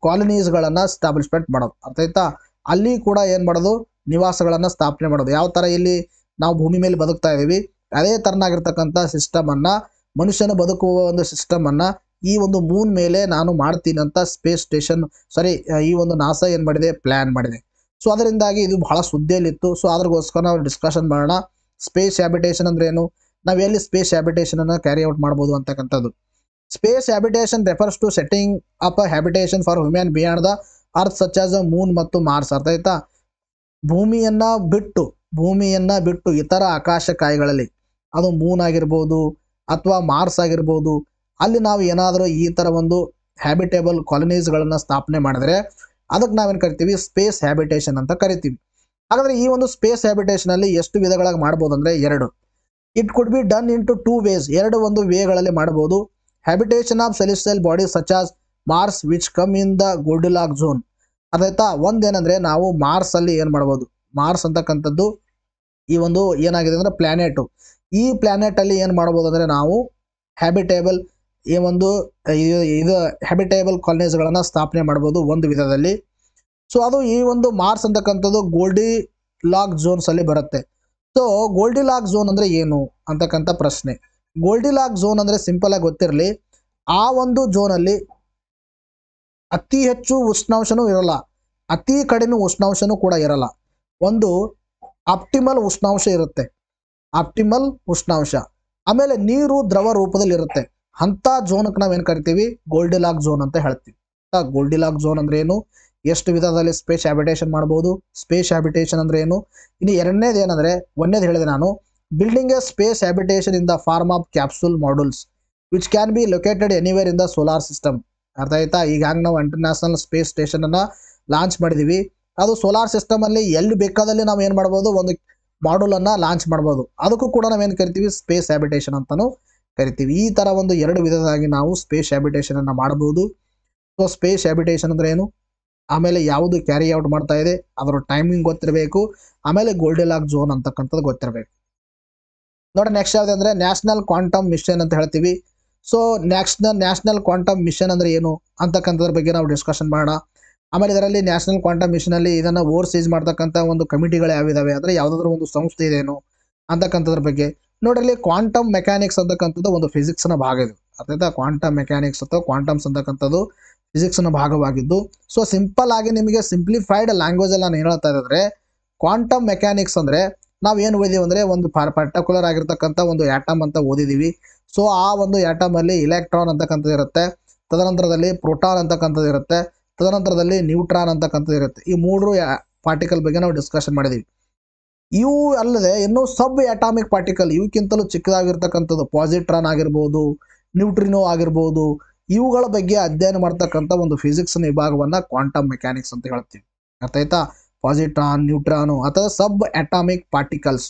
ಕಾಲನೀಸ್ಗಳನ್ನು ಸ್ಟಾಬ್ಲಿಷ್ಮೆಂಟ್ ಮಾಡೋದು ಅರ್ಥ ಆಯ್ತಾ ಅಲ್ಲಿ ಕೂಡ ಏನು ಮಾಡೋದು ನಿವಾಸಗಳನ್ನು ಸ್ಥಾಪನೆ ಮಾಡೋದು ಯಾವ ಥರ ಇಲ್ಲಿ ನಾವು ಭೂಮಿ ಮೇಲೆ ಬದುಕ್ತಾ ಇದ್ದೀವಿ ಅದೇ ಥರನಾಗಿರ್ತಕ್ಕಂಥ ಸಿಸ್ಟಮನ್ನು ಮನುಷ್ಯನ ಬದುಕುವ ಒಂದು ಸಿಸ್ಟಮನ್ನು ಈ ಒಂದು ಮೂನ್ ಮೇಲೆ ನಾನು ಮಾಡ್ತೀನಿ ಅಂತ ಸ್ಪೇಸ್ ಸ್ಟೇಷನ್ ಸಾರಿ ಈ ಒಂದು ನಾಸಾ ಏನು ಮಾಡಿದೆ ಪ್ಲ್ಯಾನ್ ಮಾಡಿದೆ ಸೊ ಅದರಿಂದಾಗಿ ಇದು ಬಹಳ ಸುದ್ದಿಯಲ್ಲಿತ್ತು ಸೊ ಅದ್ರಗೋಸ್ಕರ ನಾವು ಡಿಸ್ಕಷನ್ ಮಾಡೋಣ ಸ್ಪೇಸ್ ಹ್ಯಾಬಿಟೇಷನ್ ಅಂದ್ರೆ ಏನು ನಾವು ಎಲ್ಲಿ ಸ್ಪೇಸ್ ಹ್ಯಾಬಿಟೇಷನ್ ಅನ್ನು ಕ್ಯಾರಿ ಔಟ್ ಮಾಡ್ಬೋದು ಅಂತಕ್ಕಂಥದ್ದು space habitation refers to setting up a habitation for human beyond the earth such as moon ಮತ್ತು ಮಾರ್ಸ್ ಅರ್ಥ ಆಯ್ತಾ ಭೂಮಿಯನ್ನ ಬಿಟ್ಟು ಭೂಮಿಯನ್ನ ಬಿಟ್ಟು ಇತರ ಕಾಯಿಗಳಲ್ಲಿ ಅದು ಮೂನ್ ಆಗಿರ್ಬೋದು ಅಥವಾ ಮಾರ್ಸ್ ಆಗಿರ್ಬೋದು ಅಲ್ಲಿ ನಾವು ಏನಾದರೂ ಈ ಥರ ಒಂದು ಹ್ಯಾಬಿಟೇಬಲ್ ಗಳನ್ನ ಸ್ಥಾಪನೆ ಮಾಡಿದ್ರೆ ಅದಕ್ಕೆ ನಾವೇನು ಕರಿತೀವಿ ಸ್ಪೇಸ್ ಹ್ಯಾಬಿಟೇಷನ್ ಅಂತ ಕರಿತೀವಿ ಹಾಗಾದ್ರೆ ಈ ಒಂದು ಸ್ಪೇಸ್ ಹ್ಯಾಬಿಟೇಷನ್ ಅಲ್ಲಿ ಎಷ್ಟು ವಿಧಗಳಾಗಿ ಮಾಡಬಹುದು ಅಂದ್ರೆ ಎರಡು it could be done in two two ways ಎರಡು ಒಂದು ವೇಗಳಲ್ಲಿ ಮಾಡಬಹುದು habitation of celestial body such as Mars which come in the Goldilocks zone ಅದಾಯ್ತಾ ಒಂದೇನಂದ್ರೆ ನಾವು ಮಾರ್ಸ್ ಅಲ್ಲಿ ಏನ್ ಮಾಡಬಹುದು ಮಾರ್ಸ್ ಅಂತಕ್ಕಂಥದ್ದು ಈ ಒಂದು ಏನಾಗಿದೆ ಅಂದ್ರೆ ಪ್ಲಾನೆಟು ಈ ಪ್ಲಾನೆಟ್ ಅಲ್ಲಿ ಏನ್ ಮಾಡಬಹುದು ಅಂದ್ರೆ ನಾವು ಹ್ಯಾಬಿಟೇಬಲ್ ಈ ಒಂದು ಇದು ಹ್ಯಾಬಿಟೇಬಲ್ ಗಳನ್ನ ಸ್ಥಾಪನೆ ಮಾಡಬಹುದು ಒಂದು ವಿಧದಲ್ಲಿ ಸೊ ಅದು ಈ ಒಂದು ಮಾರ್ಸ್ ಅಂತಕ್ಕಂಥದ್ದು ಗೋಲ್ಡಿ ಲಾಕ್ ಝೋನ್ಸ್ ಅಲ್ಲಿ ಬರುತ್ತೆ ಸೊ ಗೋಲ್ಡಿ ಲಾಕ್ ಝೋನ್ ಅಂದ್ರೆ ಏನು ಅಂತಕ್ಕಂಥ ಪ್ರಶ್ನೆ ಗೋಲ್ಡಿ ಲಾಕ್ ಝೋನ್ ಅಂದ್ರೆ ಸಿಂಪಲ್ ಆಗಿ ಗೊತ್ತಿರಲಿ ಆ ಒಂದು ಝೋನಲ್ಲಿ ಅತಿ ಹೆಚ್ಚು ಉಷ್ಣಾಂಶನೂ ಇರಲ್ಲ ಅತಿ ಕಡಿಮೆ ಉಷ್ಣಾಂಶನೂ ಕೂಡ ಇರಲ್ಲ ಒಂದು ಆಪ್ಟಿಮಲ್ ಉಷ್ಣಾಂಶ ಇರುತ್ತೆ ಆಪ್ಟಿಮಲ್ ಉಷ್ಣಾಂಶ ಆಮೇಲೆ ನೀರು ದ್ರವ ರೂಪದಲ್ಲಿ ಇರುತ್ತೆ ಅಂತ ಝೋನಕ್ಕೆ ನಾವೇನು ಕರಿತೀವಿ ಲಾಕ್ ಝೋನ್ ಅಂತ ಹೇಳ್ತೀವಿ ಗೋಲ್ಡಿ ಲಾಕ್ ಝೋನ್ ಅಂದ್ರೆ ಏನು ಎಷ್ಟು ವಿಧದಲ್ಲಿ ಸ್ಪೇಸ್ ಹ್ಯಾಬಿಟೇಷನ್ ಮಾಡಬಹುದು ಸ್ಪೇಸ್ ಹ್ಯಾಬಿಟೇಷನ್ ಅಂದ್ರೆ ಏನು ಇನ್ನು ಎರಡನೇದು ಏನಂದ್ರೆ ಒಂದೇದು ಹೇಳಿದೆ ನಾನು building a space habitation in the form of capsule modules which can be located anywhere in the solar system ಅರ್ಥ ಆಯ್ತಾ ಈಗ ಹಂಗೆ ನಾವು ಇಂಟರ್ನ್ಯಾಷನಲ್ ಸ್ಪೇಸ್ ಸ್ಟೇಷನ್ ಅನ್ನ ಲಾಂಚ್ ಮಾಡಿದೀವಿ ಅದು ಸೋಲಾರ್ ಸಿಸ್ಟಮ್ ಅಲ್ಲಿ ಎಲ್ಲಿ ಬೇಕಾದಲ್ಲಿ ನಾವು ಏನು ಮಾಡ್ಬೋದು ಒಂದು ಮಾಡ್ಯೂಲ್ ಅನ್ನ ಲಾಂಚ್ ಮಾಡ್ಬೋದು ಅದಕ್ಕೂ ಕೂಡ ನಾವೇನು ಕರಿತೀವಿ ಸ್ಪೇಸ್ ಹ್ಯಾಬಿಟೇಷನ್ ಅಂತಾನು ಕರಿತೀವಿ ಈ ತರ ಒಂದು ಎರಡು ವಿಧದಾಗಿ ನಾವು ಸ್ಪೇಸ್ ಹ್ಯಾಬಿಟೇಷನ್ ಅನ್ನ ಮಾಡಬಹುದು ಸೊ ಸ್ಪೇಸ್ ಹ್ಯಾಬಿಟೇಷನ್ ಅಂದ್ರೆ ಏನು ಆಮೇಲೆ ಯಾವುದು ಕ್ಯಾರಿ ಔಟ್ ಮಾಡ್ತಾ ಇದೆ ಅದರ ಟೈಮಿಂಗ್ ಗೊತ್ತಿರಬೇಕು ಆಮೇಲೆ ಲಾಕ್ ಝೋನ್ ಅಂತಕ್ಕಂಥದ್ದು ಗೊತ್ತಿರಬೇಕು ನೋಡಿ ನೆಕ್ಸ್ಟ್ ಯಾವ್ದು ಅಂದರೆ ನ್ಯಾಷನಲ್ ಕ್ವಾಂಟಮ್ ಮಿಷನ್ ಅಂತ ಹೇಳ್ತೀವಿ so national national quantum mission ಅಂದರೆ ಏನು ಅಂತಕ್ಕಂಥದ್ರ ಬಗ್ಗೆ ನಾವು ಡಿಸ್ಕಷನ್ ಮಾಡೋಣ ಆಮೇಲೆ ಇದರಲ್ಲಿ ನ್ಯಾಷನಲ್ ಕ್ವಾಂಟಮ್ ಮಿಷನಲ್ಲಿ ಇದನ್ನು ಓವರ್ ಸೀಸ್ ಮಾಡ್ತಕ್ಕಂಥ ಒಂದು ಕಮಿಟಿಗಳು ಯಾವಿದಾವೆ ಅಂದರೆ ಯಾವುದಾದ್ರೂ ಒಂದು ಸಂಸ್ಥೆ ಇದೇನು ಅಂತಕ್ಕಂಥದ್ರ ಬಗ್ಗೆ ನೋಡಿರಲಿ ಕ್ವಾಂಟಮ್ ಮೆಕ್ಯಾನಿಕ್ಸ್ ಅಂತಕ್ಕಂಥದ್ದು ಒಂದು ಫಿಸಿಕ್ಸ್ನ ಭಾಗ ಇದು ಅರ್ಥಾಯ್ತಾ ಕ್ವಾಂಟಮ್ ಮೆಕ್ಯಾನಿಕ್ಸ್ ಅಥವಾ ಕ್ವಾಂಟಮ್ಸ್ ಅಂತಕ್ಕಂಥದ್ದು ಫಿಸಿಕ್ಸ್ನ ಭಾಗವಾಗಿದ್ದು ಸೊ ಸಿಂಪಲ್ ಆಗಿ ನಿಮಗೆ ಸಿಂಪ್ಲಿಫೈಡ್ ಲ್ಯಾಂಗ್ವೇಜಲ್ಲಿ ನಾನು ಏನು ಹೇಳ್ತಾ ಇದ್ದರೆ ಕ್ವಾಂಟಮ್ ಮೆಕ್ಯಾನಿಕ್ಸ್ ಅಂದರೆ ನಾವು ಏನು ಓದಿದೀವಿ ಅಂದ್ರೆ ಒಂದು ಪರ್ಟಿಕ್ಯುಲರ್ ಆಗಿರ್ತಕ್ಕಂಥ ಒಂದು ಆಟಮ್ ಅಂತ ಓದಿದ್ದೀವಿ ಸೊ ಆ ಒಂದು ಅಲ್ಲಿ ಇಲೆಕ್ಟ್ರಾನ್ ಅಂತಕ್ಕಂಥದ್ದು ಇರುತ್ತೆ ತದನಂತರದಲ್ಲಿ ಪ್ರೋಟಾನ್ ಅಂತಕ್ಕಂಥದ್ದು ಇರುತ್ತೆ ತದನಂತರದಲ್ಲಿ ನ್ಯೂಟ್ರಾನ್ ಅಂತಕ್ಕಂಥದ್ದು ಇರುತ್ತೆ ಈ ಮೂರು ಪಾರ್ಟಿಕಲ್ ಬಗ್ಗೆ ನಾವು ಡಿಸ್ಕಶನ್ ಮಾಡಿದೀವಿ ಇವು ಅಲ್ಲದೆ ಇನ್ನೂ ಸಬ್ ಅಟಾಮಿಕ್ ಪಾರ್ಟಿಕಲ್ ಇವಕ್ಕಿಂತಲೂ ಚಿಕ್ಕದಾಗಿರ್ತಕ್ಕಂಥದ್ದು ಪಾಸಿಟ್ರಾನ್ ಆಗಿರ್ಬೋದು ನ್ಯೂಟ್ರಿನೋ ಆಗಿರ್ಬೋದು ಇವುಗಳ ಬಗ್ಗೆ ಅಧ್ಯಯನ ಮಾಡ್ತಕ್ಕಂಥ ಒಂದು ಫಿಸಿಕ್ಸ್ ವಿಭಾಗವನ್ನ ಕ್ವಾಂಟಮ್ ಮೆಕ್ಯಾನಿಕ್ಸ್ ಅಂತ ಹೇಳ್ತೀವಿ ಅರ್ಥಾಯ್ತಾ ಪಾಸಿಟ್ರಾನ್ ನ್ಯೂಟ್ರಾನು ಅಥವಾ ಸಬ್ ಅಟಾಮಿಕ್ ಪಾರ್ಟಿಕಲ್ಸ್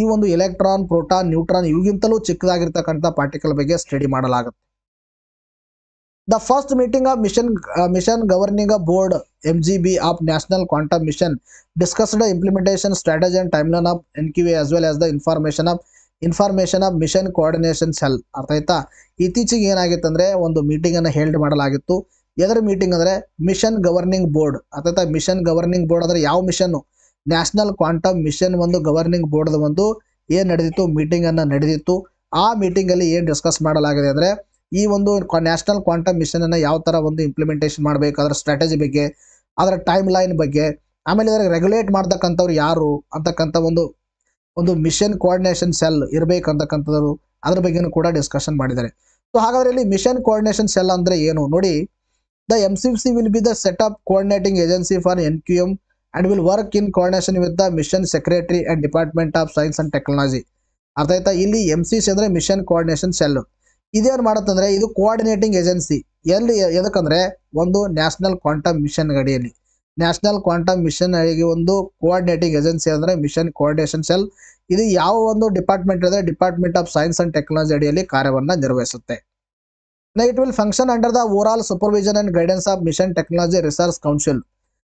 ಈ ಒಂದು ಎಲೆಕ್ಟ್ರಾನ್ ಪ್ರೋಟಾನ್ ನ್ಯೂಟ್ರಾನ್ ಇವುಗಿಂತಲೂ ಚಿಕ್ಕದಾಗಿರ್ತಕ್ಕಂಥ ಪಾರ್ಟಿಕಲ್ ಬಗ್ಗೆ ಸ್ಟಡಿ ಮಾಡಲಾಗುತ್ತೆ the first meeting of mission mission governing board M G B of national quantum mission discussed implementation strategy and timeline of N Q S well as the information of information of mission coordination cell ಅರ್ಥ ಆಯ್ತಾ ಇತ್ತೀಚೆಗೆ ಏನಾಗಿತ್ತು ಅಂದರೆ ಒಂದು ಮೀಟಿಂಗನ್ನು held ಮಾಡಲಾಗಿತ್ತು ಎದರ meeting ಅಂದರೆ ಮಿಷನ್ ಗವರ್ನಿಂಗ್ ಬೋರ್ಡ್ ಅರ್ಥ ಆಯ್ತಾ ಮಿಷನ್ ಗವರ್ನಿಂಗ್ ಬೋರ್ಡ್ ಅಂದರೆ ಯಾವ ಮಿಷನ್ನು ನ್ಯಾಷನಲ್ ಕ್ವಾಂಟಮ್ ಮಿಷನ್ ಒಂದು ಗವರ್ನಿಂಗ್ ಬೋರ್ಡ್ದು ಒಂದು ಏನು ನಡೆದಿತ್ತು ಮೀಟಿಂಗನ್ನು ನಡೆದಿತ್ತು ಆ ಮೀಟಿಂಗಲ್ಲಿ ಏನು ಡಿಸ್ಕಸ್ ಮಾಡಲಾಗಿದೆ ಅಂದರೆ ಈ ಒಂದು ನ್ಯಾಷನಲ್ ಕ್ವಾಂಟಮ್ ಮಿಷನನ್ನು ಯಾವ ಥರ ಒಂದು ಇಂಪ್ಲಿಮೆಂಟೇಷನ್ ಮಾಡಬೇಕು ಅದರ ಸ್ಟ್ರಾಟಜಿ ಬಗ್ಗೆ ಅದರ ಟೈಮ್ ಲೈನ್ ಬಗ್ಗೆ ಆಮೇಲೆ ಇದರ ರೆಗ್ಯುಲೇಟ್ ಮಾಡ್ತಕ್ಕಂಥವ್ರು ಯಾರು ಅಂತಕ್ಕಂಥ ಒಂದು ಒಂದು ಮಿಷನ್ ಕೋಆರ್ಡಿನೇಷನ್ ಸೆಲ್ ಇರಬೇಕು ಅಂತಕ್ಕಂಥದ್ದು ಅದ್ರ ಬಗ್ಗೆನೂ ಕೂಡ ಡಿಸ್ಕಶನ್ ಮಾಡಿದ್ದಾರೆ ಸೊ ಹಾಗಾದ್ರೆ ಇಲ್ಲಿ ಮಿಷನ್ ಕೋಆರ್ಡಿನೇಷನ್ ಸೆಲ್ ಅಂದ್ರೆ ಏನು ನೋಡಿ the M C C will be the set up coordinating agency for N Q M and will work in coordination with the mission secretary and department of science and technology ಅರ್ಥ ಆಯ್ತಾ ಇಲ್ಲಿ M C C ಅಂದರೆ mission coordination cell ಇದೇನು ಮಾಡುತ್ತಂದರೆ ಇದು coordinating agency ಎಲ್ಲಿ ಎದಕ್ಕಂದರೆ ಒಂದು ನ್ಯಾಷನಲ್ ಕ್ವಾಂಟಮ್ ಮಿಷನ್ ಗಡಿಯಲ್ಲಿ ನ್ಯಾಷನಲ್ ಕ್ವಾಂಟಮ್ ಮಿಷನ್ ಆಗಿ ಒಂದು ಕೋಆರ್ಡಿನೇಟಿಂಗ್ ಏಜೆನ್ಸಿ ಅಂದರೆ ಮಿಷನ್ ಕೋಆರ್ಡಿನೇಷನ್ ಸೆಲ್ ಇದು ಯಾವ ಒಂದು ಡಿಪಾರ್ಟ್ಮೆಂಟ್ ಅಂದರೆ department of science and technology ಅಡಿಯಲ್ಲಿ ಕಾರ್ಯವನ್ನು ನಿರ್ವಹಿಸುತ್ತೆ it will function under the over all supervision and guidance of mission technology research council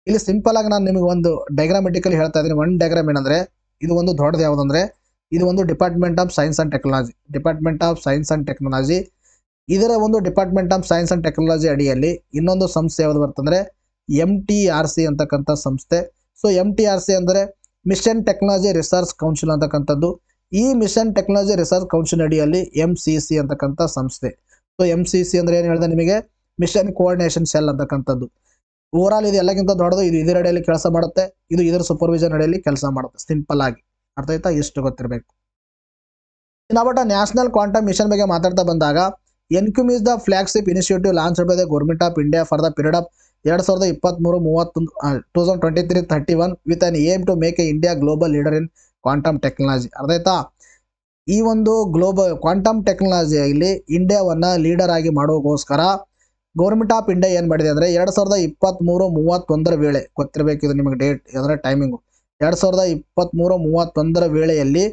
ಇಲ್ಲಿ ಸಿಂಪಲ್ ಆಗಿ ನಾನು ನಿಮಗೆ ಒಂದು ಡೈಗ್ರಾಮೆಟಿಕಲಿ ಹೇಳ್ತಾ ಇದ್ದೀನಿ ಒಂದು ಡೈಗ್ರಾಮ್ ಏನಂದ್ರೆ ಇದು ಒಂದು ದೊಡ್ಡದು ಯಾವುದಂದ್ರೆ ಇದು ಒಂದು department of science and technology department of science and technology ಇದರ ಒಂದು department of science and technology ಅಡಿಯಲ್ಲಿ ಇನ್ನೊಂದು ಸಂಸ್ಥೆ ಯಾವುದು ಬರ್ತಂದ್ರೆ ಎಂ ಟಿ ಆರ್ ಸಿ ಅಂತಕ್ಕಂಥ ಸಂಸ್ಥೆ so M T R C ಅಂದರೆ ಮಿಷನ್ ಟೆಕ್ನಾಲಜಿ ರಿಸರ್ಚ್ ಕೌನ್ಸಿಲ್ ಅಂತಕ್ಕಂಥದ್ದು ಈ ಮಿಷನ್ ಟೆಕ್ನಾಲಜಿ ರಿಸರ್ಚ್ ಕೌನ್ಸಿಲ್ ಅಡಿಯಲ್ಲಿ ಎಂ ಸಿ ಸಿ ಅಂತಕ್ಕಂಥ ಸಂಸ್ಥೆ ಸೊ ಎಮ್ ಸಿ ಸಿ ಅಂದರೆ ಏನು ಹೇಳಿದೆ ನಿಮಗೆ ಮಿಷನ್ ಕೋಆರ್ಡಿನೇಷನ್ ಸೆಲ್ ಅಂತಕ್ಕಂಥದ್ದು ಓವರ್ ಆಲ್ ಇದು ಎಲ್ಲಕ್ಕಿಂತ ದೊಡ್ಡದು ಇದು ಇದರ ಅಡಿಯಲ್ಲಿ ಕೆಲಸ ಮಾಡುತ್ತೆ ಇದು ಇದರ ಸೂಪರ್ವಿಷನ್ ಅಡಿಯಲ್ಲಿ ಕೆಲಸ ಮಾಡುತ್ತೆ ಸಿಂಪಲ್ ಆಗಿ ಅರ್ಥ ಆಯ್ತಾ ಇಷ್ಟು ಗೊತ್ತಿರಬೇಕು ನಾವು ಬಟ್ ನ್ಯಾಷನಲ್ ಕ್ವಾಂಟಮ್ ಮಿಷನ್ ಬಗ್ಗೆ ಮಾತಾಡ್ತಾ ಬಂದಾಗ NQM is the flagship initiative launch by the government of India for the period of ಎರಡು ಸಾವಿರದ ಇಪ್ಪತ್ತ್ಮೂರು ಮೂವತ್ತೊಂದು two thousand twenty three thirty one with an aim to make a India global leader in quantum technology ಅದೈತಾ ಈ ಒಂದು global quantum ಟೆಕ್ನಾಲಜಿಯಲ್ಲಿ ಇಂಡಿಯಾವನ್ನು leader ಆಗಿ ಮಾಡೋಕ್ಕೋಸ್ಕರ ಗೌರ್ಮೆಂಟ್ ಆಫ್ ಇಂಡಿಯಾ ಏನು ಮಾಡಿದೆ ಅಂದರೆ ಎರಡು ಸಾವಿರದ ಇಪ್ಪತ್ತ್ಮೂರು ಮೂವತ್ತೊಂದರ ವೇಳೆ ಗೊತ್ತಿರಬೇಕು ಇದು ನಿಮಗೆ ಡೇಟ್ ಅಂದರೆ ಟೈಮಿಂಗು ಎರಡು ಸಾವಿರದ ಇಪ್ಪತ್ತ್ಮೂರು ಮೂವತ್ತೊಂದರ ವೇಳೆಯಲ್ಲಿ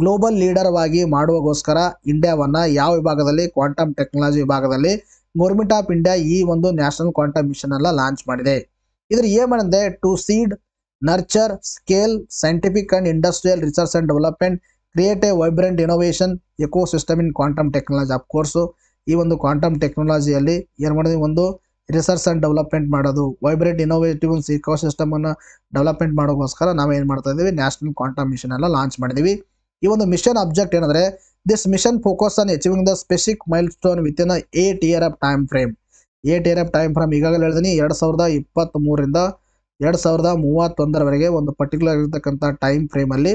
ಗ್ಲೋಬಲ್ ಲೀಡರ್ ಆಗಿ ಮಾಡುವಗೋಸ್ಕರ ಇಂಡಿಯಾವನ್ನು ಯಾವ ವಿಭಾಗದಲ್ಲಿ ಕ್ವಾಂಟಮ್ ಟೆಕ್ನಾಲಜಿ ವಿಭಾಗದಲ್ಲಿ ಗೋರ್ಮೆಂಟ್ ಆಫ್ ಇಂಡಿಯಾ ಈ ಒಂದು ನ್ಯಾಷನಲ್ ಕ್ವಾಂಟಮ್ ಮಿಷನ್ ಎಲ್ಲ ಲಾಂಚ್ ಮಾಡಿದೆ ಇದ್ರ ಏಮಂದ್ರೆ to seed nurture scale scientific and industrial research and development create a vibrant innovation ecosystem in quantum technology of course ಈ ಒಂದು ಕ್ವಾಂಟಮ್ ಟೆಕ್ನಾಲಜಿಯಲ್ಲಿ ಏನು ಮಾಡಿದ್ವಿ ಒಂದು ರಿಸರ್ಚ್ ಅಂಡ್ ಡೆವಲಪ್ಮೆಂಟ್ ಮಾಡೋದು ವೈಬ್ರೆಂಟ್ ಇನೋವೇಟಿವ್ ಇಕೋ ಸಿಸ್ಟಮನ್ನು ಡೆವಲಪ್ಮೆಂಟ್ ಮಾಡೋಕ್ಕೋಸ್ಕರ ನಾವು ಏನು ಮಾಡ್ತಾ ಇದ್ದೀವಿ ನ್ಯಾಷನಲ್ ಕ್ವಾಂಟಮ್ ಮಿಷನ್ ಎಲ್ಲ ಲಾಂಚ್ ಮಾಡಿದ್ದೀವಿ ಈ ಒಂದು ಮಿಷನ್ ಅಬ್ಜೆಕ್ಟ್ ಏನಂದರೆ This mission focused on the the milestone within an eight year of time frame eight year of time frame ಈಗಾಗಲೇ ಹೇಳಿದೀನಿ ಎರಡು ಸಾವಿರದ ಇಪ್ಪತ್ತ್ ಮೂರರಿಂದ ಎರಡು ಸಾವಿರದ ಮೂವತ್ತೊಂದರವರೆಗೆ ಒಂದು ಪರ್ಟಿಕ್ಯುಲರ್ ಇರತಕ್ಕಂಥ ಟೈಮ್ ಫ್ರೇಮಲ್ಲಿ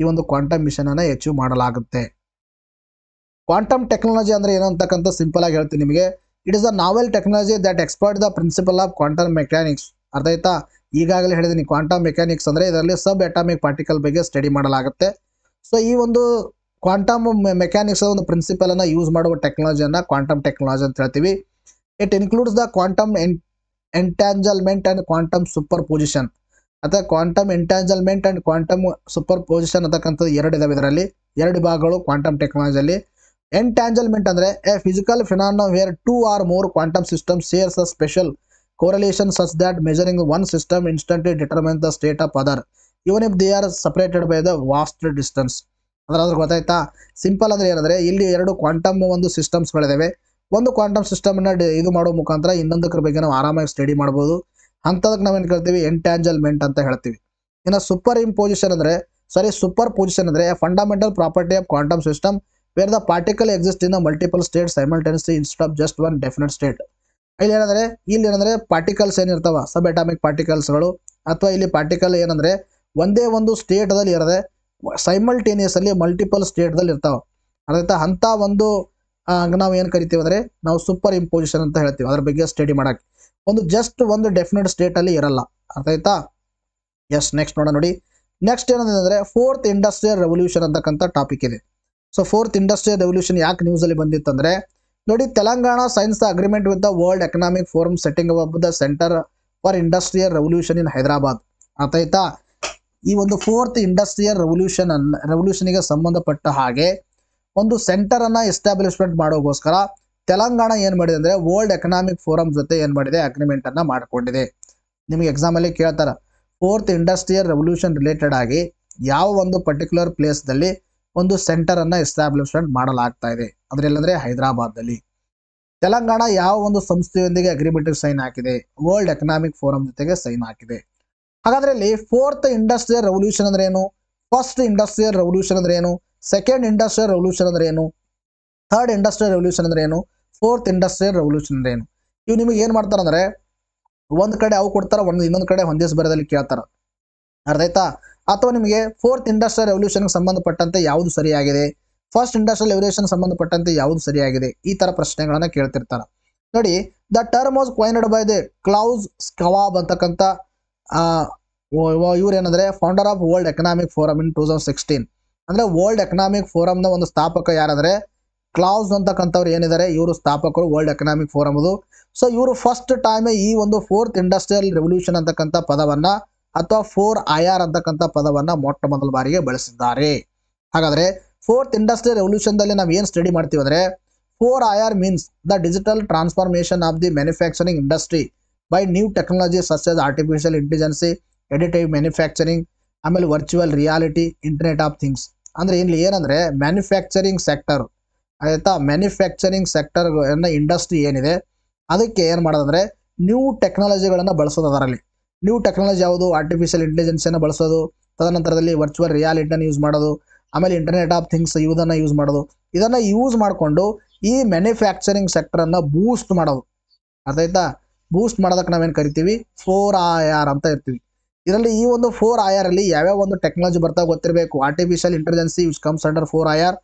ಈ ಒಂದು ಕ್ವಾಂಟಮ್ ಮಿಷನನ್ನು ಅಚೀವ್ ಮಾಡಲಾಗುತ್ತೆ ಕ್ವಾಂಟಮ್ ಟೆಕ್ನಾಲಜಿ ಅಂದರೆ ಏನು ಅಂತಕ್ಕಂಥ ಸಿಂಪಲ್ ಆಗಿ ಹೇಳ್ತೀನಿ ನಿಮಗೆ it is a novel technology that expert the principle of quantum mechanics ಅರ್ಥ ಆಯ್ತಾ ಈಗಾಗಲೇ ಹೇಳಿದೀನಿ ಕ್ವಾಂಟಮ್ ಮೆಕ್ಯಾನಿಕ್ಸ್ ಅಂದರೆ ಇದರಲ್ಲಿ ಸಬ್ ಅಟಾಮಿಕ್ ಪಾರ್ಟಿಕಲ್ ಬಗ್ಗೆ ಸ್ಟಡಿ ಮಾಡಲಾಗುತ್ತೆ ಸೊ ಈ ಒಂದು ಕ್ವಾಂಟಮ್ ಮೆಕ್ಯಾನಿಕ್ಸ್ ಒಂದು ಅನ್ನು ಯೂಸ್ ಮಾಡುವ ಟೆಕ್ನಾಲಜಿಯನ್ನು ಕ್ವಾಂಟಮ್ ಟೆಕ್ನಾಲಜಿ ಅಂತ ಹೇಳ್ತೀವಿ it includes the quantum entanglement and quantum superposition ಅಥವಾ quantum entanglement and quantum superposition ಅಂತಕ್ಕಂಥದ್ದು ಎರಡು ಇದಾವೆ ಇದರಲ್ಲಿ ಎರಡು ಭಾಗಗಳು ಕ್ವಾಂಟಮ್ ಟೆಕ್ನಾಲಜಿಯಲ್ಲಿ ಎಂಟ್ಯಾಂಜಲ್ಮೆಂಟ್ ಅಂದರೆ a physical phenomenon where two or more quantum system shares a special correlation such that measuring one system instantly determine the state of other even if they are separated by the vast distance ಅಂದ್ರೆ ಗೊತ್ತಾಯ್ತಾ simple ಅಂದ್ರೆ ಏನಂದ್ರೆ ಇಲ್ಲಿ ಎರಡು quantum ಒಂದು ಸಿಸ್ಟಮ್ಸ್ಗಳಿದಾವೆ ಒಂದು quantum ಸಿಸ್ಟಮ್ನ ಇದು ಮಾಡೋ ಮುಖಾಂತರ ಇನ್ನೊಂದಕ್ಕ ಬಗ್ಗೆ ನಾವು ಆರಾಮಾಗಿ ಸ್ಟಡಿ ಮಾಡ್ಬೋದು ಅಂಥದಕ್ಕೆ ನಾವೇನು ಕೇಳ್ತೀವಿ ಎಂಟ್ಯಾಂಜಲ್ಮೆಂಟ್ ಅಂತ ಹೇಳ್ತೀವಿ ಇನ್ನು ಸೂಪರ್ ಇಂಪೋಸಿಷನ್ ಅಂದರೆ ಸಾರಿ ಸೂಪರ್ ಪೊಸಿಷನ್ ಅಂದರೆ fundamental property of quantum system where the particle exist in multiple state simultaneously instead of just one definite state ಇಲ್ಲಿ ಏನಂದ್ರೆ ಇಲ್ಲಿ ಏನಂದರೆ ಪಾರ್ಟಿಕಲ್ಸ್ ಏನಿರ್ತಾವ ಸಬ್ ಅಟಾಮಿಕ್ ಪಾರ್ಟಿಕಲ್ಸ್ಗಳು ಅಥವಾ ಇಲ್ಲಿ ಪಾರ್ಟಿಕಲ್ ಏನಂದರೆ ಒಂದೇ ಒಂದು ಅಲ್ಲಿ ಇರದೆ ಸೈಮಲ್ಟೇನಿಯಸ್ ಅಲ್ಲಿ ಮಲ್ಟಿಪಲ್ ಸ್ಟೇಟ್ದಲ್ಲಿ ಇರ್ತಾವೆ ಅರ್ಥ ಅಂಥ ಒಂದು ನಾವು ಏನು ಕರಿತೀವಿ ಅಂದ್ರೆ ನಾವು ಸೂಪರ್ ಇಂಪೋಸಿಷನ್ ಅಂತ ಹೇಳ್ತೀವಿ ಅದ್ರ ಬಗ್ಗೆ ಸ್ಟಡಿ ಮಾಡೋಕ್ಕೆ ಒಂದು ಜಸ್ಟ್ ಒಂದು ಡೆಫಿನೆಟ್ ಸ್ಟೇಟಲ್ಲಿ ಇರಲ್ಲ ಅರ್ಥ ಆಯ್ತಾ ಎಸ್ ನೆಕ್ಸ್ಟ್ ನೋಡೋಣ ನೋಡಿ ನೆಕ್ಸ್ಟ್ ಏನಂದ್ರೆ ಫೋರ್ತ್ ಇಂಡಸ್ಟ್ರಿಯಲ್ ರೆವಲ್ಯೂಷನ್ ಅಂತಕ್ಕಂಥ ಟಾಪಿಕ್ ಇದೆ ಸೊ ಫೋರ್ತ್ ಇಂಡಸ್ಟ್ರಿಯಲ್ ರೆವಲ್ಯೂಷನ್ ಯಾಕೆ ನ್ಯೂಸಲ್ಲಿ ಬಂದಿತ್ತಂದರೆ ನೋಡಿ Telangana signs agreement with the world economic forum setting up the centre for industrial revolution in Hyderabad ಅರ್ಥ ಆಯ್ತಾ ಈ ಒಂದು ಫೋರ್ತ್ ಇಂಡಸ್ಟ್ರಿಯಲ್ ರೆವಲ್ಯೂಷನ್ ಅನ್ನ ಗೆ ಸಂಬಂಧಪಟ್ಟ ಹಾಗೆ ಒಂದು ಅನ್ನ ಎಸ್ಟಾಬ್ಲಿಷ್ಮೆಂಟ್ ಮಾಡೋಕ್ಕೋಸ್ಕರ ತೆಲಂಗಾಣ ಏನು ಮಾಡಿದೆ ಅಂದರೆ ವರ್ಲ್ಡ್ ಎಕನಾಮಿಕ್ ಫೋರಂ ಜೊತೆ ಏನು ಮಾಡಿದೆ ಅಗ್ರಿಮೆಂಟನ್ನು ಮಾಡಿಕೊಂಡಿದೆ ನಿಮಗೆ ಎಕ್ಸಾಮಲ್ಲಿ ಕೇಳ್ತಾರೆ ಫೋರ್ತ್ ಇಂಡಸ್ಟ್ರಿಯಲ್ ರೆವಲ್ಯೂಷನ್ ರಿಲೇಟೆಡ್ ಆಗಿ ಯಾವ ಒಂದು ಪರ್ಟಿಕ್ಯುಲರ್ ಪ್ಲೇಸ್ ಪ್ಲೇಸ್ದಲ್ಲಿ ಒಂದು ಅನ್ನ ಎಸ್ಟಾಬ್ಲಿಷ್ಮೆಂಟ್ ಮಾಡಲಾಗ್ತಾ ಇದೆ ಅಂದ್ರೆ ಹೈದರಾಬಾದ್ ನಲ್ಲಿ ತೆಲಂಗಾಣ ಯಾವ ಒಂದು ಸಂಸ್ಥೆಯೊಂದಿಗೆ ಅಗ್ರಿಮೆಂಟಿಗೆ ಸೈನ್ ಹಾಕಿದೆ ವರ್ಲ್ಡ್ ಎಕನಾಮಿಕ್ ಫೋರಂ ಜೊತೆಗೆ ಸೈನ್ ಹಾಕಿದೆ ಹಾಗಾದ್ರೆ ಇಲ್ಲಿ ಫೋರ್ತ್ ಇಂಡಸ್ಟ್ರಿಯಲ್ ರೆವಲ್ಯೂಷನ್ ಅಂದ್ರೆ ಏನು ಫಸ್ಟ್ ಇಂಡಸ್ಟ್ರಿಯಲ್ ರೆವಲ್ಯೂಷನ್ ಅಂದ್ರೆ ಏನು ಸೆಕೆಂಡ್ ಇಂಡಸ್ಟ್ರಿಯಲ್ ರೆವಲ್ಯೂಷನ್ ಅಂದ್ರೆ ಏನು ಥರ್ಡ್ ಇಂಡಸ್ಟ್ರಿಯಲ್ ರೆವಲ್ಯೂಷನ್ ಅಂದ್ರೆ ಏನು ಫೋರ್ತ್ ಇಂಡಸ್ಟ್ರಿಯಲ್ ರೆವಲ್ಯೂಷನ್ ಅಂದ್ರೆ ಏನು ಇವು ನಿಮಗೆ ಏನು ಮಾಡ್ತಾರೆ ಅಂದ್ರೆ ಒಂದು ಕಡೆ ಅವು ಕೊಡ್ತಾರೆ ಒಂದು ಇನ್ನೊಂದು ಕಡೆ ಒಂದೇ ಬರದಲ್ಲಿ ಕೇಳ್ತಾರೆ ಅರ್ಥ ಅಥವಾ ನಿಮಗೆ ಫೋರ್ತ್ ಇಂಡಸ್ಟ್ರಿಯಲ್ ರೆವಲ್ಯೂಷನ್ ಸಂಬಂಧಪಟ್ಟಂತೆ ಯಾವುದು ಸರಿಯಾಗಿದೆ ಫಸ್ಟ್ ಇಂಡಸ್ಟ್ರಿಯಲ್ ರೆವಲ್ಯೂಷನ್ ಸಂಬಂಧಪಟ್ಟಂತೆ ಯಾವುದು ಸರಿಯಾಗಿದೆ ಈ ತರ ಪ್ರಶ್ನೆಗಳನ್ನು ಕೇಳ್ತಿರ್ತಾರೆ ನೋಡಿ the term was coined by the Klaus Schwab ಅಂತಕ್ಕಂಥ ಇವ್ರು ಏನಂದ್ರೆ founder of world economic forum in two thousand sixteen ಅಂದ್ರೆ ವರ್ಲ್ಡ್ ಎಕನಾಮಿಕ್ ಫೋರಮ್ನ ಒಂದು ಸ್ಥಾಪಕ ಯಾರಂದ್ರೆ ಕ್ಲೌಸ್ ಅಂತಕ್ಕಂಥವ್ರು ಏನಿದ್ದಾರೆ ಇವರು ಸ್ಥಾಪಕರು ವರ್ಲ್ಡ್ ಎಕನಾಮಿಕ್ ಫೋರಮ್ ಅದು ಸೊ ಇವರು ಫಸ್ಟ್ ಟೈಮ್ ಈ ಒಂದು ಫೋರ್ತ್ ಇಂಡಸ್ಟ್ರಿಯಲ್ ರೆವಲ್ಯೂಷನ್ ಅಂತಕ್ಕಂಥ ಪದವನ್ನ ಅಥವಾ ಫೋರ್ ಐ ಆರ್ ಅಂತಕ್ಕಂಥ ಪದವನ್ನ ಮೊಟ್ಟ ಮೊದಲ ಬಾರಿಗೆ ಬಳಸಿದ್ದಾರೆ ಹಾಗಾದ್ರೆ ಫೋರ್ತ್ ಇಂಡಸ್ಟ್ರಿಯಲ್ ರೆವಲ್ಯೂಷನ್ದಲ್ಲಿ ನಾವು ಏನು ಸ್ಟಡಿ ಮಾಡ್ತೀವಿ ಅಂದ್ರೆ four I R means the digital transformation of the manufacturing industry by new technology such artificial intelligence additive manufacturing ಆಮೇಲೆ virtual reality internet of things ಅಂದರೆ ಇಲ್ಲಿ ಏನಂದರೆ ಮ್ಯಾನುಫ್ಯಾಕ್ಚರಿಂಗ್ ಸೆಕ್ಟರ್ ಆಯಿತಾ ಮ್ಯಾನುಫ್ಯಾಕ್ಚರಿಂಗ್ ಸೆಕ್ಟರ್ ಅನ್ನೋ ಇಂಡಸ್ಟ್ರಿ ಏನಿದೆ ಅದಕ್ಕೆ ಏನು ಮಾಡೋದಂದ್ರೆ ನ್ಯೂ ಟೆಕ್ನಾಲಜಿಗಳನ್ನು ಬಳಸೋದು ಅದರಲ್ಲಿ ನ್ಯೂ ಟೆಕ್ನಾಲಜಿ ಯಾವುದು ಆರ್ಟಿಫಿಷಿಯಲ್ ಇಂಟೆಲಿಜೆನ್ಸನ್ನು ಬಳಸೋದು ತದನಂತರದಲ್ಲಿ ವರ್ಚುವಲ್ ರಿಯಾಲಿಟಿನ ಯೂಸ್ ಮಾಡೋದು ಆಮೇಲೆ ಇಂಟರ್ನೆಟ್ ಆಫ್ ಥಿಂಗ್ಸ್ ಇವುದನ್ನು ಯೂಸ್ ಮಾಡೋದು ಇದನ್ನು ಯೂಸ್ ಮಾಡಿಕೊಂಡು ಈ ಮ್ಯಾನುಫ್ಯಾಕ್ಚರಿಂಗ್ ಸೆಕ್ಟರನ್ನು ಬೂಸ್ಟ್ ಮಾಡೋದು ಅರ್ಥ ಬೂಸ್ಟ್ ಮಾಡೋದಕ್ಕೆ ನಾವೇನು ಕರಿತೀವಿ ಫೋರ್ ಆರ್ ಅಂತ ಇರ್ತೀವಿ ಇದರಲ್ಲಿ ಈ ಒಂದು ಫೋರ್ ಆರ್ ಅಲ್ಲಿ ಯಾವ್ಯಾವ ಒಂದು ಟೆಕ್ನಾಲಜಿ ಬರ್ತಾ ಗೊತ್ತಿರಬೇಕು artificial intelligence which comes under four R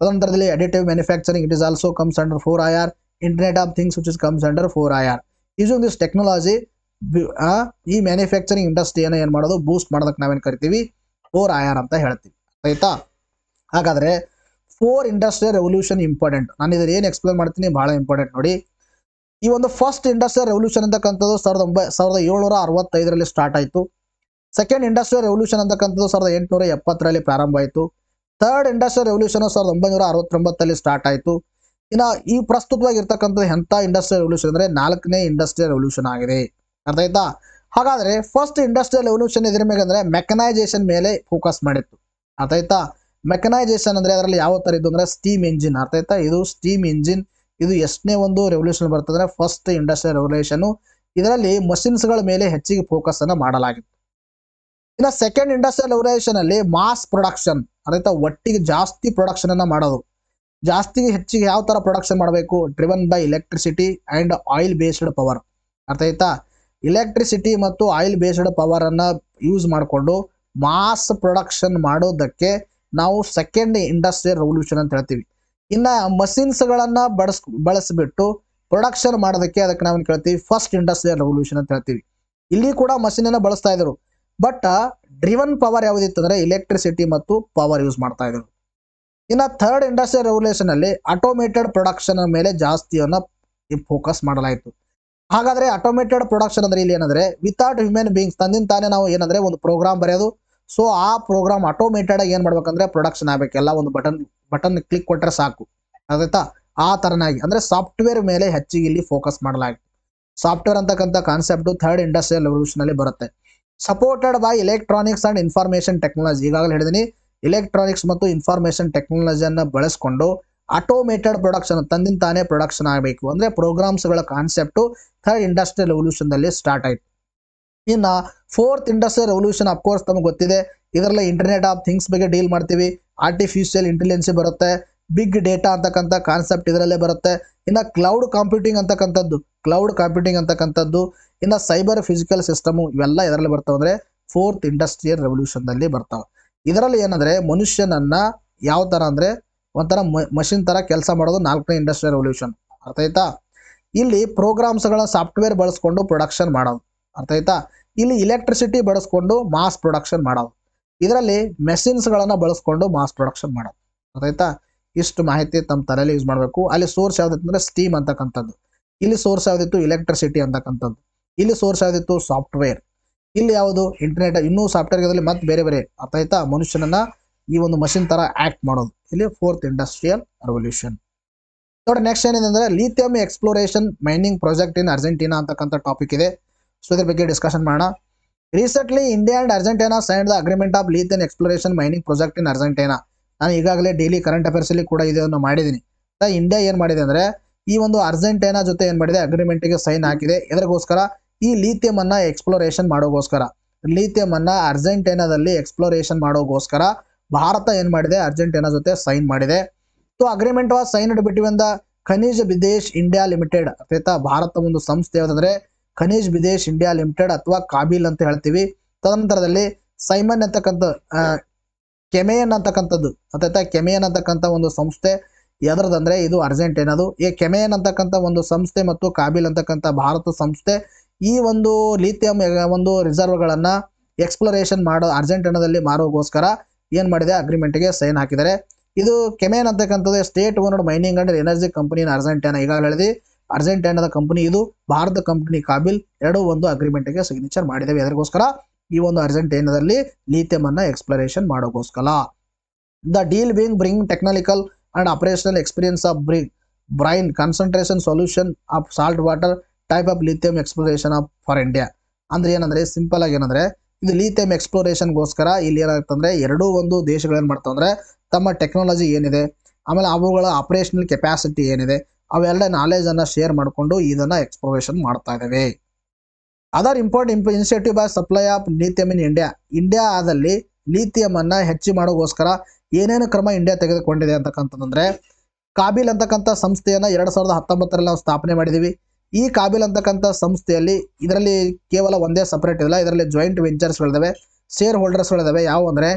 ತದನಂತರದಲ್ಲಿ additive manufacturing it is also comes under four R internet of things which is comes under four R using this technology ಈ manufacturing ಇಂಡಸ್ಟ್ರಿಯನ್ನು ಏನು ಮಾಡೋದು ಬೂಸ್ಟ್ ಮಾಡೋದಕ್ಕೆ ನಾವೇನು ಕರಿತೀವಿ ಫೋರ್ ಆರ್ ಅಂತ ಹೇಳ್ತೀವಿ ಆಯ್ತಾ ಹಾಗಾದರೆ ಫೋರ್ ಇಂಡಸ್ಟ್ರಿಯಲ್ ರೆವಲ್ಯೂಷನ್ ಇಂಪಾರ್ಟೆಂಟ್ ನಾನು ಇದ್ರ ಏನು ಎಕ್ಸ್ಪ್ಲೇನ್ ಮಾಡ್ತೀನಿ ಭಾಳ ಇಂಪಾರ್ಟೆಂಟ್ ನೋಡಿ ಈ ಒಂದು ಫಸ್ಟ್ ಇಂಡಸ್ಟ್ರಿಯಲ್ ರೆವಲ್ಯೂಷನ್ ಅಂತಕ್ಕಂಥದ್ದು ಸಾವಿರದ ಒಂಬೈ ಸಾವಿರದ ಏಳ್ನೂರ ಅರವತ್ತೈದರಲ್ಲಿ ಸ್ಟಾರ್ಟ್ ಆಯಿತು ಸೆಕೆಂಡ್ ಇಂಡಸ್ಟ್ರಿಯಲ್ ರೆವಲ್ಯೂಷನ್ ಅಂತಕ್ಕಂಥದ್ದು ಸಾವಿರದ ಎಂಟುನೂರ ಎಪ್ಪತ್ತರಲ್ಲಿ ಪ್ರಾರಂಭ ಆಯಿತು ಥರ್ಡ್ ಇಂಡಸ್ಟ್ರಿಯಲ್ ರೆವಲ್ಯೂಷನ್ ಸಾವಿರದ ಒಂಬೈನೂರ ಅರವತ್ತೊಂಬತ್ತಲ್ಲಿ ಸ್ಟಾರ್ಟ್ ಆಯಿತು ಇನ್ನು ಈ ಪ್ರಸ್ತುತವಾಗಿರ್ತಕ್ಕಂಥ ಎಂಥ ಇಂಡಸ್ಟ್ರಿಯಲ್ ರೆವಲ್ಯೂಷನ್ ಅಂದರೆ ನಾಲ್ಕನೇ ಇಂಡಸ್ಟ್ರಿಯಲ್ ರೆವಲ್ಯೂಷನ್ ಆಗಿದೆ ಅರ್ಥ ಆಯ್ತಾ ಹಾಗಾದರೆ ಫಸ್ಟ್ ಇಂಡಸ್ಟ್ರಿಯಲ್ ರೆವಲ್ಯೂಷನ್ ಇದ್ರ ಮೇಲೆ ಅಂದರೆ ಮೆಕನೈಸೇಷನ್ ಮೇಲೆ ಫೋಕಸ್ ಮಾಡಿತ್ತು ಅರ್ಥ ಆಯ್ತಾ ಮೆಕನೈಸೇಷನ್ ಅಂದರೆ ಅದರಲ್ಲಿ ಯಾವ ಥರ ಇದ್ದು ಅಂದರೆ ಸ್ಟೀಮ್ ಇಂಜಿನ್ ಅರ್ಥ ಆಯ್ತಾ ಇದು ಸ್ಟೀಮ್ ಇಂಜಿನ್ ಇದು ಎಷ್ಟನೇ ಒಂದು ರೆವಲ್ಯೂಷನ್ ಬರ್ತದೆ ಫಸ್ಟ್ ಇಂಡಸ್ಟ್ರಿಯಲ್ ರೆವಲ್ಯೂಷನು ಇದರಲ್ಲಿ ಮಷಿನ್ಸ್ಗಳ ಮೇಲೆ ಹೆಚ್ಚಿಗೆ ಫೋಕಸ್ ಅನ್ನು ಮಾಡಲಾಗಿತ್ತು ಇನ್ನು ಸೆಕೆಂಡ್ ಇಂಡಸ್ಟ್ರಿಯಲ್ ರೆವಲ್ಯೂಷನ್ ಅಲ್ಲಿ ಮಾಸ್ ಪ್ರೊಡಕ್ಷನ್ ತರ ಒಟ್ಟಿಗೆ ಜಾಸ್ತಿ ಪ್ರೊಡಕ್ಷನ್ ಅನ್ನ ಮಾಡೋದು ಜಾಸ್ತಿ ಹೆಚ್ಚಿಗೆ ಯಾವ ತರ ಪ್ರೊಡಕ್ಷನ್ ಮಾಡಬೇಕು driven by electricity and oil based power ಅರ್ಥ ಆಯ್ತಾ ಎಲೆಕ್ಟ್ರಿಸಿಟಿ ಮತ್ತು ಆಯಿಲ್ ಬೇಸ್ಡ್ ಪವರ್ ಅನ್ನ ಯೂಸ್ ಮಾಡಿಕೊಂಡು ಮಾಸ್ ಪ್ರೊಡಕ್ಷನ್ ಮಾಡೋದಕ್ಕೆ ನಾವು ಸೆಕೆಂಡ್ ಇಂಡಸ್ಟ್ರಿಯಲ್ ರೆವಲ್ಯೂಷನ್ ಅಂತ ಹೇಳ್ತೀವಿ ಇನ್ನ ಮಷಿನ್ಸ್ಗಳನ್ನ ಬಳಸ್ ಬಳಸಿಬಿಟ್ಟು ಪ್ರೊಡಕ್ಷನ್ ಮಾಡೋದಕ್ಕೆ ಅದಕ್ಕೆ ನಾವು ಕೇಳ್ತೀವಿ ಫಸ್ಟ್ ಇಂಡಸ್ಟ್ರಿಯಲ್ ರೆವಲ್ಯೂಷನ್ ಅಂತ ಹೇಳ್ತೀವಿ ಇಲ್ಲಿ ಕೂಡ ಮಷಿನ್ ಅನ್ನ ಬಳಸ್ತಾ ಇದ್ರು ಬಟ್ ಡ್ರಿವನ್ ಪವರ್ ಯಾವುದಿತ್ತು ಅಂದರೆ ಎಲೆಕ್ಟ್ರಿಸಿಟಿ ಮತ್ತು ಪವರ್ ಯೂಸ್ ಮಾಡ್ತಾ ಇದ್ರು ಇನ್ನು ಥರ್ಡ್ ಇಂಡಸ್ಟ್ರಿಯಲ್ ರೆವಲ್ಯೂಷನ್ ಅಲ್ಲಿ ಆಟೋಮೇಟೆಡ್ ಪ್ರೊಡಕ್ಷನ್ ಮೇಲೆ ಜಾಸ್ತಿಯನ್ನು ಫೋಕಸ್ ಮಾಡಲಾಯಿತು ಹಾಗಾದ್ರೆ ಆಟೋಮೇಟೆಡ್ ಪ್ರೊಡಕ್ಷನ್ ಅಂದ್ರೆ ಇಲ್ಲಿ ಏನಂದ್ರೆ ವಿತೌಟ್ ಹ್ಯೂಮನ್ ಬೀಂಗ್ಸ್ ತಂದಿನ ತಾನೇ ನಾವು ಏನಂದ್ರೆ ಒಂದು ಪ್ರೋಗ್ರಾಮ್ ಬರೆಯೋದು ಸೊ ಆ ಪ್ರೋಗ್ರಾಮ್ ಆಟೋಮೇಟೆಡ್ ಆಗಿ ಏನು ಮಾಡ್ಬೇಕಂದ್ರೆ ಪ್ರೊಡಕ್ಷನ್ ಆಗಬೇಕೆಲ್ಲ ಒಂದು ಬಟನ್ ಬಟನ್ ಕ್ಲಿಕ್ ಕೊಟ್ಟರೆ ಸಾಕು ಅದಾಯ್ತಾ ಆ ಥರನಾಗಿ ಅಂದರೆ ಸಾಫ್ಟ್ವೇರ್ ಮೇಲೆ ಹೆಚ್ಚಿಗೆ ಇಲ್ಲಿ ಫೋಕಸ್ ಮಾಡಲಾಯಿತು ಸಾಫ್ಟ್ವೇರ್ ಅಂತಕ್ಕಂಥ ಕಾನ್ಸೆಪ್ಟು ಥರ್ಡ್ ಇಂಡಸ್ಟ್ರಿಯಲ್ ರೆವಲ್ಯೂಷನಲ್ಲಿ ಬರುತ್ತೆ supported by electronics and information technology ಈಗಾಗಲೇ ಹೇಳಿದ್ದೀನಿ ಎಲೆಕ್ಟ್ರಾನಿಕ್ಸ್ ಮತ್ತು ಇನ್ಫಾರ್ಮೇಶನ್ ಟೆಕ್ನಾಲಜಿಯನ್ನು ಬಳಸ್ಕೊಂಡು ಆಟೋಮೇಟೆಡ್ ಪ್ರೊಡಕ್ಷನ್ ತಂದಿನ ತಾನೇ ಪ್ರೊಡಕ್ಷನ್ ಆಗಬೇಕು ಅಂದರೆ ಪ್ರೋಗ್ರಾಮ್ಸ್ಗಳ ಕಾನ್ಸೆಪ್ಟು ಥರ್ಡ್ ಇಂಡಸ್ಟ್ರಿಯಲ್ ರೆವಲ್ಯೂಷನ್ದಲ್ಲಿ ಸ್ಟಾರ್ಟ್ ಆಯಿತು ಇನ್ನು ಫೋರ್ತ್ ಇಂಡಸ್ಟ್ರಿಯಲ್ ರೆವಲ್ಯೂಷನ್ ಅಫ್ಕೋರ್ಸ್ ತಮಗೆ ಗೊತ್ತಿದೆ ಇದರಲ್ಲಿ ಇಂಟರ್ನೆಟ್ ಆಫ್ ಥಿಂಗ್ಸ್ ಬಗ್ಗೆ ಡೀಲ್ ಮಾಡ್ತೀವಿ ಆರ್ಟಿಫಿಷಿಯಲ್ ಇಂಟೆಲಿಜೆನ್ಸಿ ಬರುತ್ತೆ ಬಿಗ್ ಡೇಟಾ ಅಂತಕ್ಕಂಥ ಕಾನ್ಸೆಪ್ಟ್ ಇದರಲ್ಲೇ ಬರುತ್ತೆ ಇನ್ನು ಕ್ಲೌಡ್ ಕಾಂಪ್ಯೂಟಿಂಗ್ ಅಂತಕ್ಕಂಥದ್ದು ಕ್ಲೌಡ್ ಕಾಂಪ್ಯೂಟಿಂಗ್ ಅಂತಕ್ಕಂಥದ್ದು ಇನ್ನು ಸೈಬರ್ ಫಿಸಿಕಲ್ ಸಿಸ್ಟಮು ಇವೆಲ್ಲ ಇದರಲ್ಲಿ ಬರ್ತಾವೆ ಅಂದರೆ ಫೋರ್ತ್ ಇಂಡಸ್ಟ್ರಿಯಲ್ ರೆವಲ್ಯೂಷನ್ದಲ್ಲಿ ಬರ್ತಾವೆ ಇದರಲ್ಲಿ ಏನಂದರೆ ಮನುಷ್ಯನನ್ನು ಯಾವ ಥರ ಅಂದರೆ ಒಂಥರ ಮಷಿನ್ ಥರ ಕೆಲಸ ಮಾಡೋದು ನಾಲ್ಕನೇ ಇಂಡಸ್ಟ್ರಿಯಲ್ ರೆವಲ್ಯೂಷನ್ ಅರ್ಥ ಆಯ್ತಾ ಇಲ್ಲಿ ಪ್ರೋಗ್ರಾಮ್ಸ್ಗಳ ಸಾಫ್ಟ್ವೇರ್ ಬಳಸ್ಕೊಂಡು ಪ್ರೊಡಕ್ಷನ್ ಮಾಡೋದು ಅರ್ಥ ಆಯ್ತಾ ಇಲ್ಲಿ ಇಲೆಕ್ಟ್ರಿಸಿಟಿ ಬಳಸ್ಕೊಂಡು ಮಾಸ್ ಪ್ರೊಡಕ್ಷನ್ ಮಾಡೋದು ಇದರಲ್ಲಿ ಮೆಷಿನ್ಸ್ಗಳನ್ನು ಬಳಸ್ಕೊಂಡು ಮಾಸ್ ಪ್ರೊಡಕ್ಷನ್ ಮಾಡೋದು ಅರ್ಥ ಆಯ್ತಾ ಇಷ್ಟು ಮಾಹಿತಿ ತಮ್ಮ ತಲೆಯಲ್ಲಿ ಯೂಸ್ ಮಾಡಬೇಕು ಅಲ್ಲಿ ಸೋರ್ಸ್ ಯಾವ್ದಿತ್ತು ಸ್ಟೀಮ್ ಅಂತಕ್ಕಂಥದ್ದು ಇಲ್ಲಿ ಸೋರ್ಸ್ ಯಾವ್ದಿತ್ತು ಎಲೆಕ್ಟ್ರಿಸಿಟಿ ಅಂತಕ್ಕಂಥದ್ದು ಇಲ್ಲಿ ಸೋರ್ಸ್ ಯಾವ್ದಿತ್ತು ಸಾಫ್ಟ್ವೇರ್ ಇಲ್ಲಿ ಯಾವುದು ಇಂಟರ್ನೆಟ್ ಇನ್ನೂ ಸಾಫ್ಟ್ವೇರ್ಗದಲ್ಲಿ ಮತ್ತೆ ಬೇರೆ ಬೇರೆ ಅರ್ಥಾಯ್ತಾ ಮನುಷ್ಯನನ್ನ ಈ ಒಂದು ಮಷಿನ್ ತರ ಆಕ್ಟ್ ಮಾಡೋದು ಇಲ್ಲಿ ಫೋರ್ತ್ ಇಂಡಸ್ಟ್ರಿಯಲ್ ರೆವಲ್ಯೂಷನ್ ನೋಡಿ ನೆಕ್ಸ್ಟ್ ಏನಿದೆ ಅಂದ್ರೆ lithium exploration mining project in Argentina ಅಂತಕ್ಕಂಥ ಟಾಪಿಕ್ ಇದೆ ಸೊ ಇದ್ರ ಬಗ್ಗೆ ಡಿಸ್ಕಷನ್ ಮಾಡೋಣ recently India and Argentina sign the agreement of lithium exploration mining project in Argentina ನಾನು ಈಗಾಗಲೇ ಡೈಲಿ ಕರೆಂಟ್ ಅಫೇರ್ಸಲ್ಲಿ ಕೂಡ ಇದನ್ನು ಮಾಡಿದ್ದೀನಿ ಇಂಡಿಯಾ ಏನು ಮಾಡಿದೆ ಅಂದರೆ ಈ ಒಂದು ಅರ್ಜೆಂಟೈನಾ ಜೊತೆ ಏನು ಮಾಡಿದೆ ಅಗ್ರಿಮೆಂಟಿಗೆ ಸೈನ್ ಹಾಕಿದೆ ಇದರಗೋಸ್ಕರ ಈ ಲೀಥಿಯಮನ್ನು ಎಕ್ಸ್ಪ್ಲೋರೇಷನ್ ಮಾಡೋಗೋಸ್ಕರ ಲೀಥಿಯಮನ್ನು ಅರ್ಜೆಂಟೈನಾದಲ್ಲಿ ಎಕ್ಸ್ಪ್ಲೋರೇಷನ್ ಮಾಡೋಗೋಸ್ಕರ ಭಾರತ ಏನು ಮಾಡಿದೆ ಅರ್ಜೆಂಟೈನಾ ಜೊತೆ ಸೈನ್ ಮಾಡಿದೆ so agreement was sign between the Khanij Videsh India limited ಅರ್ಥಾತ್ ಭಾರತ ಒಂದು ಸಂಸ್ಥೆ ಯಾವುದಂದ್ರೆ ಖನಿಜ್ ವಿದೇಶ್ ಇಂಡಿಯಾ ಲಿಮಿಟೆಡ್ ಅಥವಾ ಕಾಬಿಲ್ ಅಂತ ಹೇಳ್ತೀವಿ ತದನಂತರದಲ್ಲಿ ಸೈಮನ್ ಅಂತಕ್ಕಂಥ ಕೆಮೆಯನ್ ಅಂತಕ್ಕಂಥದ್ದು ಅಥವಾ ಕೆಮೆಯನ್ ಅಂತಕ್ಕಂಥ ಒಂದು ಸಂಸ್ಥೆ ಎದ್ರದಂದ್ರೆ ಇದು ಅದು ಈ ಕೆಮೆಯನ್ ಅಂತಕ್ಕಂಥ ಒಂದು ಸಂಸ್ಥೆ ಮತ್ತು ಕಾಬಿಲ್ ಅಂತಕ್ಕಂಥ ಭಾರತ ಸಂಸ್ಥೆ ಈ ಒಂದು ಲಿಥಿಯಂ ಒಂದು ರಿಸರ್ವ್ಗಳನ್ನು ಎಕ್ಸ್ಪ್ಲೋರೇಷನ್ ಮಾಡೋ ಅರ್ಜೆಂಟೈನಾದಲ್ಲಿ ಮಾರೋಗೋಸ್ಕರ ಏನು ಮಾಡಿದೆ ಗೆ ಸೈನ್ ಹಾಕಿದ್ದಾರೆ ಇದು ಕೆಮೆಯನ್ ಅಂತಕ್ಕಂಥದ್ದು state owned mining and energy company Argentina ಈಗಾಗಲೇ ಹೇಳಿದೆ ಅರ್ಜೆಂಟೈನಾದ ಕಂಪನಿ ಇದು ಭಾರತ ಕಂಪನಿ ಕಾಬಿಲ್ ಎರಡೂ ಒಂದು ಗೆ ಸಿಗ್ನೇಚರ್ ಮಾಡಿದೆ ಅದಕ್ಕೋಸ್ಕರ ಈ ಒಂದು ಅರ್ಜೆಂಟೇನಾದಲ್ಲಿ ಲಿಥಿಯಂ ಅನ್ನ ಎಕ್ಸ್ಪ್ಲೋರೇಷನ್ ಮಾಡೋಕ್ಕೋಸ್ಕರ the deal being bring technological and operational experience of bring brine concentration solution of salt water type of lithium exploration of for India ಅಂದ್ರೆ ಏನಂದ್ರೆ ಸಿಂಪಲ್ ಆಗಿ ಏನಂದ್ರೆ ಇದು ಎಕ್ಸ್ಪ್ಲೋರೇಷನ್ ಗೋಸ್ಕರ ಇಲ್ಲಿ ಏನಾಗ್ತಂದ್ರೆ ಎರಡೂ ಒಂದು ದೇಶಗಳೇನು ಮಾಡ್ತಾವಂದ್ರೆ ತಮ್ಮ ಟೆಕ್ನಾಲಜಿ ಏನಿದೆ ಆಮೇಲೆ ಅವುಗಳ ಆಪರೇಷನಲ್ ಕೆಪಾಸಿಟಿ ಏನಿದೆ ಅವೆಲ್ಲ ಅನ್ನ ಶೇರ್ ಮಾಡಿಕೊಂಡು ಇದನ್ನ ಎಕ್ಸ್ಪ್ಲೋರೇಷನ್ ಮಾಡ್ತಾ ಇದ್ದಾವೆ other important imp initiative by supply of lithium in India ಇಂಡಿಯಾದಲ್ಲಿ ಲೀಥಿಯಮನ್ನು ಹೆಚ್ಚು ಮಾಡೋಕ್ಕೋಸ್ಕರ ಏನೇನು ಕ್ರಮ ಇಂಡಿಯಾ ತೆಗೆದುಕೊಂಡಿದೆ ಅಂತಕ್ಕಂಥದ್ದಂದರೆ ಕಾಬಿಲ್ ಅಂತಕ್ಕಂಥ ಸಂಸ್ಥೆಯನ್ನು ಎರಡು ಸಾವಿರದ ಹತ್ತೊಂಬತ್ತರಲ್ಲಿ ನಾವು ಸ್ಥಾಪನೆ ಮಾಡಿದ್ದೀವಿ ಈ ಕಾಬಿಲ್ ಅಂತಕ್ಕಂಥ ಸಂಸ್ಥೆಯಲ್ಲಿ ಇದರಲ್ಲಿ ಕೇವಲ ಒಂದೇ ಸಪ್ರೇಟ್ ಇಲ್ಲ ಇದರಲ್ಲಿ ಜಾಯಿಂಟ್ ವೆಂಚರ್ಸ್ಗಳಿದ್ದಾವೆ ಶೇರ್ ಹೋಲ್ಡರ್ಸ್ಗಳಿದ್ದಾವೆ ಯಾವ ಅಂದರೆ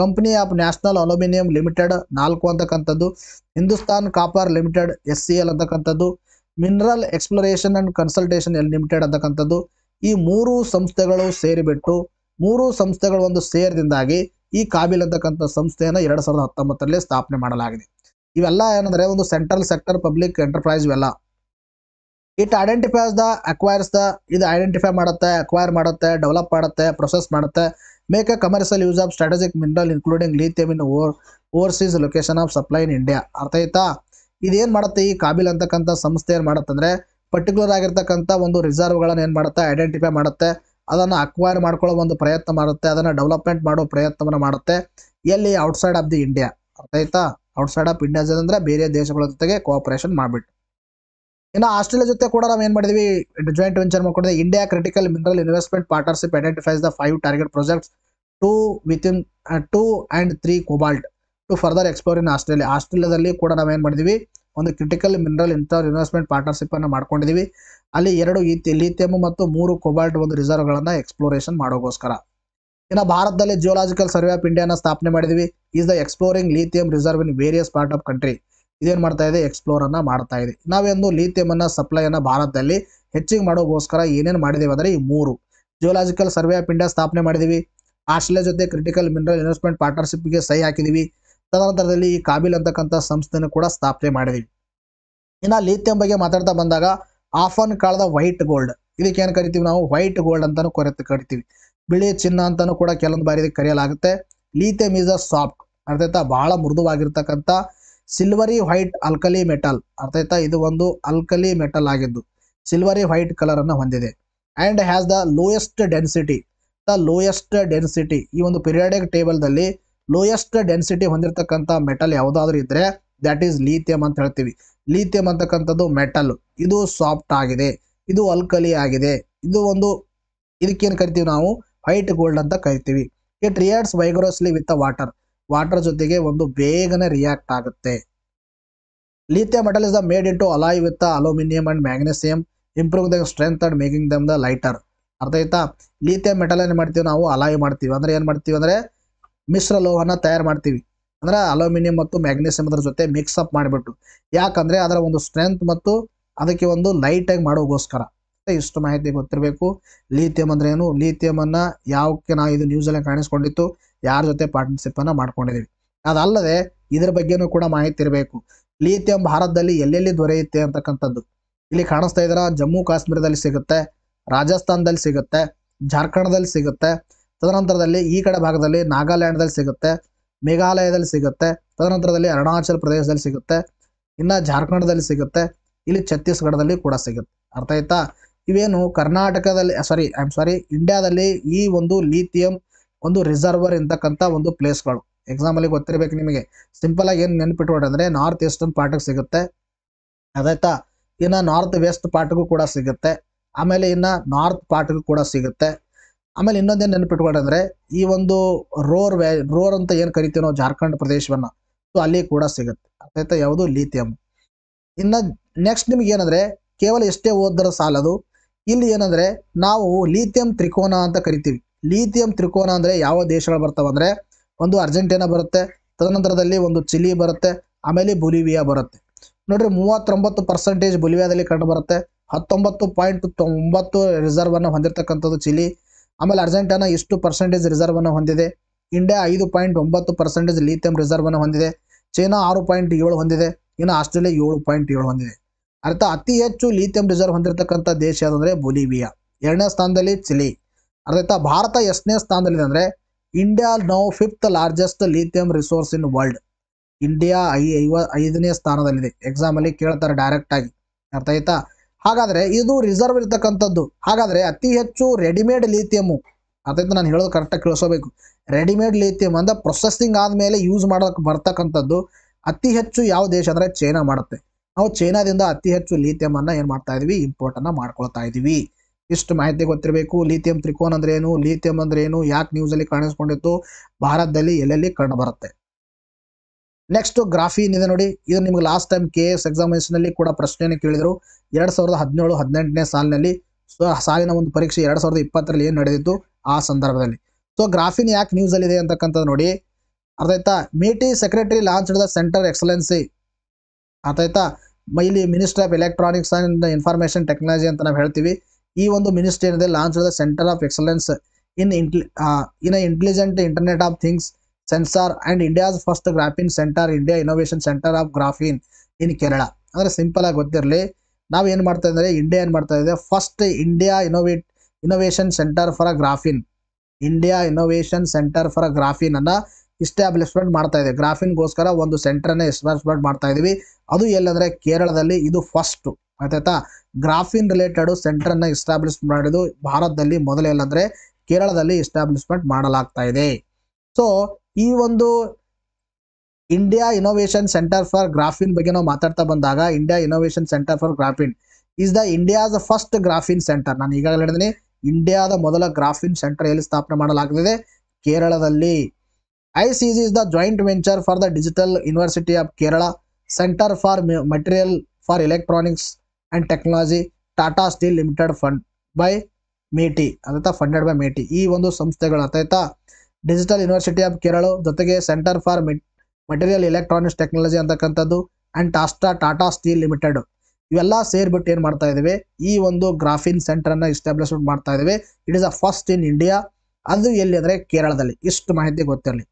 company of national aluminium limited ನಾಲ್ಕು ಅಂತಕ್ಕಂಥದ್ದು Hindustan copper limited S C L ಅಂತಕ್ಕಂಥದ್ದು mineral exploration and consultation L limited ಅಂತಕ್ಕಂಥದ್ದು ಈ ಮೂರು ಸಂಸ್ಥೆಗಳು ಸೇರಿಬಿಟ್ಟು ಮೂರು ಸಂಸ್ಥೆಗಳ ಒಂದು ಸೇರದಿಂದಾಗಿ ಈ ಕಾಬಿಲ್ ಅಂತಕ್ಕಂಥ ಸಂಸ್ಥೆಯನ್ನು ಎರಡು ಸಾವಿರದ ಹತ್ತೊಂಬತ್ತರಲ್ಲಿ ಸ್ಥಾಪನೆ ಮಾಡಲಾಗಿದೆ ಇವೆಲ್ಲ ಏನಂದರೆ ಒಂದು ಸೆಂಟ್ರಲ್ ಸೆಕ್ಟರ್ ಪಬ್ಲಿಕ್ ಎಂಟರ್ಪ್ರೈಸ್ ಇವೆಲ್ಲ it identifies the acquires the ಇದು ಐಡೆಂಟಿಫೈ ಮಾಡುತ್ತೆ ಅಕ್ವೈರ್ ಮಾಡುತ್ತೆ ಡೆವಲಪ್ ಮಾಡುತ್ತೆ ಪ್ರೊಸೆಸ್ ಮಾಡುತ್ತೆ make a commercial use of strategic mineral including lithium in over overseas location of supply in India ಅರ್ಥ ಆಯ್ತಾ ಇದೇನು ಮಾಡುತ್ತೆ ಈ ಕಾಬಿಲ್ ಅಂತಕ್ಕಂಥ ಸಂಸ್ಥೆ ಏನು ಮಾಡುತ್ತಂದ್ರೆ ಪರ್ಟಿಕ್ಯುಲರ್ ಆಗಿರ್ತಕ್ಕಂಥ ಒಂದು ರಿಸರ್ವ್ಗಳನ್ನು ಏನು ಮಾಡುತ್ತೆ ಐಡೆಂಟಿಫೈ ಮಾಡುತ್ತೆ ಅದನ್ನು ಅಕ್ವೈರ್ ಮಾಡ್ಕೊಳ್ಳೋ ಒಂದು ಪ್ರಯತ್ನ ಮಾಡುತ್ತೆ ಅದನ್ನು ಡೆವಲಪ್ಮೆಂಟ್ ಮಾಡೋ ಪ್ರಯತ್ನವನ್ನು ಮಾಡುತ್ತೆ ಎಲ್ಲಿ ಔಟ್ಸೈಡ್ ಆಫ್ ದಿ ಇಂಡಿಯಾ ಅರ್ಥ ಆಯ್ತಾ ಔಟ್ಸೈಡ್ ಆಫ್ ಇಂಡಿಯಾ ಅಂದರೆ ಬೇರೆ ದೇಶಗಳ ಜೊತೆಗೆ ಕೋಆಪರೇಷನ್ ಮಾಡಿಬಿಟ್ಟು ಇನ್ನು ಆಸ್ಟ್ರೇಲಿಯಾ ಜೊತೆ ಕೂಡ ನಾವು ಏನು ಮಾಡಿದ್ವಿ ಜಾಯಿಂಟ್ ವೆಂಚರ್ ಮಾಡ್ಕೊಂಡಿದೆ India critical mineral investment partnership identifies the five target projects two with in two and three cobalt to further explore in Australia ಆಸ್ಟ್ರೇಲಿಯಾದಲ್ಲಿ ಕೂಡ ನಾವೇನು ಮಾಡಿದ್ವಿ ಒಂದು critical mineral inter investment partnership ಅನ್ನು ಮಾಡ್ಕೊಂಡಿದ್ದೀವಿ ಅಲ್ಲಿ ಎರಡು ಲಿಥಿಯಂ ಮತ್ತು ಮೂರು ಕೊಬಾಲ್ಟ್ ಒಂದು ರಿಸರ್ವ್ಗಳನ್ನು ಎಕ್ಸ್ಪ್ಲೋರೇಷನ್ ಮಾಡೋಗೋಸ್ಕರ ಇನ್ನು ಭಾರತದಲ್ಲಿ ಜಿಯೋಲಾಜಿಕಲ್ ಸರ್ವೆ ಆಫ್ ಇಂಡಿಯಾನ ಸ್ಥಾಪನೆ ಮಾಡಿದ್ವಿ is the exploring lithium reserve in various part of country ಇದೇನು ಮಾಡ್ತಾ ಇದೆ ಎಕ್ಸ್ಪ್ಲೋರ್ ಅನ್ನ ಮಾಡ್ತಾ ಇದೆ ನಾವೇನು ಲಿಥಿಯಂ ಅನ್ನ ಅನ್ನು ಭಾರತದಲ್ಲಿ ಹೆಚ್ಚಿಗೆ ಮಾಡೋಗೋಸ್ಕರ ಏನೇನು ಮಾಡಿದ್ದೀವಿ ಅಂದರೆ ಈ ಮೂರು ಜಿಯೋಲಾಜಿಕಲ್ ಸರ್ವೆ ಆಫ್ ಇಂಡಿಯಾ ಸ್ಥಾಪನೆ ಮಾಡಿದೀವಿ ಆಸ್ಟ್ರೇಲಿಯಾ ಜೊತೆ ಕ್ರಿಟಿಕಲ್ ಮಿನರಲ್ ಇನ್ವೆಸ್ಟ್ಮೆಂಟ್ ಪಾರ್ಟ್ನರ್ಶಿಪ್ಗೆ ಸಹಿ ಹಾಕಿದೀವಿ ತದನಂತರದಲ್ಲಿ ಈ ಕಾಬಿಲ್ ಅಂತಕ್ಕಂಥ ಸಂಸ್ಥೆಯನ್ನು ಕೂಡ ಸ್ಥಾಪನೆ ಮಾಡಿದೀವಿ ಇನ್ನು ಲಿಥಿಯಂ ಬಗ್ಗೆ ಮಾತಾಡ್ತಾ ಬಂದಾಗ ಆಫನ್ ಕಾಲದ ವೈಟ್ ಗೋಲ್ಡ್ ಇದಕ್ಕೆ ಏನು ಕರಿತೀವಿ ನಾವು ವೈಟ್ ಗೋಲ್ಡ್ ಅಂತಾನು ಕೊರತೆ ಕರಿತೀವಿ ಬಿಳಿ ಚಿನ್ನ ಅಂತಾನು ಕೂಡ ಕೆಲವೊಂದು ಬಾರಿ ಇದಕ್ಕೆ ಕರೆಯಲಾಗುತ್ತೆ ಲೀಥಿಯಂ ಈಸ್ ಅ ಸಾಫ್ಟ್ ಅರ್ಥಾಯ್ತಾ ಬಹಳ ಮೃದುವಾಗಿರ್ತಕ್ಕಂಥ ಸಿಲ್ವರಿ ವೈಟ್ ಅಲ್ಕಲಿ ಮೆಟಲ್ ಅರ್ಥಾಯ್ತಾ ಇದು ಒಂದು ಅಲ್ಕಲಿ ಮೆಟಲ್ ಆಗಿದ್ದು ಸಿಲ್ವರಿ ವೈಟ್ ಕಲರ್ ಅನ್ನು ಹೊಂದಿದೆ and has the lowest density the lowest density ಈ ಒಂದು ಪಿರಿಯಾಡಿಕ್ ಟೇಬಲ್ದಲ್ಲಿ ಲೋಯೆಸ್ಟ್ ಡೆನ್ಸಿಟಿ ಹೊಂದಿರತಕ್ಕಂಥ ಮೆಟಲ್ ಯಾವುದಾದ್ರೂ ಇದ್ದರೆ ದ್ಯಾಟ್ ಈಸ್ ಲೀಥಿಯಂ ಅಂತ ಹೇಳ್ತೀವಿ ಲೀಥಿಯಂ ಅಂತಕ್ಕಂಥದ್ದು ಮೆಟಲ್ ಇದು ಸಾಫ್ಟ್ ಆಗಿದೆ ಇದು ಅಲ್ಕಲಿ ಆಗಿದೆ ಇದು ಒಂದು ಇದಕ್ಕೇನು ಕರಿತೀವಿ ನಾವು ವೈಟ್ ಗೋಲ್ಡ್ ಅಂತ ಕರಿತೀವಿ it reacts vigorously with water water ಜೊತೆಗೆ ಒಂದು ಬೇಗನೆ ರಿಯಾಕ್ಟ್ ಆಗುತ್ತೆ lithium metal is the made into alloy with aluminium and magnesium improve the strength and making them the lighter ಅರ್ಥ ಆಯ್ತಾ ಲೀಥಿಯಂ ಮೆಟಲ್ ಏನು ಮಾಡ್ತೀವಿ ನಾವು ಅಲಾಯ್ ಮಾಡ್ತೀವಿ ಅಂದ್ರೆ ಏನು ಮಾಡ್ತೀವಿ ಅಂದರೆ ಮಿಶ್ರ ಲೋಹನ ತಯಾರು ಮಾಡ್ತೀವಿ ಅಂದ್ರೆ ಅಲ್ಯೂಮಿನಿಯಂ ಮತ್ತು ಮ್ಯಾಗ್ನೀಸಿಯಂ ಅದರ ಜೊತೆ ಮಿಕ್ಸ್ ಅಪ್ ಮಾಡಿಬಿಟ್ಟು ಯಾಕಂದ್ರೆ ಅದರ ಒಂದು ಸ್ಟ್ರೆಂತ್ ಮತ್ತು ಅದಕ್ಕೆ ಒಂದು ಲೈಟಾಗಿ ಆಗಿ ಮಾಡೋಗೋಸ್ಕರ ಇಷ್ಟು ಮಾಹಿತಿ ಗೊತ್ತಿರಬೇಕು ಲೀಥಿಯಂ ಅಂದ್ರೆ ಏನು ಲಿಥಿಯಂ ಅನ್ನ ಯಾವಕ್ಕೆ ನಾ ಇದು ನ್ಯೂಸ್ ಅಲ್ಲಿ ಕಾಣಿಸ್ಕೊಂಡಿತ್ತು ಯಾರ ಜೊತೆ ಪಾರ್ಟ್ನರ್ಶಿಪ್ ಅನ್ನ ಮಾಡ್ಕೊಂಡಿದೀವಿ ಅದಲ್ಲದೆ ಇದರ ಬಗ್ಗೆನೂ ಕೂಡ ಮಾಹಿತಿ ಇರಬೇಕು ಲೀಥಿಯಂ ಭಾರತದಲ್ಲಿ ಎಲ್ಲೆಲ್ಲಿ ದೊರೆಯುತ್ತೆ ಅಂತಕ್ಕಂಥದ್ದು ಇಲ್ಲಿ ಕಾಣಿಸ್ತಾ ಇದ್ರ ಜಮ್ಮು ಕಾಶ್ಮೀರದಲ್ಲಿ ಸಿಗುತ್ತೆ ರಾಜಸ್ಥಾನದಲ್ಲಿ ಸಿಗುತ್ತೆ ಜಾರ್ಖಂಡದಲ್ಲಿ ಸಿಗುತ್ತೆ ತದನಂತರದಲ್ಲಿ ಈ ಕಡೆ ಭಾಗದಲ್ಲಿ ನಾಗಾಲ್ಯಾಂಡ್ದಲ್ಲಿ ಸಿಗುತ್ತೆ ಮೇಘಾಲಯದಲ್ಲಿ ಸಿಗುತ್ತೆ ತದನಂತರದಲ್ಲಿ ಅರುಣಾಚಲ ಪ್ರದೇಶದಲ್ಲಿ ಸಿಗುತ್ತೆ ಇನ್ನು ಜಾರ್ಖಂಡದಲ್ಲಿ ಸಿಗುತ್ತೆ ಇಲ್ಲಿ ಛತ್ತೀಸ್ಗಢದಲ್ಲಿ ಕೂಡ ಸಿಗುತ್ತೆ ಅರ್ಥ ಆಯ್ತಾ ಇವೇನು ಕರ್ನಾಟಕದಲ್ಲಿ ಸಾರಿ ಐ ಆಮ್ ಸಾರಿ ಇಂಡಿಯಾದಲ್ಲಿ ಈ ಒಂದು ಲೀಥಿಯಂ ಒಂದು ರಿಸರ್ವರ್ ಇರ್ತಕ್ಕಂಥ ಒಂದು ಪ್ಲೇಸ್ಗಳು ಎಕ್ಸಾಮಲ್ಲಿ ಗೊತ್ತಿರಬೇಕು ನಿಮಗೆ ಸಿಂಪಲ್ ಆಗಿ ಏನು ನೆನ್ಪಿಟ್ಕೊಂಡ್ರೆ ನಾರ್ತ್ ಈಸ್ಟರ್ನ್ ಪಾರ್ಟಿಗೆ ಸಿಗುತ್ತೆ ಅದಾಯ್ತಾ ಇನ್ನು ನಾರ್ತ್ ವೆಸ್ಟ್ ಗೂ ಕೂಡ ಸಿಗುತ್ತೆ ಆಮೇಲೆ ಇನ್ನು ನಾರ್ತ್ ಪಾಟ್ಗೂ ಕೂಡ ಸಿಗುತ್ತೆ ಆಮೇಲೆ ಇನ್ನೊಂದೇನು ನೆನಪಿಟ್ಕೊಂಡ್ರೆ ಈ ಒಂದು ರೋರ್ ವ್ಯಾ ರೋರ್ ಅಂತ ಏನು ಕರಿತೀವೋ ಜಾರ್ಖಂಡ್ ಪ್ರದೇಶವನ್ನು ಸೊ ಅಲ್ಲಿ ಕೂಡ ಸಿಗುತ್ತೆ ಅರ್ಥಾಯ್ತಾ ಯಾವುದು ಲಿಥಿಯಂ ಇನ್ನು ನೆಕ್ಸ್ಟ್ ನಿಮ್ಗೆ ಏನಂದರೆ ಕೇವಲ ಎಷ್ಟೇ ಓದಿದ್ರೆ ಸಾಲದು ಇಲ್ಲಿ ಏನಂದರೆ ನಾವು ಲಿಥಿಯಂ ತ್ರಿಕೋನ ಅಂತ ಕರಿತೀವಿ ಲಿಥಿಯಂ ತ್ರಿಕೋನ ಅಂದರೆ ಯಾವ ದೇಶಗಳು ಬರ್ತಾವಂದರೆ ಒಂದು ಅರ್ಜೆಂಟೀನಾ ಬರುತ್ತೆ ತದನಂತರದಲ್ಲಿ ಒಂದು ಚಿಲಿ ಬರುತ್ತೆ ಆಮೇಲೆ ಬೊಲಿವಿಯಾ ಬರುತ್ತೆ ನೋಡ್ರಿ ಮೂವತ್ತೊಂಬತ್ತು ಪರ್ಸೆಂಟೇಜ್ ಬೊಲಿವಿಯಾದಲ್ಲಿ ಕಂಡು ಬರುತ್ತೆ ಹತ್ತೊಂಬತ್ತು ಪಾಯಿಂಟ್ ತೊಂಬತ್ತು ರಿಸರ್ವನ್ನು ಹೊಂದಿರತಕ್ಕಂಥದ್ದು ಚಿಲಿ ಆಮೇಲೆ ಅರ್ಜೆಂಟೈನಾ ಎಷ್ಟು ಪರ್ಸೆಂಟೇಜ್ ರಿಸರ್ವ್ ಅನ್ನು ಹೊಂದಿದೆ ಇಂಡಿಯಾ ಐದು ಪಾಯಿಂಟ್ ಒಂಬತ್ತು ಪರ್ಸೆಂಟೇಜ್ ಲಿಥಿಯಂ ರಿಸರ್ವ್ ಅನ್ನು ಹೊಂದಿದೆ ಚೈನಾ ಆರು ಪಾಯಿಂಟ್ ಏಳು ಹೊಂದಿದೆ ಇನ್ನು ಆಸ್ಟ್ರೇಲಿಯಾ ಏಳು ಪಾಯಿಂಟ್ ಏಳು ಹೊಂದಿದೆ ಅರ್ಥ ಅತಿ ಹೆಚ್ಚು ಲೀಥಿಯಂ ರಿಸರ್ವ್ ಹೊಂದಿರತಕ್ಕಂಥ ದೇಶ ಯಾವುದಂದ್ರೆ ಬೊಲಿವಿಯಾ ಎರಡನೇ ಸ್ಥಾನದಲ್ಲಿ ಚಿಲಿ ಅರ್ಥ ಭಾರತ ಎಷ್ಟನೇ ಸ್ಥಾನದಲ್ಲಿದೆ ಅಂದರೆ India now fifth largest lithium resource in world India ಐ ಐವ ಐದನೇ ಸ್ಥಾನದಲ್ಲಿದೆ ಎಕ್ಸಾಮಲ್ಲಿ ಕೇಳ್ತಾರೆ ಡೈರೆಕ್ಟಾಗಿ ಅರ್ಥ ಆಯ್ತಾ ಹಾಗಾದರೆ ಇದು ರಿಸರ್ವ್ ಇರ್ತಕ್ಕಂಥದ್ದು ಹಾಗಾದರೆ ಅತಿ ಹೆಚ್ಚು ರೆಡಿಮೇಡ್ ಲಿಥಿಯಮು ಅದರಿಂದ ನಾನು ಹೇಳೋದು ಕರೆಕ್ಟಾಗಿ ಕೇಳಿಸೋಬೇಕು ರೆಡಿಮೇಡ್ ಲಿಥಿಯಮ್ ಅಂದರೆ ಪ್ರೊಸೆಸಿಂಗ್ ಆದಮೇಲೆ ಯೂಸ್ ಮಾಡೋಕ್ಕೆ ಬರ್ತಕ್ಕಂಥದ್ದು ಅತಿ ಹೆಚ್ಚು ಯಾವ ದೇಶ ಅಂದರೆ ಚೈನಾ ಮಾಡುತ್ತೆ ನಾವು ಚೈನಾದಿಂದ ಅತಿ ಹೆಚ್ಚು ಅನ್ನು ಏನು ಮಾಡ್ತಾ ಇದ್ದೀವಿ ಇಂಪೋರ್ಟನ್ನು ಮಾಡ್ಕೊಳ್ತಾ ಇದ್ದೀವಿ ಇಷ್ಟು ಮಾಹಿತಿ ಗೊತ್ತಿರಬೇಕು ಲೀಥಿಯಮ್ ತ್ರಿಕೋನ್ ಅಂದ್ರೆ ಏನು ಲೀಥಿಯಂ ಅಂದ್ರೆ ಏನು ಯಾಕೆ ನ್ಯೂಸಲ್ಲಿ ಕಾಣಿಸ್ಕೊಂಡಿತ್ತು ಭಾರತದಲ್ಲಿ ಎಲ್ಲೆಲ್ಲಿ ಕಂಡು ಬರುತ್ತೆ ನೆಕ್ಸ್ಟ್ ಗ್ರಾಫಿನ್ ಇದೆ ನೋಡಿ ಇದು ನಿಮ್ಗೆ ಲಾಸ್ಟ್ ಟೈಮ್ ಕೆ ಎಸ್ ನಲ್ಲಿ ಕೂಡ ಪ್ರಶ್ನೆಯನ್ನು ಕೇಳಿದರು ಎರಡು ಸಾವಿರದ ಹದಿನೇಳು ಹದಿನೆಂಟನೇ ಸಾಲಿನಲ್ಲಿ ಸೊ ಸಾಲಿನ ಒಂದು ಪರೀಕ್ಷೆ ಎರಡು ಸಾವಿರದ ಇಪ್ಪತ್ತರಲ್ಲಿ ಏನು ನಡೆದಿತ್ತು ಆ ಸಂದರ್ಭದಲ್ಲಿ ಸೊ ಗ್ರಾಫಿನ್ ಯಾಕೆ ನ್ಯೂಸಲ್ಲಿದೆ ಅಂತಕ್ಕಂಥದ್ದು ನೋಡಿ ಅರ್ಥ ಆಯ್ತಾ MeitY secretary launch the centre excellency ಅರ್ಥ ಆಯ್ತಾ ಇಲ್ಲಿ ministry of electronics and information technology ಅಂತ ನಾವು ಹೇಳ್ತೀವಿ ಈ ಒಂದು ಮಿನಿಸ್ಟ್ರಿ ಏನಿದೆ launch the centre of excellence in intelli in intelligent internet of things sensor and India's first graphene centre India innovation centre of graphene in Kerala ಅಂದರೆ ಸಿಂಪಲಾಗಿ ಗೊತ್ತಿರಲಿ ನಾವು ಏನು ಮಾಡ್ತಾ ಇದ್ದಾರೆ ಇಂಡಿಯಾ ಏನು ಮಾಡ್ತಾ ಇದೆ first India innovate innovation centre for a graphene India innovation centre for a graphene ಅನ್ನ ಇಸ್ಟಾಬ್ಲಿಷ್ಮೆಂಟ್ ಮಾಡ್ತಾ ಇದೆ ಗ್ರಾಫಿನ್ಗೋಸ್ಕರ ಒಂದು ಸೆಂಟರ್ನ ಎಸ್ಟಾಬ್ಲಿಷ್ಮೆಂಟ್ ಮಾಡ್ತಾ ಇದೀವಿ ಅದು ಎಲ್ಲಂದ್ರೆ ಕೇರಳದಲ್ಲಿ ಇದು ಫಸ್ಟ್ ಆಯ್ತಾಯ್ತಾ ಗ್ರಾಫಿನ್ ರಿಲೇಟೆಡ್ ಸೆಂಟರ್ನ ಇಸ್ಟಾಬ್ಲಿಷ್ ಮಾಡಿದ್ದು ಭಾರತದಲ್ಲಿ ಮೊದಲೇ ಎಲ್ಲಂದ್ರೆ ಕೇರಳದಲ್ಲಿ ಇಸ್ಟಾಬ್ಲಿಷ್ಮೆಂಟ್ ಮಾಡಲಾಗ್ತಾ ಇದೆ ಸೊ ಈ ಒಂದು India innovation centre for graphene ಬಗ್ಗೆ ನಾವು ಮಾತಾಡ್ತಾ ಬಂದಾಗ India innovation centre for graphene is the the first graphene centre ನಾನು ಈಗಾಗಲೇ ಹೇಳಿದ್ದೀನಿ ಇಂಡಿಯಾದ ಮೊದಲ ಗ್ರಾಫಿನ್ ಸೆಂಟರ್ ಎಲ್ಲಿ ಸ್ಥಾಪನೆ ಮಾಡಲಾಗುತ್ತಿದೆ ಕೇರಳದಲ್ಲಿ I C is the joint venture for the digital university of Kerala centre for material for electronics and technology Tata steel limited fund by MeitY ಅದಾಯ್ತಾ ಫಂಡೆಡ್ ಬೈ ಮೇಟಿ ಈ ಒಂದು ಸಂಸ್ಥೆಗಳು ಅರ್ಥಾಯ್ತಾ ಡಿಜಿಟಲ್ ಯೂನಿವರ್ಸಿಟಿ ಆಫ್ ಕೇರಳ ಜೊತೆಗೆ centre for material electronics technology ಅಂತಕ್ಕಂಥದ್ದು and ಟಾಸ್ಟಾ Tata steel limited ಇವೆಲ್ಲ ಸೇರಿಬಿಟ್ಟು ಏನು ಮಾಡ್ತಾ ಇದ್ದೀವಿ ಈ ಒಂದು ಗ್ರಾಫಿನ್ ಸೆಂಟರನ್ನು ಇಸ್ಟಾಬ್ಲಿಷ್ಮೆಂಟ್ ಮಾಡ್ತಾ ಇದ್ದೀವಿ it is a first in India ಅದು ಎಲ್ಲಿ ಅಂದರೆ ಕೇರಳದಲ್ಲಿ ಇಷ್ಟು ಮಾಹಿತಿ ಗೊತ್ತಿರಲಿ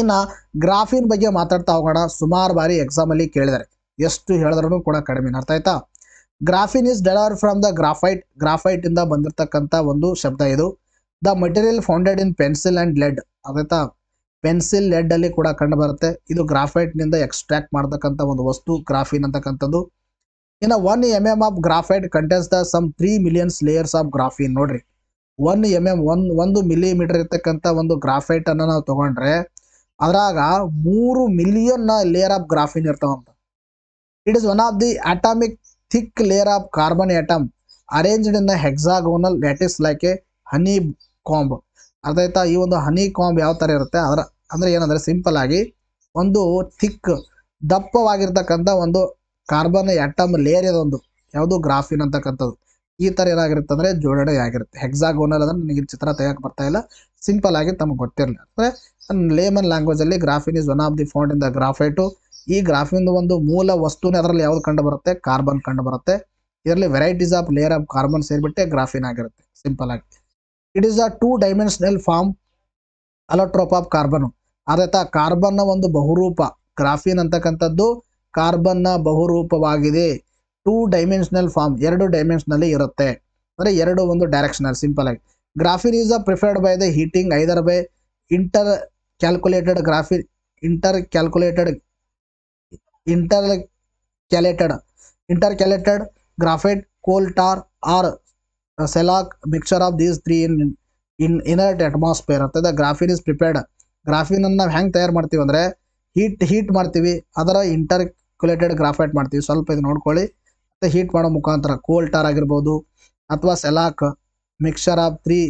ಇನ್ನು ಗ್ರಾಫಿನ್ ಬಗ್ಗೆ ಮಾತಾಡ್ತಾ ಹೋಗೋಣ ಸುಮಾರು ಬಾರಿ ಎಕ್ಸಾಮಲ್ಲಿ ಕೇಳಿದ್ದಾರೆ ಎಷ್ಟು ಹೇಳಿದ್ರು ಕೂಡ ಕಡಿಮೆ ಅರ್ಥ ಆಯ್ತಾ graphene is derived from the graphite ಗ್ರಾಫೈಟಿಂದ ಬಂದಿರತಕ್ಕಂಥ ಒಂದು ಶಬ್ದ ಇದು the material founded in pencil and lead ಅದಾಯ್ತಾ ಪೆನ್ಸಿಲ್ ಲೆಡ್ ಅಲ್ಲಿ ಕೂಡ ಕಂಡು ಬರುತ್ತೆ ಇದು ಗ್ರಾಫೈಟ್ ನಿಂದ ಎಕ್ಸ್ಟ್ರಾಕ್ಟ್ ಮಾಡ್ತಕ್ಕಂಥ ಒಂದು ವಸ್ತು ಗ್ರಾಫಿನ್ ಅಂತಕ್ಕಂಥದ್ದು ಇನ್ನು one M M of graphite contents the some three millions layers of graphene ನೋಡ್ರಿ ಒನ್ ಎಮ್ ಎಮ್ ಒನ್ ಒಂದು ಮಿಲಿ ಮೀಟರ್ ಇರ್ತಕ್ಕಂಥ ಒಂದು ಗ್ರಾಫೈಟ್ ಅನ್ನು ನಾವು ತಗೊಂಡ್ರೆ ಅದ್ರಾಗ ಮೂರು ಮಿಲಿಯನ್ ಲೇಯರ್ ಆಫ್ ಗ್ರಾಫಿನ್ ಇರ್ತಾವಂತ it is one of the atomic thick layer of carbon atom arranged in the hexagonal lattice like a honeycomb ಅದಾಯ್ತಾ ಈ ಒಂದು ಹನಿ ಕಾಂಬ್ ಯಾವ ಥರ ಇರುತ್ತೆ ಅದರ ಅಂದರೆ ಏನಂದರೆ ಸಿಂಪಲ್ ಆಗಿ ಒಂದು ಥಿಕ್ ದಪ್ಪವಾಗಿರ್ತಕ್ಕಂಥ ಒಂದು ಕಾರ್ಬನ್ ಎಟಮ್ ಲೇಯರ್ ಇದೊಂದು ಯಾವುದು ಗ್ರಾಫಿನ್ ಅಂತಕ್ಕಂಥದ್ದು ಈ ಥರ ಏನಾಗಿರುತ್ತೆ ಅಂದರೆ ಜೋಡಣೆ ಆಗಿರುತ್ತೆ ಹೆಕ್ಸಾಗೋನಲ್ ಅಂದ್ರೆ ನನಗೆ ಚಿತ್ರ ತೆಗಿಯೋಕೆ ಬರ್ತಾ ಇಲ್ಲ ಸಿಂಪಲ್ ಆಗಿ ತಮಗೆ ಗೊತ್ತಿರಲಿಲ್ಲ ಅಂದರೆ ಲೇಮನ್ ಲ್ಯಾಂಗ್ವೇಜಲ್ಲಿ graphene is one of the found in the graphite ಈ ಗ್ರಾಫಿನ್ ಒಂದು ಮೂಲ ವಸ್ತುನೇ ಅದರಲ್ಲಿ ಯಾವ್ದು ಕಂಡು ಬರುತ್ತೆ ಕಾರ್ಬನ್ ಕಂಡು ಬರುತ್ತೆ ಇದರಲ್ಲಿ varieties of layer of carbon ಸೇರಿಬಿಟ್ಟೆ ಗ್ರಾಫಿನ್ ಆಗಿರುತ್ತೆ ಸಿಂಪಲ್ ಆಗಿ it is a two dimensional form allotrope of carbon ಅದೇ ನ ಒಂದು ಬಹುರೂಪ ಗ್ರಾಫಿನ್ ಅಂತಕ್ಕಂಥದ್ದು ನ ಬಹುರೂಪವಾಗಿದೆ ಟೂ ಡೈಮೆನ್ಷನಲ್ ಫಾರ್ಮ್ ಎರಡು ಡೈಮೆನ್ಷನಲ್ಲಿ ಇರುತ್ತೆ ಅಂದರೆ ಎರಡು ಒಂದು ಡೈರೆಕ್ಷನಲ್ ಸಿಂಪಲ್ ಆಗಿ graphene is a preferred by the heating either by inter calculated graphene inter calculated intercalated intercalated graphite coal tar or shellac mixture of these three in in inert atmosphere ಅಂತ graphene is prepared ಅನ್ನು ನಾವು ಹೆಂಗೆ ತಯಾರು ಮಾಡ್ತೀವಿ ಅಂದರೆ heat heat ಮಾಡ್ತೀವಿ ಅದರ ಇಂಟರ್ಕ್ಯುಲೇಟೆಡ್ graphite ಮಾಡ್ತೀವಿ ಸ್ವಲ್ಪ ಇದು ನೋಡ್ಕೊಳ್ಳಿ ಮತ್ತು ಹೀಟ್ ಮಾಡೋ ಮುಖಾಂತರ ಕೋಲ್ಟಾರ್ ಆಗಿರ್ಬೋದು ಅಥವಾ shellac mixture of three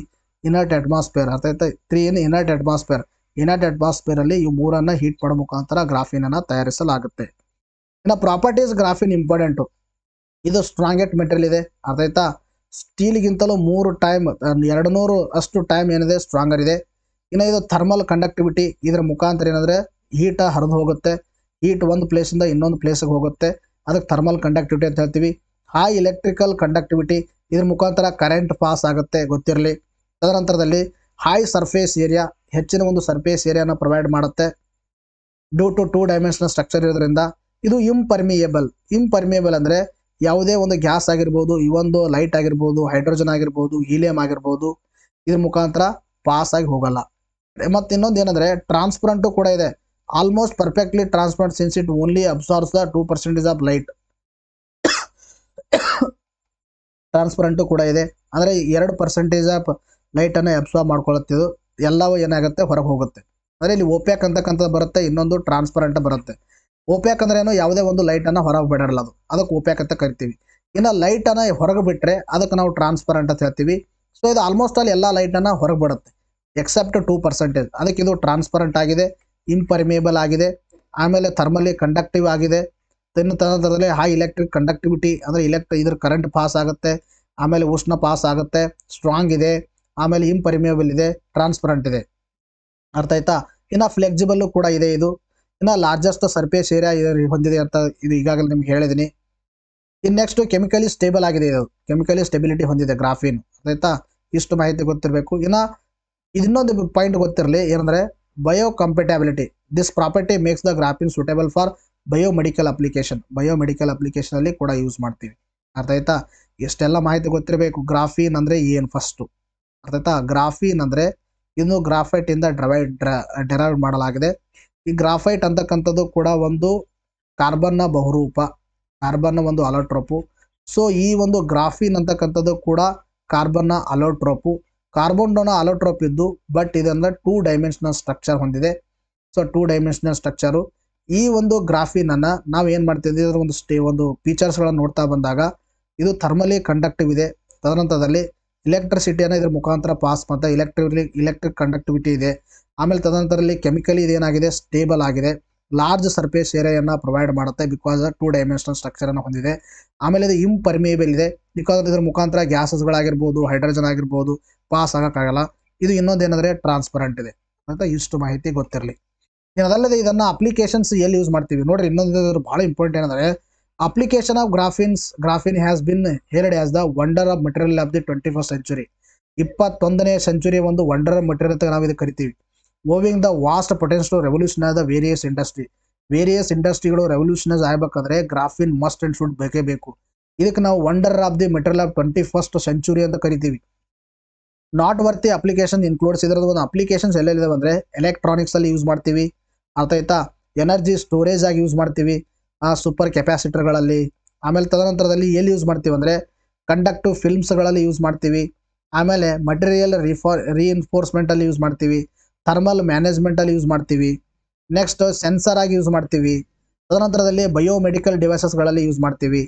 inert atmosphere ಅರ್ಥಾಯ್ತು three in inert atmosphere inert ಅಟ್ಮಾಸ್ಫಿಯರಲ್ಲಿ ಈ ಮೂರನ್ನು ಹೀಟ್ ಮಾಡೋ ಮುಖಾಂತರ ಗ್ರಾಫಿನನ್ನು ತಯಾರಿಸಲಾಗುತ್ತೆ ಇನ್ನು ಪ್ರಾಪರ್ಟೀಸ್ ಗ್ರಾಫಿನ್ ಇಂಪಾರ್ಟೆಂಟು ಇದು ಸ್ಟ್ರಾಂಗೆಟ್ ಮೆಟೀರಿಯಲ್ ಇದೆ ಅರ್ಥಾಯ್ತಾ ಸ್ಟೀಲ್ಗಿಂತಲೂ ಮೂರು ಟೈಮ್ ಎರಡು ನೂರು ಅಷ್ಟು ಟೈಮ್ ಏನಿದೆ ಸ್ಟ್ರಾಂಗರ್ ಇದೆ ಇನ್ನು ಇದು ಥರ್ಮಲ್ ಕಂಡಕ್ಟಿವಿಟಿ ಇದರ ಮುಖಾಂತರ ಏನಂದರೆ ಹೀಟ ಹರಿದು ಹೋಗುತ್ತೆ ಹೀಟ್ ಒಂದು ಪ್ಲೇಸಿಂದ ಇನ್ನೊಂದು ಪ್ಲೇಸಿಗೆ ಹೋಗುತ್ತೆ ಅದಕ್ಕೆ ಥರ್ಮಲ್ ಕಂಡಕ್ಟಿವಿಟಿ ಅಂತ ಹೇಳ್ತೀವಿ ಹೈ ಎಲೆಕ್ಟ್ರಿಕಲ್ ಕಂಡಕ್ಟಿವಿಟಿ ಇದ್ರ ಮುಖಾಂತರ ಕರೆಂಟ್ ಪಾಸ್ ಆಗುತ್ತೆ ಗೊತ್ತಿರಲಿ ತದನಂತರದಲ್ಲಿ ಹೈ ಸರ್ಫೇಸ್ ಏರಿಯಾ ಹೆಚ್ಚಿನ ಒಂದು ಸರ್ಫೇಸ್ ಏರಿಯಾನ ಪ್ರೊವೈಡ್ ಮಾಡುತ್ತೆ due to two dimensional structure ಇರೋದ್ರಿಂದ ಇದು ಇಂಪರ್ಮಿಯೇಬಲ್ ಇಂಪರ್ಮಿಯೇಬಲ್ ಅಂದರೆ ಯಾವುದೇ ಒಂದು ಗ್ಯಾಸ್ ಆಗಿರ್ಬೋದು ಈ ಒಂದು ಲೈಟ್ ಆಗಿರ್ಬೋದು ಹೈಡ್ರೋಜನ್ ಆಗಿರ್ಬೋದು ಹೀಲಿಯಂ ಆಗಿರ್ಬೋದು ಇದ್ರ ಮುಖಾಂತರ ಪಾಸ್ ಆಗಿ ಹೋಗಲ್ಲ ಮತ್ತು ಇನ್ನೊಂದು ಏನಂದ್ರೆ ಟ್ರಾನ್ಸ್ಪರೆಂಟು ಕೂಡ ಇದೆ almost perfectly transparent since it only absorbs the two percentage of light transparent ಕೂಡ ಇದೆ ಅಂದ್ರೆ ಎರಡು ಪರ್ಸೆಂಟೇಜ್ ಆಫ್ ಲೈಟನ್ನು ಅಬ್ಸಾರ್ಬ್ ಮಾಡ್ಕೊಳ್ಳುತ್ತಿದ್ದು ಎಲ್ಲವೂ ಏನಾಗುತ್ತೆ ಹೊರಗೆ ಹೋಗುತ್ತೆ ಅಂದ್ರೆ ಇಲ್ಲಿ ಓಪ್ಯಾಕ್ ಅಂತಕ್ಕಂಥದ್ದು ಬರುತ್ತೆ ಇನ್ನೊಂದು ಟ್ರಾನ್ಸ್ಪರೆಂಟ್ ಬರುತ್ತೆ ಓಪ್ಯಾಕ್ ಏನು ಯಾವುದೇ ಒಂದು ಲೈಟನ್ನು ಹೊರಗೆ ಬಿಡಲ್ಲ ಅದು ಅದಕ್ಕೆ ಓಪ್ಯಾಕ್ ಅಂತ ಕರಿತೀವಿ ಇನ್ನು ಲೈಟನ್ನು ಹೊರಗೆ ಬಿಟ್ಟರೆ ಅದಕ್ಕೆ ನಾವು ಟ್ರಾನ್ಸ್ಪರೆಂಟ್ ಅಂತ ಹೇಳ್ತೀವಿ ಸೊ ಇದು ಆಲ್ಮೋಸ್ಟ್ ಆಲ್ ಎಲ್ಲ ಲೈಟನ್ನು ಹೊರಗೆ ಬಿಡುತ್ತೆ ಎಕ್ಸೆಪ್ಟ್ ಟೂ ಪರ್ಸೆಂಟೇಜ್ ಅದಕ್ಕೆ ಇದು ಟ್ರಾನ್ಸ್ಪರೆಂಟ್ ಆಗಿದೆ ಇಂಪರ್ಮಿಯೇಬಲ್ ಆಗಿದೆ ಆಮೇಲೆ ಥರ್ಮಲಿ ಕಂಡಕ್ಟಿವ್ ಆಗಿದೆ ತಿನ್ನ ತರದಲ್ಲಿ ಹೈ ಇಲೆಕ್ಟ್ರಿಕ್ ಕಂಡಕ್ಟಿವಿಟಿ ಅಂದರೆ ಇಲೆಕ್ಟ್ರಿ ಇದ್ರ ಕರೆಂಟ್ ಪಾಸ್ ಆಗುತ್ತೆ ಆಮೇಲೆ ಉಷ್ಣ ಪಾಸ್ ಆಗುತ್ತೆ ಸ್ಟ್ರಾಂಗ್ ಇದೆ ಆಮೇಲೆ ಇಂಪರ್ಮಿಯಬಲ್ ಇದೆ ಟ್ರಾನ್ಸ್ಪರೆಂಟ್ ಇದೆ ಅರ್ಥ ಆಯ್ತಾ ಇನ್ನು ಫ್ಲೆಕ್ಸಿಬಲ್ಲು ಕೂಡ ಇದೆ ಇದು ಇನ್ನು ಲಾರ್ಜೆಸ್ಟ್ ಸರ್ಫೇಸ್ ಏರಿಯಾ ಹೊಂದಿದೆ ಅಂತ ಇದು ಈಗಾಗಲೇ ನಿಮ್ಗೆ ಹೇಳಿದ್ದೀನಿ ಇನ್ನು ನೆಕ್ಸ್ಟ್ ಕೆಮಿಕಲಿ ಸ್ಟೇಬಲ್ ಆಗಿದೆ ಇದು ಕೆಮಿಕಲಿ ಸ್ಟೆಬಿಲಿಟಿ ಹೊಂದಿದೆ ಗ್ರಾಫಿನ್ ಆಯ್ತಾ ಇಷ್ಟು ಮಾಹಿತಿ ಗೊತ್ತಿರಬೇಕು ಇನ್ನು ಇನ್ನೊಂದು ಪಾಯಿಂಟ್ ಗೊತ್ತಿರಲಿ ಏನಂದರೆ biocompatibility this property makes the graphene suitable for biomedical application biomedical ಅಪ್ಲಿಕೇಶನಲ್ಲಿ ಕೂಡ ಯೂಸ್ ಮಾಡ್ತೀವಿ ಅರ್ಥ ಆಯ್ತಾ ಎಷ್ಟೆಲ್ಲ ಮಾಹಿತಿ ಗೊತ್ತಿರಬೇಕು ಗ್ರಾಫಿನ್ ಅಂದರೆ ಏನು ಫಸ್ಟು ಅರ್ಥ ಆಯ್ತಾ ಗ್ರಾಫೀನ್ ಅಂದರೆ ಇನ್ನು ಗ್ರಾಫೈಟಿಂದ ಡ್ರವೈ ಡ್ರ ಡೆರೈವ್ ಮಾಡಲಾಗಿದೆ ಈ ಗ್ರಾಫೈಟ್ ಅಂತಕ್ಕಂಥದ್ದು ಕೂಡ ಒಂದು ಕಾರ್ಬನ್ನ ಬಹುರೂಪ ಕಾರ್ಬನ್ನ ಒಂದು ಅಲೋಟ್ರೋಪು ಸೊ ಈ ಒಂದು ಗ್ರಾಫಿನ್ ಅಂತಕ್ಕಂಥದ್ದು ಕೂಡ ಕಾರ್ಬನ್ನ ಅಲೋಟ್ರೋಪು ಡೋನ ಅಲೋಟ್ರೋಪ್ ಇದ್ದು ಬಟ್ ಇದಂದ್ರೆ ಟೂ ಡೈಮೆನ್ಷನಲ್ ಸ್ಟ್ರಕ್ಚರ್ ಹೊಂದಿದೆ ಸೊ ಟೂ ಡೈಮೆನ್ಷನಲ್ ಸ್ಟ್ರಕ್ಚರು ಈ ಒಂದು ಗ್ರಾಫಿನನ್ನು ನಾವು ಏನು ಮಾಡ್ತಿದ್ವಿ ಇದರ ಒಂದು ಸ್ಟೇ ಒಂದು ಫೀಚರ್ಸ್ಗಳನ್ನು ನೋಡ್ತಾ ಬಂದಾಗ ಇದು ಥರ್ಮಲಿ ಕಂಡಕ್ಟಿವ್ ಇದೆ ತದನಂತರದಲ್ಲಿ ಇಲೆಕ್ಟ್ರಿಸಿಟಿಯನ್ನು ಇದ್ರ ಮುಖಾಂತರ ಪಾಸ್ ಮಾಡ್ತಾ ಎಲೆಕ್ಟ್ರಿಕ್ ಇಲೆಕ್ಟ್ರಿಕ್ ಕಂಡಕ್ಟಿವಿಟಿ ಇದೆ ಆಮೇಲೆ ತದನಂತರಲ್ಲಿ ಕೆಮಿಕಲಿ ಇದೇನಾಗಿದೆ ಸ್ಟೇಬಲ್ ಆಗಿದೆ ಲಾರ್ಜ್ ಸರ್ಫೇಸ್ ಏರಿಯನ್ನು ಪ್ರೊವೈಡ್ ಮಾಡುತ್ತೆ ಬಿಕಾಸ್ ಟೂ ಡೈಮೆನ್ಷನಲ್ ಅನ್ನ ಹೊಂದಿದೆ ಆಮೇಲೆ ಇದು ಇಂಪರ್ಮಿಯೇಬಲ್ ಇದೆ ಬಿಕಾಸ್ ಇದ್ರ ಮುಖಾಂತರ ಗ್ಯಾಸಸ್ಗಳಾಗಿರ್ಬೋದು ಹೈಡ್ರೋಜನ್ ಆಗಿರ್ಬೋದು ಪಾಸ್ ಆಗೋಕ್ಕಾಗಲ್ಲ ಇದು ಇನ್ನೊಂದೇನಂದ್ರೆ ಟ್ರಾನ್ಸ್ಪರೆಂಟ್ ಇದೆ ಅಂತ ಇಷ್ಟು ಮಾಹಿತಿ ಗೊತ್ತಿರಲಿ ಅದಲ್ಲದೆ ಇದನ್ನು ಅಪ್ಲಿಕೇಶನ್ಸ್ ಎಲ್ಲಿ ಯೂಸ್ ಮಾಡ್ತೀವಿ ನೋಡ್ರಿ ಇನ್ನೊಂದು ಭಾಳ ಇಂಪಾರ್ಟೆಂಟ್ ಏನಂದರೆ of graphenes graphene has been heralded as the wonder of material of the twenty first century ಇಪ್ಪತ್ತೊಂದನೇ ಸೆಂಚುರಿ ಒಂದು ವಂಡರ್ ಮಟೀರಿಯಲ್ ಅಂತ ನಾವು ಇದು ಕರಿತೀವಿ owing the vast potential revolution the various industry various ಇಂಡಸ್ಟ್ರಿಗಳು ರೆವಲ್ಯೂಷನೈಸ್ ಆಗಬೇಕಂದ್ರೆ ಗ್ರಾಫಿನ್ ಮಸ್ಟ್ ಅಂಡ್ ಶುಡ್ ಬೇಕೇ ಬೇಕು ಇದಕ್ಕೆ ನಾವು wonder of the material of twenty first century ಅಂತ ಕರಿತೀವಿ ನಾಟ್ ವರ್ತಿ ಅಪ್ಲಿಕೇಶನ್ ಇನ್ಕ್ಲೂಡ್ಸ್ ಇದ್ರದ್ದು ಒಂದು ಅಪ್ಲಿಕೇಶನ್ಸ್ ಎಲ್ಲೆಲ್ಲಿದೆ ಅಂದರೆ ಎಲೆಕ್ಟ್ರಾನಿಕ್ಸಲ್ಲಿ ಯೂಸ್ ಮಾಡ್ತೀವಿ ಅರ್ಥ ಆಯ್ತಾ ಎನರ್ಜಿ ಸ್ಟೋರೇಜ್ ಆಗಿ ಯೂಸ್ ಮಾಡ್ತೀವಿ ಆ ಸೂಪರ್ ಕೆಪಾಸಿಟರ್ಗಳಲ್ಲಿ ಆಮೇಲೆ ತದನಂತರದಲ್ಲಿ ಎಲ್ಲಿ ಯೂಸ್ ಮಾಡ್ತೀವಿ ಅಂದರೆ ಕಂಡಕ್ಟಿವ್ ಫಿಲ್ಮ್ಸ್ಗಳಲ್ಲಿ ಯೂಸ್ ಮಾಡ್ತೀವಿ ಆಮೇಲೆ ಮಟೀರಿಯಲ್ ರಿಫಾರ್ ರೀಎನ್ಫೋರ್ಸ್ಮೆಂಟಲ್ಲಿ ಯೂಸ್ ಮಾಡ್ತೀವಿ ಥರ್ಮಲ್ ಮ್ಯಾನೇಜ್ಮೆಂಟಲ್ಲಿ ಯೂಸ್ ಮಾಡ್ತೀವಿ ನೆಕ್ಸ್ಟ್ ಸೆನ್ಸರ್ ಆಗಿ ಯೂಸ್ ಮಾಡ್ತೀವಿ ತದನಂತರದಲ್ಲಿ ಬಯೋಮೆಡಿಕಲ್ ಡಿವೈಸಸ್ಗಳಲ್ಲಿ ಯೂಸ್ ಮಾಡ್ತೀವಿ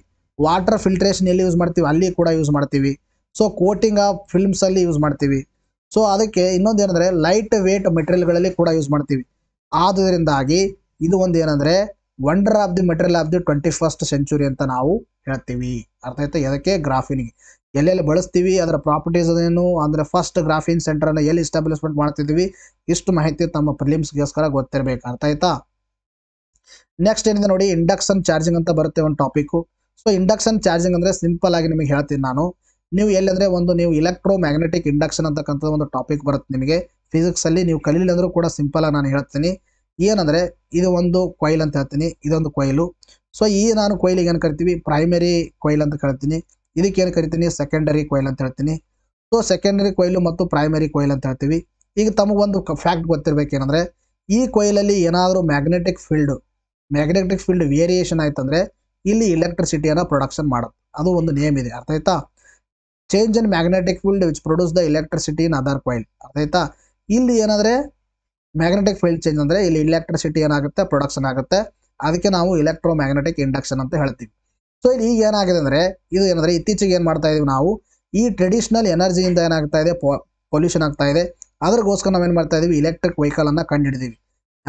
ವಾಟರ್ ಫಿಲ್ಟ್ರೇಷನ್ ಎಲ್ಲಿ ಯೂಸ್ ಮಾಡ್ತೀವಿ ಅಲ್ಲಿ ಕೂಡ ಯೂಸ್ ಮಾಡ್ತೀವಿ ಸೊ ಕೋಟಿಂಗ್ ಆಫ್ ಫಿಲ್ಮ್ಸಲ್ಲಿ ಯೂಸ್ ಮಾಡ್ತೀವಿ ಸೊ ಅದಕ್ಕೆ ಇನ್ನೊಂದೇನೆಂದರೆ ಲೈಟ್ ವೇಟ್ ಮೆಟೀರಿಯಲ್ಗಳಲ್ಲಿ ಕೂಡ ಯೂಸ್ ಮಾಡ್ತೀವಿ ಆದ್ದರಿಂದಾಗಿ ಇದು ಒಂದು ಏನಂದರೆ wonder of the material of the twenty first century ಅಂತ ನಾವು ಹೇಳ್ತೀವಿ ಅರ್ಥ ಆಯ್ತಾ ಅದಕ್ಕೆ ಗ್ರಾಫಿನಿಗೆ ಎಲ್ಲೆಲ್ಲಿ ಬಳಸ್ತೀವಿ ಅದರ ಪ್ರಾಪರ್ಟೀಸ್ ಏನು ಅಂದ್ರೆ ಫಸ್ಟ್ ಗ್ರಾಫಿನ್ ಸೆಂಟರನ್ನು ಎಲ್ಲಿ ಎಸ್ಟಾಬ್ಲಿಷ್ಮೆಂಟ್ ಮಾಡ್ತಿದೀವಿ ಇಷ್ಟು ಮಾಹಿತಿ ತಮ್ಮ ಪ್ರಿಲಿಮ್ಸ್ಗೋಸ್ಕರ ಗೊತ್ತಿರಬೇಕು ಅರ್ಥ ಆಯ್ತಾ ನೆಕ್ಸ್ಟ್ ಏನಿದೆ ನೋಡಿ ಇಂಡಕ್ಷನ್ ಚಾರ್ಜಿಂಗ್ ಅಂತ ಬರುತ್ತೆ ಒಂದು ಟಾಪಿಕ್ ಸೊ ಇಂಡಕ್ಷನ್ ಚಾರ್ಜಿಂಗ್ ಅಂದರೆ ಸಿಂಪಲ್ ಆಗಿ ನಿಮಗೆ ಹೇಳ್ತೀನಿ ನಾನು ನೀವು ಎಲ್ಲಂದರೆ ಒಂದು ನೀವು ಎಲೆಕ್ಟ್ರೋ ಮ್ಯಾಗ್ನೆಟಿಕ್ ಇಂಡಕ್ಷನ್ ಅಂತಕ್ಕಂಥದ್ದು ಒಂದು ಟಾಪಿಕ್ ಬರುತ್ತೆ ನಿಮಗೆ ಅಲ್ಲಿ ನೀವು ಕಲೀಲಿ ಅಂದರೂ ಕೂಡ ಸಿಂಪಲ್ ಆಗಿ ನಾನು ಹೇಳ್ತೀನಿ ಏನಂದರೆ ಇದು ಒಂದು ಕೊಯ್ಲ್ ಅಂತ ಹೇಳ್ತೀನಿ ಇದೊಂದು ಕೊಯ್ಲು ಸೊ ಈ ನಾನು ಕೊಯ್ಲಿಗೆ ಏನು ಕರಿತೀವಿ ಪ್ರೈಮರಿ ಕೊಯ್ಲ್ ಅಂತ ಕರಿತೀನಿ ಏನು ಕರಿತೀನಿ ಸೆಕೆಂಡರಿ ಕೊಯ್ಲ್ ಅಂತ ಹೇಳ್ತೀನಿ ಸೊ ಸೆಕೆಂಡರಿ ಕೊಯ್ಲು ಮತ್ತು ಪ್ರೈಮರಿ ಕೊಯ್ಲ್ ಅಂತ ಹೇಳ್ತೀವಿ ಈಗ ತಮಗೊಂದು ಫ್ಯಾಕ್ಟ್ ಗೊತ್ತಿರಬೇಕೇನೆಂದರೆ ಈ ಕೊಯ್ಲಲ್ಲಿ ಏನಾದರೂ magnetic field magnetic field variation ಆಯ್ತಂದರೆ ಇಲ್ಲಿ ಇಲೆಕ್ಟ್ರಿಸಿಟಿಯನ್ನು ಪ್ರೊಡಕ್ಷನ್ ಮಾಡುತ್ತೆ ಅದು ಒಂದು ನೇಮ್ ಇದೆ ಅರ್ಥ ಆಯ್ತಾ change in magnetic field which produce the electricity in other coil ಅರ್ಥ ಆಯ್ತಾ ಇಲ್ಲಿ ಏನಂದರೆ ಮ್ಯಾಗ್ನೆಟಿಕ್ ಫೀಲ್ಡ್ ಚೇಂಜ್ ಅಂದ್ರೆ ಇಲ್ಲಿ ಇಲೆಕ್ಟ್ರಿಸಿಟಿ ಏನಾಗುತ್ತೆ ಪ್ರೊಡಕ್ಷನ್ ಆಗುತ್ತೆ ಅದಕ್ಕೆ ನಾವು ಎಲೆಕ್ಟ್ರೋ ಮ್ಯಾಗ್ನೆಟಿಕ್ ಇಂಡಕ್ಷನ್ ಅಂತ ಹೇಳ್ತೀವಿ ಸೊ ಇಲ್ಲಿ ಈಗ ಏನಾಗಿದೆ ಅಂದ್ರೆ ಇದು ಏನಂದ್ರೆ ಇತ್ತೀಚೆಗೆ ಏನು ಮಾಡ್ತಾ ಇದೀವಿ ನಾವು ಈ ಟ್ರೆಡಿಷನಲ್ ಎನರ್ಜಿಯಿಂದ ಏನಾಗ್ತಾ ಇದೆ ಪೊಲ್ಯೂಷನ್ ಆಗ್ತಾ ಇದೆ ಅದ್ರಗೋಸ್ಕರ ನಾವು ಏನು ಮಾಡ್ತಾ ಇದೀವಿ ಎಲೆಕ್ಟ್ರಿಕ್ ವೆಹಿಕಲನ್ನು ಕಂಡುಹಿಡಿದೀವಿ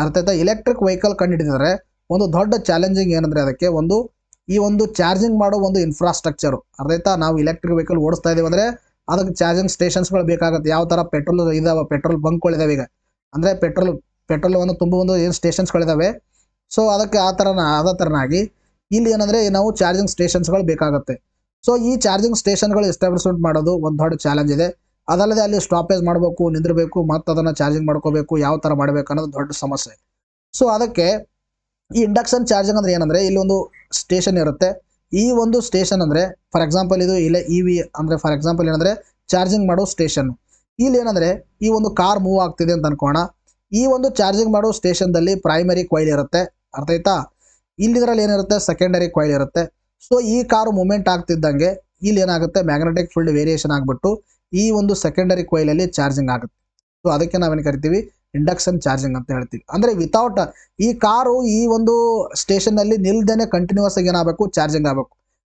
ಅರ್ಥ ಎಲೆಕ್ಟ್ರಿಕ್ ವೆಹಿಕಲ್ ಕಂಡಿಡಿದ್ರೆ ಒಂದು ದೊಡ್ಡ ಚಾಲೆಂಜಿಂಗ್ ಏನಂದ್ರೆ ಅದಕ್ಕೆ ಒಂದು ಈ ಒಂದು ಚಾರ್ಜಿಂಗ್ ಮಾಡೋ ಒಂದು ಇನ್ಫ್ರಾಸ್ಟ್ರಕ್ಚರ್ ಅರ್ಥ ನಾವು ಎಲೆಕ್ಟ್ರಿಕ್ ವೆಹಿಕಲ್ ಓಡಿಸ್ತಾ ಇದೀವಿ ಅಂದ್ರೆ ಅದಕ್ಕೆ ಚಾರ್ಜಿಂಗ್ ಸ್ಟೇಷನ್ಸ್ ಗಳು ಬೇಕಾಗುತ್ತೆ ಯಾವ ತರ ಪೆಟ್ರೋಲ್ ಇದಾವೆ ಪೆಟ್ರೋಲ್ ಇದಾವೆ ಈಗ ಅಂದರೆ ಪೆಟ್ರೋಲ್ ಪೆಟ್ರೋಲನ್ನು ತುಂಬ ಒಂದು ಏನು ಸ್ಟೇಷನ್ಸ್ಗಳಿದ್ದಾವೆ ಸೊ ಅದಕ್ಕೆ ಆ ಥರನ ಆದ ಥರನಾಗಿ ಇಲ್ಲಿ ಏನಂದರೆ ನಾವು ಚಾರ್ಜಿಂಗ್ ಸ್ಟೇಷನ್ಸ್ಗಳು ಬೇಕಾಗುತ್ತೆ ಸೊ ಈ ಚಾರ್ಜಿಂಗ್ ಸ್ಟೇಷನ್ಗಳು ಎಸ್ಟಾಬ್ಲಿಷ್ಮೆಂಟ್ ಮಾಡೋದು ಒಂದು ದೊಡ್ಡ ಚಾಲೆಂಜ್ ಇದೆ ಅದಲ್ಲದೆ ಅಲ್ಲಿ ಸ್ಟಾಪೇಜ್ ಮಾಡಬೇಕು ನಿಂದಿರಬೇಕು ಮತ್ತು ಅದನ್ನು ಚಾರ್ಜಿಂಗ್ ಮಾಡ್ಕೋಬೇಕು ಯಾವ ಥರ ಮಾಡಬೇಕು ಅನ್ನೋದು ದೊಡ್ಡ ಸಮಸ್ಯೆ ಸೊ ಅದಕ್ಕೆ ಈ ಇಂಡಕ್ಷನ್ ಚಾರ್ಜಿಂಗ್ ಅಂದರೆ ಏನಂದರೆ ಒಂದು ಸ್ಟೇಷನ್ ಇರುತ್ತೆ ಈ ಒಂದು ಸ್ಟೇಷನ್ ಅಂದರೆ ಫಾರ್ ಎಕ್ಸಾಂಪಲ್ ಇದು ಇಲ್ಲೇ ಇ ವಿ ಅಂದರೆ ಫಾರ್ ಎಕ್ಸಾಂಪಲ್ ಏನಂದರೆ ಚಾರ್ಜಿಂಗ್ ಮಾಡೋ ಸ್ಟೇಷನ್ ಇಲ್ಲಿ ಏನಂದ್ರೆ ಈ ಒಂದು ಕಾರ್ ಮೂವ್ ಆಗ್ತಿದೆ ಅಂತ ಅನ್ಕೋಣ ಈ ಒಂದು ಚಾರ್ಜಿಂಗ್ ಮಾಡೋ ಸ್ಟೇಷನ್ದಲ್ಲಿ ಪ್ರೈಮರಿ ಕೊಯ್ಲ್ ಇರುತ್ತೆ ಅರ್ಥ ಆಯ್ತಾ ಇಲ್ಲಿದ್ರಲ್ಲಿ ಏನಿರುತ್ತೆ ಸೆಕೆಂಡರಿ ಕೊಯ್ಲ್ ಇರುತ್ತೆ ಸೊ ಈ ಕಾರು ಮೂಮೆಂಟ್ ಆಗ್ತಿದ್ದಂಗೆ ಇಲ್ಲಿ ಏನಾಗುತ್ತೆ ಮ್ಯಾಗ್ನೆಟಿಕ್ ಫೀಲ್ಡ್ ವೇರಿಯೇಷನ್ ಆಗಿಬಿಟ್ಟು ಈ ಒಂದು ಸೆಕೆಂಡರಿ ಕೊಯ್ಲಲ್ಲಿ ಚಾರ್ಜಿಂಗ್ ಆಗುತ್ತೆ ಸೊ ಅದಕ್ಕೆ ನಾವೇನು ಕರಿತೀವಿ ಇಂಡಕ್ಷನ್ ಚಾರ್ಜಿಂಗ್ ಅಂತ ಹೇಳ್ತೀವಿ ಅಂದರೆ ವಿತೌಟ್ ಈ ಕಾರು ಈ ಒಂದು ಸ್ಟೇಷನ್ನಲ್ಲಿ ನಿಲ್ದೇನೆ ಕಂಟಿನ್ಯೂಸ್ ಆಗಿ ಏನಾಗಬೇಕು ಚಾರ್ಜಿಂಗ್ ಆಗಬೇಕು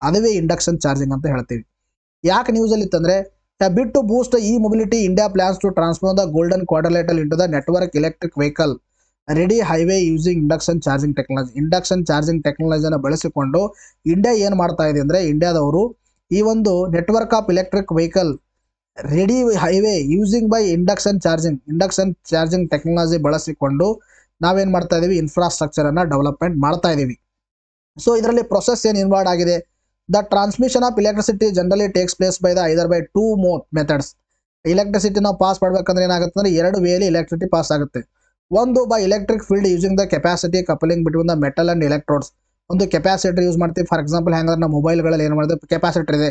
ಅದುವೇ ಇಂಡಕ್ಷನ್ ಚಾರ್ಜಿಂಗ್ ಅಂತ ಹೇಳ್ತೀವಿ ಯಾಕೆ ಅಲ್ಲಿ ಇತ್ತಂದ್ರೆ A to to boost mobility India India to to the golden golden into the network electric electric ready highway using induction charging technology induction charging ಟೆಕ್ನಾಲಜಿಯನ್ನು ಬಳಸಿಕೊಂಡು ಇಂಡಿಯಾ ಏನು ಮಾಡ್ತಾ ಇದೆ ಅಂದರೆ ಇಂಡಿಯಾದವರು ಈ ಒಂದು network of electric vehicle ready highway using by induction charging induction charging technology ಬಳಸಿಕೊಂಡು ನಾವೇನು ಮಾಡ್ತಾ ಇದ್ದೀವಿ ಇನ್ಫ್ರಾಸ್ಟ್ರಕ್ಚರನ್ನು ಡೆವಲಪ್ಮೆಂಟ್ ಮಾಡ್ತಾ ಇದ್ದೀವಿ ಸೊ ಇದರಲ್ಲಿ ಪ್ರೊಸೆಸ್ ಏನು ಇನ್ವಾಲ್ಡ್ ಆಗಿದೆ the transmission of electricity generally takes place by the either by two mode methods. Electricity ನಾವು ಪಾಸ್ ಮಾಡಬೇಕಂದ್ರೆ ಏನಾಗುತ್ತೆ ಅಂದ್ರೆ ಎರಡು ವೇಲಿ ಎಲೆಕ್ಟ್ರಿಸಿಟಿ ಪಾಸ್ ಆಗುತ್ತೆ ಒಂದು by electric field using the capacity coupling between the metal and electrodes ಒಂದು ಕೆಪಾಸಿಟರ್ ಯೂಸ್ ಮಾಡ್ತೀವಿ ಫಾರ್ ಎಕ್ಸಾಂಪಲ್ ಹೆಂಗಂದ್ರೆ ನಮ್ಮ ಮೊಬೈಲ್ಗಳಲ್ಲಿ ಏನು ಮಾಡಿದೆ ಕೆಪಾಸಿಟರ್ ಇದೆ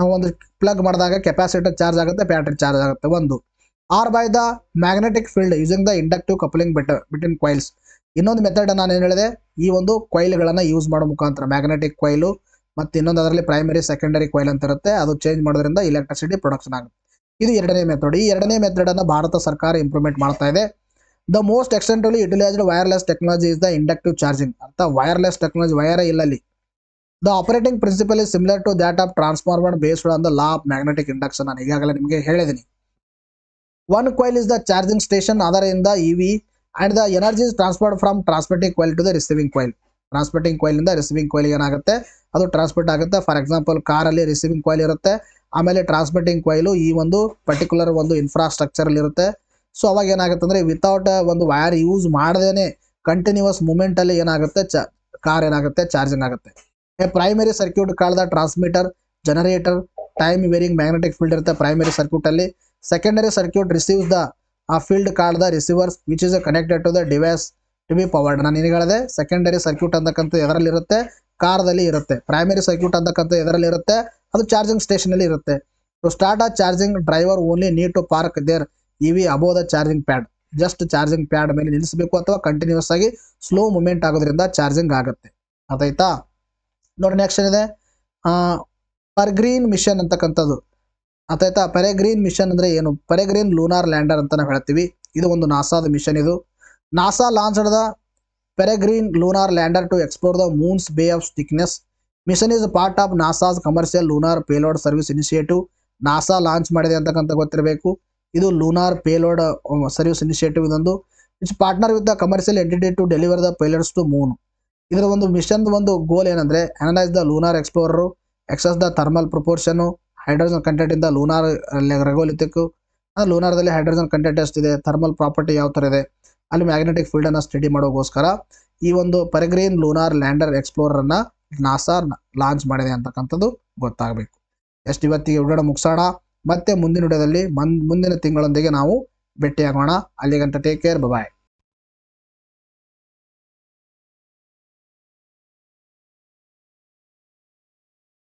ನಾವು ಒಂದು ಪ್ಲಗ್ ಮಾಡಿದಾಗ ಕೆಪಾಸಿಟರ್ ಚಾರ್ಜ್ ಆಗುತ್ತೆ ಬ್ಯಾಟ್ರಿ ಚಾರ್ಜ್ ಆಗುತ್ತೆ ಒಂದು or by the magnetic field using the inductive coupling bit between coils ಇನ್ನೊಂದು ಮೆಥಡ್ ನಾನು ಏನು ಹೇಳಿದೆ ಈ ಒಂದು ಕೊಯ್ಲ್ಗಳನ್ನು ಯೂಸ್ ಮಾಡೋ ಮುಖಾಂತರ ಮ್ಯಾಗ್ನೆಟಿಕ್ ಕೊಯ್ಲು ಮತ್ತೆ ಇನ್ನೊಂದು ಅದರಲ್ಲಿ ಪ್ರೈಮರಿ ಸೆಕೆಂಡರಿ ಕೊಯ್ಲ್ ಅಂತ ಇರುತ್ತೆ ಅದು ಚೇಂಜ್ ಮಾಡೋದ್ರಿಂದ ಎಲೆಕ್ಟ್ರಿಸಿಟಿ ಪ್ರೊಡಕ್ಷನ್ ಆಗುತ್ತೆ ಇದು ಎರಡನೇ ಮೆಥಡ್ ಈ ಎರಡನೇ ಅನ್ನು ಭಾರತ ಸರ್ಕಾರ ಇಂಪ್ರೂವ್ಮೆಂಟ್ ಮಾಡ್ತಾ ಇದೆ the most extensively utilised wireless technology is the inductive charging ಅರ್ಥ ವೈರ್ಲೆಸ್ ಟೆಕ್ನಾಲಜಿ ವೈರೇ ಇಲ್ಲಲ್ಲಿ the operating principle is similar to that of transformer based on the law of magnetic induction ನಾನು ಈಗಾಗಲೇ ನಿಮಗೆ ಹೇಳಿದ್ದೀನಿ one coil is the charging station ಅದರಿಂದ E V and the energy is transferred from transmitting coil to the receiving coil transmitting ಇಂದ receiving coil ಏನಾಗುತ್ತೆ ಅದು transmit ಆಗುತ್ತೆ for example ಕಾರಲ್ಲಿ ರಿಸೀವಿಂಗ್ ಕ್ವಾಯಿಲ್ ಇರುತ್ತೆ ಆಮೇಲೆ ಟ್ರಾನ್ಸ್ಮಿಟಿಂಗ್ ಕಾಯಿಲು ಈ ಒಂದು ಪರ್ಟಿಕ್ಯುಲರ್ ಒಂದು ಅಲ್ಲಿ ಇರುತ್ತೆ ಸೊ ಅವಾಗ ಏನಾಗುತ್ತೆ ಅಂದ್ರೆ ವಿತೌಟ್ ಒಂದು ವೈರ್ ಯೂಸ್ ಮಾಡದೇನೆ ಕಂಟಿನ್ಯೂಸ್ ಅಲ್ಲಿ ಏನಾಗುತ್ತೆ ಚ ಕಾರ್ ಏನಾಗುತ್ತೆ ಚಾರ್ಜಿಂಗ್ ಆಗುತ್ತೆ primary circuit called transmitter generator time varying magnetic field ಇರುತ್ತೆ ಪ್ರೈಮರಿ ಸರ್ಕ್ಯೂಟ್ ಅಲ್ಲಿ secondary circuit receives the a field called receivers which is connected to the device to be powered ನಾನು ಏನು ಹೇಳಿದೆ ಸೆಕೆಂಡರಿ ಸರ್ಕ್ಯೂಟ್ ಅಂತಕ್ಕಂಥ ಎದರಲ್ಲಿರುತ್ತೆ ಕಾರ್ದಲ್ಲಿ ಇರುತ್ತೆ primary circuit ಅಂತಕ್ಕಂಥ ಇದರಲ್ಲಿ ಇರುತ್ತೆ ಅದು ಚಾರ್ಜಿಂಗ್ ಸ್ಟೇಷನಲ್ಲಿ ಇರುತ್ತೆ so e start a charging driver only need to park there E V above the charging pad just charging pad ಮೇಲೆ ನಿಲ್ಲಿಸಬೇಕು ಅಥವಾ ಕಂಟಿನ್ಯೂಸ್ ಆಗಿ ಸ್ಲೋ ಮೂಮೆಂಟ್ ಆಗೋದ್ರಿಂದ ಚಾರ್ಜಿಂಗ್ ಆಗುತ್ತೆ ಅದಾಯ್ತಾ ನೋಡಿ ನೆಕ್ಸ್ಟ್ ಏನಿದೆ ಗ್ರೀನ್ ಮಿಷನ್ ಅಂತಕ್ಕಂಥದ್ದು ಅದಾಯ್ತಾ ಪೆರೆಗ್ರೀನ್ ಮಿಷನ್ ಅಂದರೆ ಏನು ಪೆರೆಗ್ರೀನ್ ಲೂನಾರ್ ಲ್ಯಾಂಡರ್ ಅಂತ ನಾವು ಹೇಳ್ತೀವಿ ಇದು ಒಂದು ನಾಸಾದ ಮಿಷನ್ ಇದು NASA launch the Peregrine lunar lander to explore the moon's bay of thickness. Mission is part of NASA's commercial lunar payload service initiative NASA launch ಮಾಡಿದೆ ಅಂತಕ್ಕಂಥ ಗೊತ್ತಿರಬೇಕು ಇದು ಲೂನಾರ್ ಪೇಲೋಡ್ ಸರ್ವಿಸ್ ಇನಿಷಿಯೇಟಿವ್ ಇದೊಂದು it's partner with the commercial entity to deliver the pilots to moon ಇದರ ಒಂದು mission ಒಂದು goal ಏನಂದ್ರೆ analyse the lunar explorer access the thermal proportion hydrogen content ಇಂದ ಲೂನಾರ್ ರೆಗೋಲಿತಿಕ್ಕು ಲೂನಾರ್ದಲ್ಲಿ ಹೈಡ್ರೋಜನ್ ಕಂಟೆಂಟ್ ಎಷ್ಟಿದೆ thermal property ಯಾವ ಥರ ಇದೆ ಅಲ್ಲಿ ಮ್ಯಾಗ್ನೆಟಿಕ್ ಫೀಲ್ಡ್ ಅನ್ನ ಸ್ಟಡಿ ಮಾಡೋಕ್ಕೋಸ್ಕರ ಈ ಒಂದು ಪರಿಗ್ರೇನ್ ಲೂನಾರ್ ಲ್ಯಾಂಡರ್ ಎಕ್ಸ್ಪ್ಲೋರರ್ ಎಕ್ಸ್ಪ್ಲೋರನ್ನು ನಾಸಾ ಲಾಂಚ್ ಮಾಡಿದೆ ಅಂತಕ್ಕಂಥದ್ದು ಗೊತ್ತಾಗಬೇಕು ಎಷ್ಟು ಇವತ್ತಿಗೆ ಉಡಾಡ ಮುಗಿಸೋಣ ಮತ್ತೆ ಮುಂದಿನ ಉಡದಲ್ಲಿ ಮುಂದಿನ ತಿಂಗಳೊಂದಿಗೆ ನಾವು ಭೇಟಿಯಾಗೋಣ ಅಲ್ಲಿಗಂತ ಟೇಕ್ ಕೇರ್ ಬಾಯ್